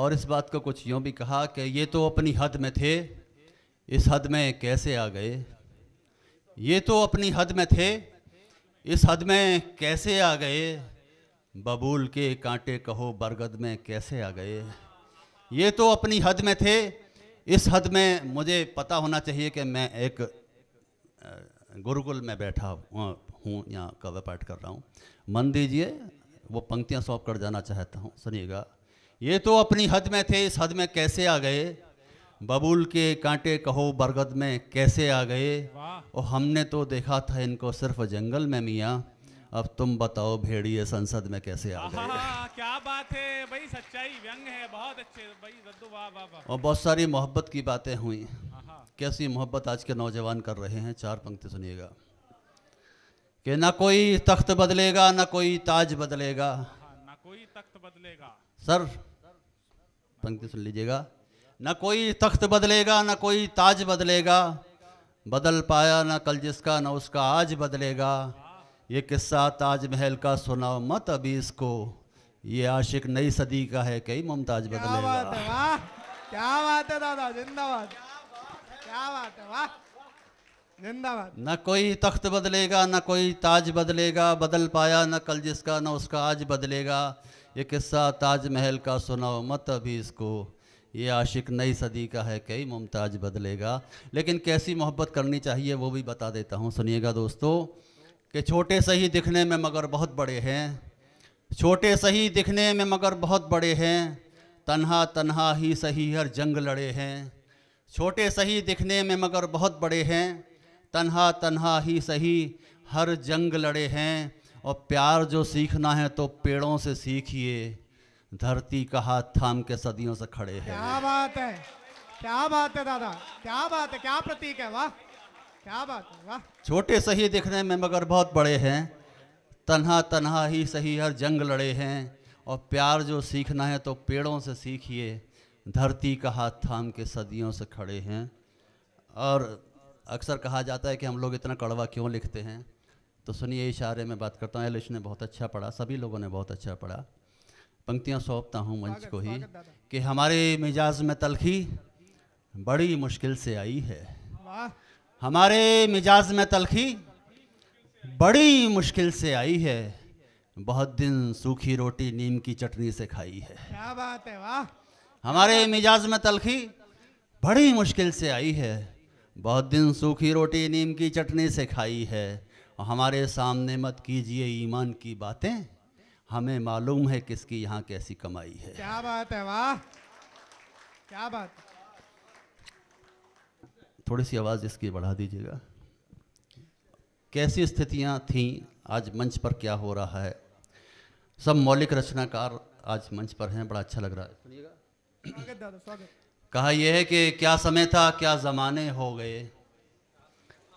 और इस बात को कुछ यूँ भी कहा कि ये तो अपनी हद में थे इस हद में कैसे आ गए ये तो अपनी हद में थे इस हद में कैसे आ गए बबूल के कांटे कहो बरगद में कैसे आ गए ये तो अपनी हद में थे इस हद में मुझे पता होना चाहिए कि मैं एक गुरुकुल में बैठा हूँ या काव्य पाठ कर रहा हूँ मन दीजिए वो पंक्तियाँ सौंप कर जाना चाहता हूँ सुनिएगा ये तो अपनी हद में थे इस हद में कैसे आ गए बबूल के कांटे कहो बरगद में कैसे आ गए और हमने तो देखा था इनको सिर्फ जंगल में मियाँ अब तुम बताओ भेड़िए संसद में कैसे आ गए क्या बात है भाई सच्चाई व्यंग है बहुत अच्छे भाई रद्दू वाह वाह और बहुत सारी मोहब्बत की बातें हुई कैसी मोहब्बत आज के नौजवान कर रहे हैं चार पंक्ति सुनिएगा कि ना कोई तख्त बदलेगा ना कोई ताज बदलेगा ना कोई तख्त बदलेगा सर पंक्ति सुन लीजिएगा ना कोई तख्त बदलेगा ना कोई ताज बदलेगा बदल पाया ना कल जिसका ना उसका आज बदलेगा ये किस्सा ताजमहल का सुनाओ मत अभी इसको ये आशिक नई सदी का है कई मुमताज बदलेगा क्या बात है क्या बात है दादा जिंदाबाद क्या बात है वाह न कोई तख्त बदलेगा न कोई ताज बदलेगा बदल पाया न कल जिसका न उसका आज बदलेगा ये किस्सा ताजमहल का सुनाओ मत अभी इसको ये आशिक नई सदी का है कई मुमताज बदलेगा लेकिन कैसी मोहब्बत करनी चाहिए वो भी बता देता हूँ सुनिएगा दोस्तों कि छोटे सही दिखने में मगर बहुत बड़े हैं छोटे सही दिखने में मगर बहुत बड़े हैं तन्हा तन्हा ही सही हर जंग लड़े हैं छोटे सही दिखने में मगर बहुत बड़े हैं तन्हा तन्हा ही सही हर जंग लड़े हैं और प्यार जो सीखना है तो पेड़ों से सीखिए धरती का हाथ थाम के सदियों से खड़े हैं क्या बात है क्या बात है दादा क्या बात है क्या प्रतीक है वाह क्या बात है वाह छोटे सही दिखने में मगर बहुत बड़े हैं तन्हा तन्हा ही सही हर जंग लड़े हैं और प्यार जो सीखना है तो पेड़ों से सीखिए धरती का हाथ थाम के सदियों से खड़े हैं और अक्सर कहा जाता है कि हम लोग इतना कड़वा क्यों लिखते हैं तो सुनिए इशारे में बात करता हूँ एलिश ने बहुत अच्छा पढ़ा सभी लोगों ने बहुत अच्छा पढ़ा पंक्तियाँ सौंपता हूँ मंच को ही कि हमारे मिजाज में तलखी बड़ी मुश्किल से आई है हमारे मिजाज में तलखी बड़ी मुश्किल से आई है बहुत दिन सूखी रोटी नीम की चटनी से खाई है क्या बात है वाह हमारे मिजाज में तलखी बड़ी मुश्किल से आई है बहुत दिन सूखी रोटी नीम की चटनी से खाई है और हमारे सामने मत कीजिए ईमान की बातें हमें मालूम है किसकी यहाँ कैसी कमाई है क्या बात है वाह क्या बात थोड़ी सी आवाज़ इसकी बढ़ा दीजिएगा कैसी स्थितियाँ थीं आज मंच पर क्या हो रहा है सब मौलिक रचनाकार आज मंच पर हैं बड़ा अच्छा लग रहा है सुनिएगा स्वागत स्वागत कहा यह है कि क्या समय था क्या ज़माने हो गए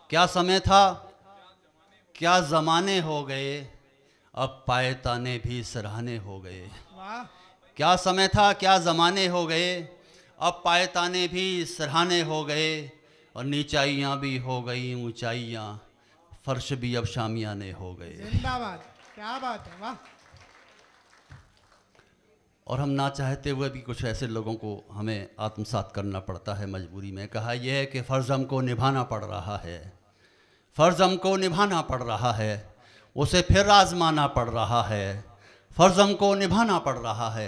क्या समय था क्या ज़माने हो गए अब पाए ताने भी सराहने हो गए क्या समय था क्या ज़माने हो गए अब पाए ताने भी सराहने हो गए और नीचाइयाँ भी हो गई ऊंचाइयाँ फर्श भी अब शामियाने हो गए जिंदाबाद क्या बात है वाह और हम ना चाहते हुए भी कुछ ऐसे लोगों को हमें आत्मसात करना पड़ता है मजबूरी में कहा यह है कि फ़र्ज़ हमको निभाना पड़ रहा है फ़र्ज़ हमको निभाना पड़ रहा है उसे फिर आज़माना पड़ रहा है फ़र्ज़ हमको निभाना पड़ रहा है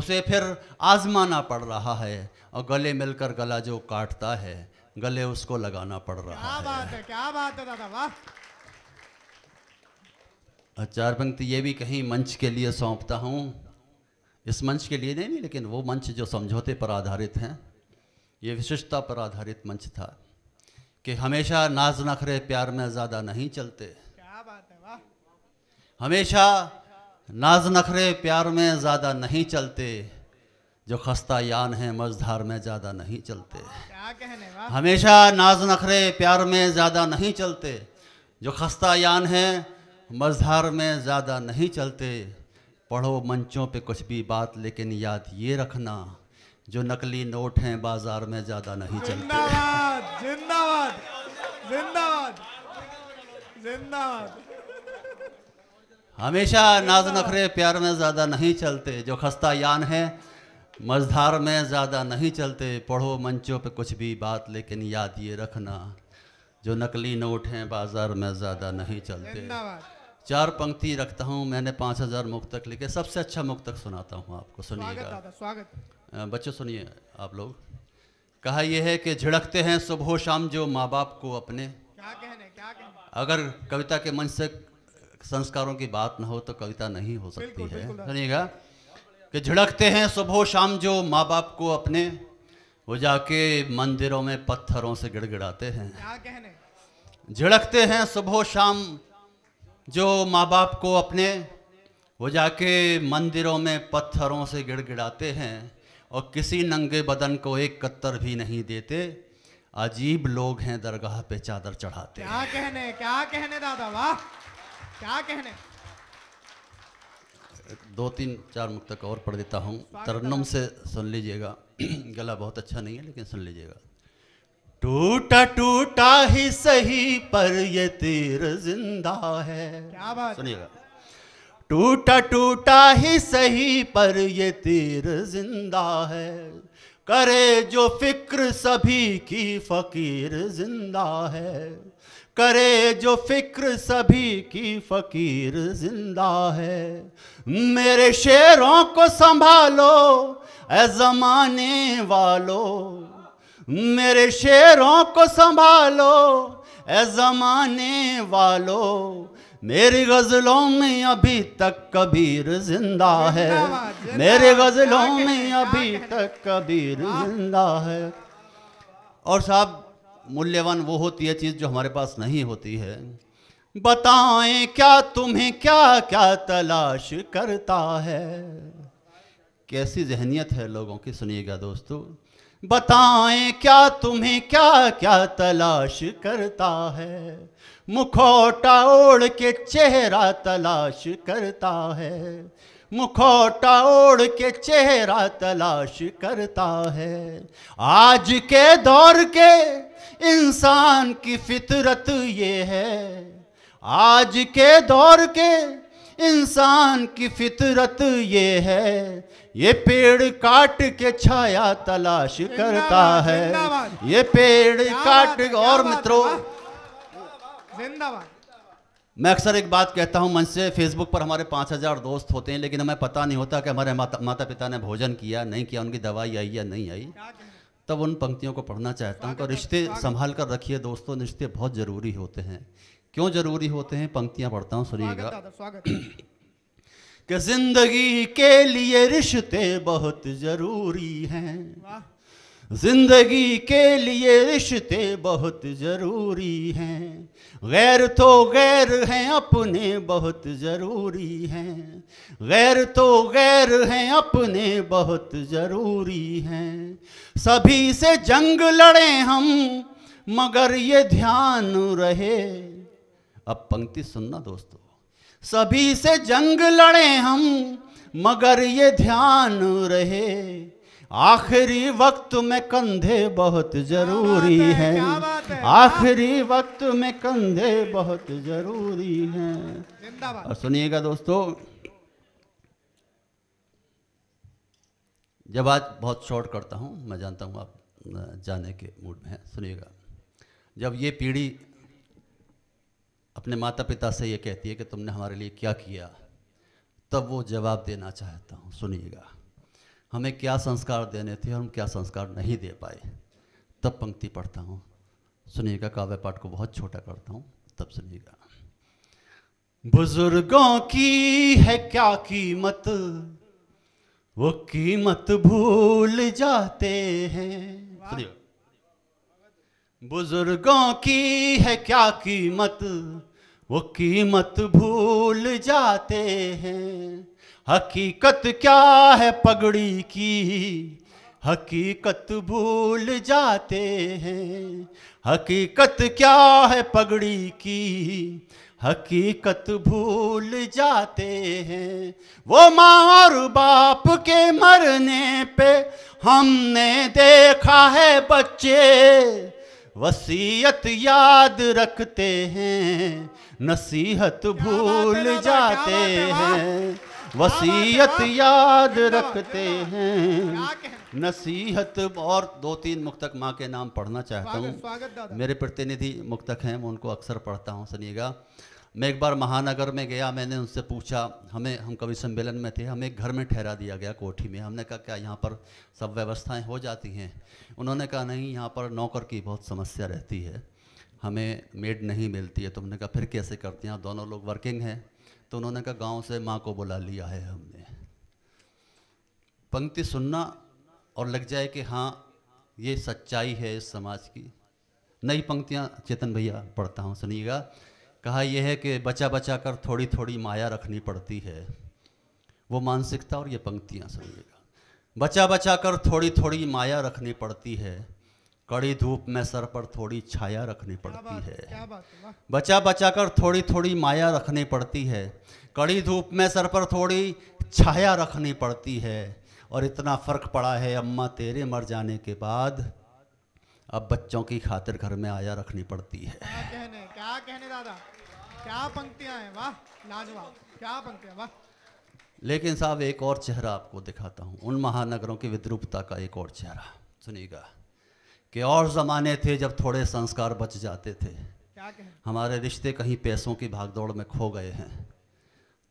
उसे फिर आज़माना पड़ रहा है और गले मिलकर गला जो काटता है गले उसको लगाना पड़ रहा क्या है बात है क्या बात है दादा वाह चार पंक्ति ये भी कहीं मंच के लिए सौंपता हूँ इस मंच के लिए नहीं, नहीं लेकिन वो मंच जो समझौते पर आधारित हैं ये विशिष्टता पर आधारित मंच था कि हमेशा नाज नखरे प्यार में ज़्यादा नहीं चलते क्या बात है वाह हमेशा नाज नखरे प्यार में ज़्यादा नहीं चलते जो खस्ता यान है मजधार में ज़्यादा नहीं चलते क्या कहने वाह हमेशा नाज नखरे प्यार में ज़्यादा नहीं चलते जो खस्ता यान है मजधार में ज़्यादा नहीं चलते पढ़ो मंचों पे कुछ भी बात लेकिन याद ये रखना जो नकली नोट हैं बाजार में ज़्यादा नहीं चलते जिंदाबाद जिंदाबाद जिंदाबाद जिंदाबाद हमेशा नाज नखरे प्यार में ज़्यादा नहीं चलते जो खस्ता यान है मझधार में ज़्यादा नहीं चलते पढ़ो मंचों पे कुछ भी बात लेकिन याद ये रखना जो नकली नोट हैं बाज़ार में ज़्यादा नहीं चलते चार पंक्ति रखता हूँ मैंने पाँच हज़ार मुक्तक लिखे सबसे अच्छा मुक्तक सुनाता हूँ आपको सुनिएगा स्वागत बच्चों सुनिए आप लोग कहा यह है कि झिड़कते हैं सुबह शाम जो माँ बाप को अपने क्या कहने क्या कहने अगर कविता के मंच से संस्कारों की बात ना हो तो कविता नहीं हो सकती है सुनिएगा कि झिड़कते हैं सुबह शाम जो माँ बाप को अपने वो जाके मंदिरों में पत्थरों से गिड़गिड़ाते हैं झिड़कते हैं सुबह शाम जो माँ बाप को अपने वो जाके मंदिरों में पत्थरों से गिड़गिड़ाते हैं और किसी नंगे बदन को एक कत्तर भी नहीं देते अजीब लोग हैं दरगाह पे चादर चढ़ाते क्या कहने क्या कहने दादा वाह क्या कहने दो तीन चार तक और पढ़ देता हूँ तरन्नम से सुन लीजिएगा गला बहुत अच्छा नहीं है लेकिन सुन लीजिएगा टूटा टूटा ही सही पर ये तीर जिंदा है क्या बात सुनिएगा टूटा टूटा ही सही पर ये तीर जिंदा है करे जो फिक्र सभी की फकीर जिंदा है करे जो फिक्र सभी की फकीर जिंदा है मेरे शेरों को संभालो ए जमाने वालों मेरे शेरों को संभालो ए जमाने वालो मेरी गज़लों में अभी तक कबीर जिंदा है मेरे गज़लों में अभी तक कबीर जिंदा है और साहब मूल्यवान वो होती है चीज़ जो हमारे पास नहीं होती है बताएं क्या तुम्हें क्या क्या तलाश करता है कैसी जहनीत है लोगों की सुनिएगा दोस्तों बताएं क्या तुम्हें क्या क्या तलाश करता है मुखौटा ओढ़ के चेहरा तलाश करता है मुखौटा ओढ़ के चेहरा तलाश करता है आज के दौर के इंसान की फितरत ये है आज के दौर के इंसान की फितरत ये है ये पेड़ काट के छाया तलाश करता है ये पेड़ काट और मित्रों जिंदाबाद मैं अक्सर एक बात कहता हूं मन से फेसबुक पर हमारे पांच हज़ार दोस्त होते हैं लेकिन हमें पता नहीं होता कि हमारे माता माता पिता ने भोजन किया नहीं किया उनकी दवाई आई या नहीं आई तब उन पंक्तियों को पढ़ना चाहता हूँ कि तो रिश्ते संभाल कर रखिए दोस्तों रिश्ते बहुत ज़रूरी होते हैं क्यों ज़रूरी होते हैं पंक्तियाँ पढ़ता हूँ सुनिएगा कि जिंदगी के लिए रिश्ते बहुत ज़रूरी हैं जिंदगी के लिए रिश्ते बहुत ज़रूरी हैं गैर तो गैर हैं अपने बहुत ज़रूरी हैं गैर तो गैर हैं अपने बहुत ज़रूरी हैं सभी से जंग लड़े हम मगर ये ध्यान रहे अब पंक्ति सुनना दोस्तों सभी से जंग लड़े हम मगर ये ध्यान रहे आखिरी वक्त में कंधे बहुत जरूरी है, है। आखिरी वक्त में कंधे बहुत जरूरी है और सुनिएगा दोस्तों जब आज बहुत शॉर्ट करता हूं मैं जानता हूं आप जाने के मूड में हैं सुनिएगा जब ये पीढ़ी अपने माता पिता से ये कहती है कि तुमने हमारे लिए क्या किया तब वो जवाब देना चाहता हूँ सुनिएगा हमें क्या संस्कार देने थे और हम क्या संस्कार नहीं दे पाए तब पंक्ति पढ़ता हूँ सुनिएगा काव्य पाठ को बहुत छोटा करता हूँ तब सुनिएगा बुजुर्गों की है क्या कीमत वो कीमत भूल जाते हैं सुनिएगा बुजुर्गों की है क्या कीमत वो कीमत भूल जाते हैं हकीकत क्या है पगड़ी की हकीकत भूल जाते हैं हकीकत क्या है पगड़ी की हकीकत भूल जाते हैं वो माँ और बाप के मरने पे हमने देखा है बच्चे वसीयत याद रखते हैं नसीहत भूल जाते हैं वसीयत याद रखते हैं नसीहत और दो तीन मुक्तक माँ के नाम पढ़ना चाहता हूँ मेरे प्रतिनिधि मुक्तक हैं मैं उनको अक्सर पढ़ता हूँ सुनिएगा मैं एक बार महानगर में गया मैंने उनसे पूछा हमें हम कवि सम्मेलन में थे हमें घर में ठहरा दिया गया कोठी में हमने कहा क्या यहाँ पर सब व्यवस्थाएं हो जाती हैं उन्होंने कहा नहीं यहाँ पर नौकर की बहुत समस्या रहती है हमें मेड नहीं मिलती है तो हमने कहा फिर कैसे करते हैं दोनों लोग वर्किंग हैं तो उन्होंने कहा गाँव से माँ को बुला लिया है हमने पंक्ति सुनना और लग जाए कि हाँ ये सच्चाई है इस समाज की नई पंक्तियाँ चेतन भैया पढ़ता हूँ सुनिएगा कहा यह है कि बचा बचा कर थोड़ी थोड़ी माया रखनी पड़ती है वो मानसिकता और ये पंक्तियाँ समझेगा बचा बचा कर थोड़ी थोड़ी माया रखनी पड़ती है कड़ी धूप में सर पर थोड़ी छाया रखनी पड़ती है बचा बचा कर थोड़ी थोड़ी माया रखनी पड़ती है कड़ी धूप में सर पर थोड़ी छाया रखनी पड़ती है और इतना फ़र्क पड़ा है अम्मा तेरे मर जाने के बाद अब बच्चों की खातिर घर में आया रखनी पड़ती है क्या कहने क्या कहने दादा क्या पंक्तियां हैं वाह लाजवाब क्या पंक्तियां वाह लेकिन साहब एक और चेहरा आपको दिखाता हूँ उन महानगरों की विद्रूपता का एक और चेहरा सुनिएगा कि और ज़माने थे जब थोड़े संस्कार बच जाते थे हमारे रिश्ते कहीं पैसों की भागदौड़ में खो गए हैं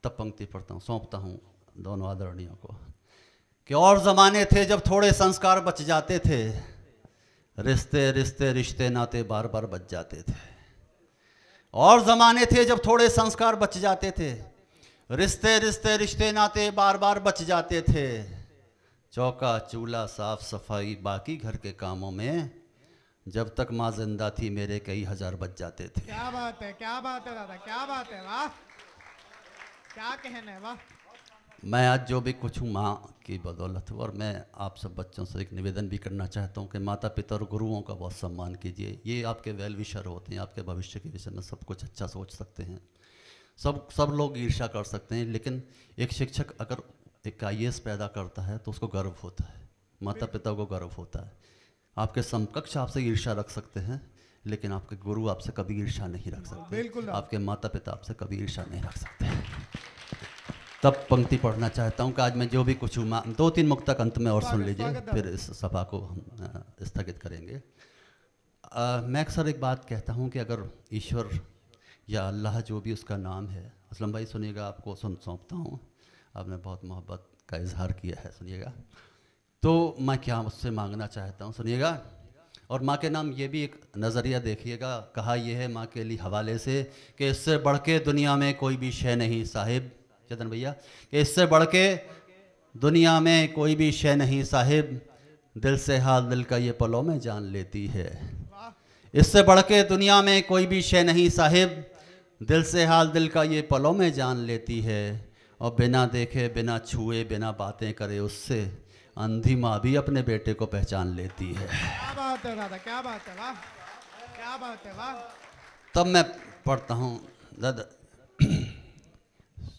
तब पंक्ति पढ़ता हूँ सौंपता हूँ दोनों आदरणियों को कि और ज़माने थे जब थोड़े संस्कार बच जाते थे रिश्ते रिश्ते रिश्ते नाते बार बार बच जाते थे और ज़माने थे जब थोड़े संस्कार बच जाते थे रिश्ते रिश्ते रिश्ते नाते बार बार बच जाते थे चौका चूल्हा साफ सफाई बाकी घर के कामों में जब तक माँ जिंदा थी मेरे कई हजार बच जाते थे क्या बात है क्या बात है दादा क्या बात है वाह क्या कहना है वाह मैं आज जो भी कुछ हूँ माँ की बदौलत हूँ और मैं आप सब बच्चों से एक निवेदन भी करना चाहता हूँ कि माता पिता और गुरुओं का बहुत सम्मान कीजिए ये आपके वेल विशर होते हैं आपके भविष्य के विषय में सब कुछ अच्छा सोच सकते हैं सब सब लोग ईर्षा कर सकते हैं लेकिन एक शिक्षक अगर एक आई पैदा करता है तो उसको गर्व होता है माता पिता को गर्व होता है आपके समकक्ष आपसे ईर्षा रख सकते हैं लेकिन आपके गुरु आपसे कभी ईर्षा नहीं रख सकते आपके माता पिता आपसे कभी ईर्षा नहीं रख सकते तब पंक्ति पढ़ना चाहता हूँ कि आज मैं जो भी कुछ हूँ दो तीन मुख तक अंत में और सुन लीजिए फिर इस सभा को हम स्थगित करेंगे आ, मैं अक्सर एक बात कहता हूँ कि अगर ईश्वर या अल्लाह जो भी उसका नाम है असलम भाई सुनिएगा आपको सुन सौंपता हूँ आपने बहुत मोहब्बत का इजहार किया है सुनिएगा तो मैं क्या उससे मांगना चाहता हूँ सुनिएगा और माँ के नाम ये भी एक नज़रिया देखिएगा कहा यह है माँ के लिए हवाले से कि इससे बढ़ के दुनिया में कोई भी शय नहीं साहिब चेतन भैया कि इससे बढ़ के दुनिया में कोई भी शय नहीं साहिब दिल से हाल दिल का ये पलों में जान लेती है इससे बढ़ के दुनिया में कोई भी शय नहीं साहिब दिल से हाल दिल का ये पलों में जान लेती है और बिना देखे बिना छुए बिना बातें करे उससे अंधी माँ भी अपने बेटे को पहचान लेती है क्या बात है दादा क्या बात है वाह क्या बात है वाह तब मैं पढ़ता हूँ दादा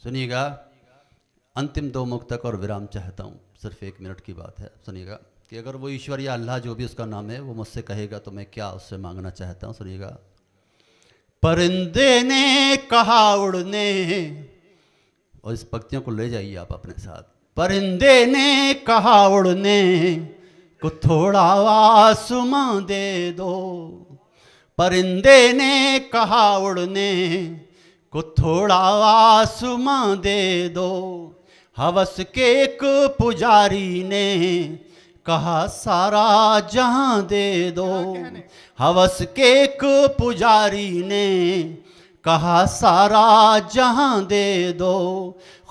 सुनिएगा अंतिम दो मुख तक और विराम चाहता हूँ सिर्फ एक मिनट की बात है सुनिएगा कि अगर वो ईश्वर या अल्लाह जो भी उसका नाम है वो मुझसे कहेगा तो मैं क्या उससे मांगना चाहता हूँ सुनिएगा परिंदे ने कहा उड़ने और इस पक्तियों को ले जाइए आप अपने साथ परिंदे ने कहा उड़ने को थोड़ा आसमां दे दो परिंदे ने कहा उड़ने को थोड़ा आसमां दे दो हवस के एक पुजारी ने कहा सारा जहां दे दो हवस के एक पुजारी ने कहा सारा जहां दे दो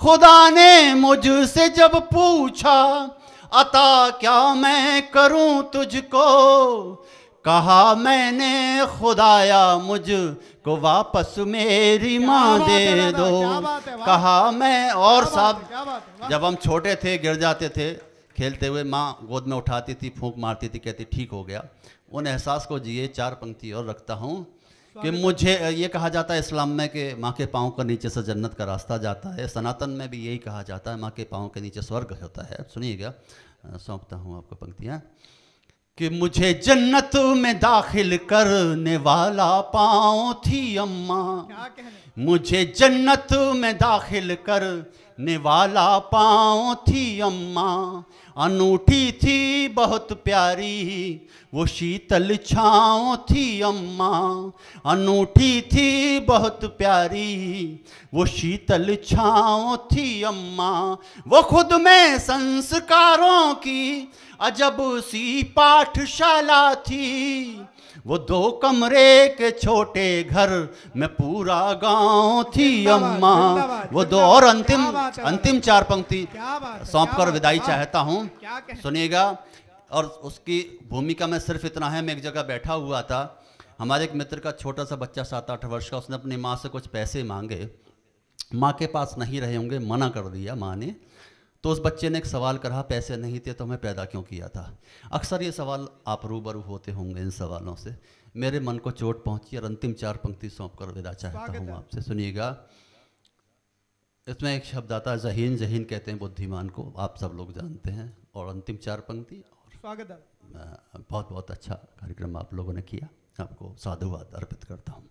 खुदा ने मुझसे जब पूछा अता क्या मैं करूं तुझको कहा मैंने खुदाया मुझ को वापस मेरी माँ दे दो कहा मैं और साहब जब हम छोटे थे गिर जाते थे खेलते हुए माँ गोद में उठाती थी फूंक मारती थी कहती ठीक हो गया उन एहसास को जिए चार पंक्ति और रखता हूँ कि मुझे ये कहा जाता है इस्लाम में कि माँ के पाँव के नीचे से जन्नत का रास्ता जाता है सनातन में भी यही कहा जाता है माँ के पाँव के नीचे स्वर्ग होता है सुनिएगा सौंपता हूँ आपको पंक्तियाँ कि मुझे जन्नत में दाखिल करने वाला पाँव थी अम्मा मुझे जन्नत में दाखिल कर वाला पाँव थी अम्मा अनूठी थी बहुत प्यारी वो शीतल छाँव थी अम्मा अनूठी थी बहुत प्यारी वो शीतल छाँव थी अम्मा वो खुद में संस्कारों की अजब सी पाठशाला थी वो दो कमरे के छोटे घर में पूरा गांव थी अम्मा वो दो और अंतिम अंतिम चार पंक्ति सौंप कर विदाई हाँ, चाहता हूँ सुनिएगा और उसकी भूमिका में सिर्फ इतना है मैं एक जगह बैठा हुआ था हमारे एक मित्र का छोटा सा बच्चा सात आठ वर्ष का उसने अपनी माँ से कुछ पैसे मांगे माँ के पास नहीं रहे होंगे मना कर दिया माँ ने तो उस बच्चे ने एक सवाल करा पैसे नहीं थे तो मैं पैदा क्यों किया था अक्सर ये सवाल आप रूबरू होते होंगे इन सवालों से मेरे मन को चोट पहुंची और अंतिम चार पंक्ति सौंप कर विदा चाहता हूँ आपसे सुनिएगा इसमें एक शब्द आता है जहीन जहीन कहते हैं बुद्धिमान को आप सब लोग जानते हैं और अंतिम चार पंक्ति और स्वागत बहुत बहुत अच्छा कार्यक्रम आप लोगों ने किया आपको साधुवाद अर्पित करता हूँ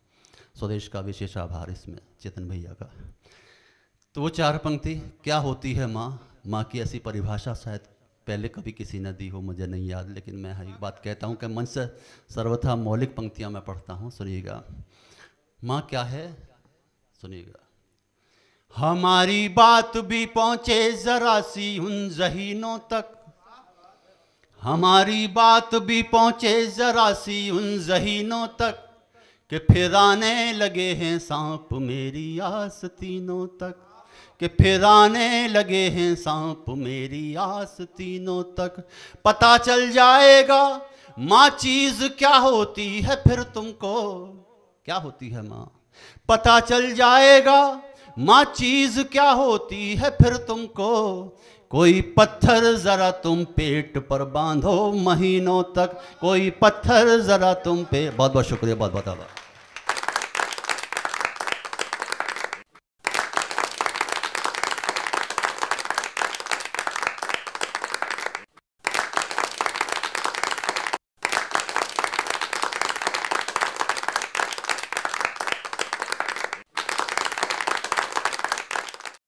स्वदेश का विशेष आभार इसमें चेतन भैया का तो वो चार पंक्ति क्या होती है माँ माँ की ऐसी परिभाषा शायद पहले कभी किसी ने दी हो मुझे नहीं याद लेकिन मैं हर एक बात कहता हूँ कि मन से सर्वथा मौलिक पंक्तियाँ मैं पढ़ता हूँ सुनिएगा माँ क्या है सुनिएगा हमारी बात भी पहुँचे ज़रा सी उन जहीनों तक हमारी बात भी पहुँचे ज़रा सी उन जहीनों तक के फिर आने लगे हैं सांप मेरी आस तीनों तक कि फिराने लगे हैं सांप मेरी आस तीनों तक पता चल जाएगा माँ चीज क्या होती है फिर तुमको क्या होती है माँ पता चल जाएगा माँ चीज क्या होती है फिर तुमको कोई पत्थर जरा तुम पेट पर बांधो महीनों तक कोई पत्थर जरा तुम पे बहुत बहुत शुक्रिया बहुत बहुत आभार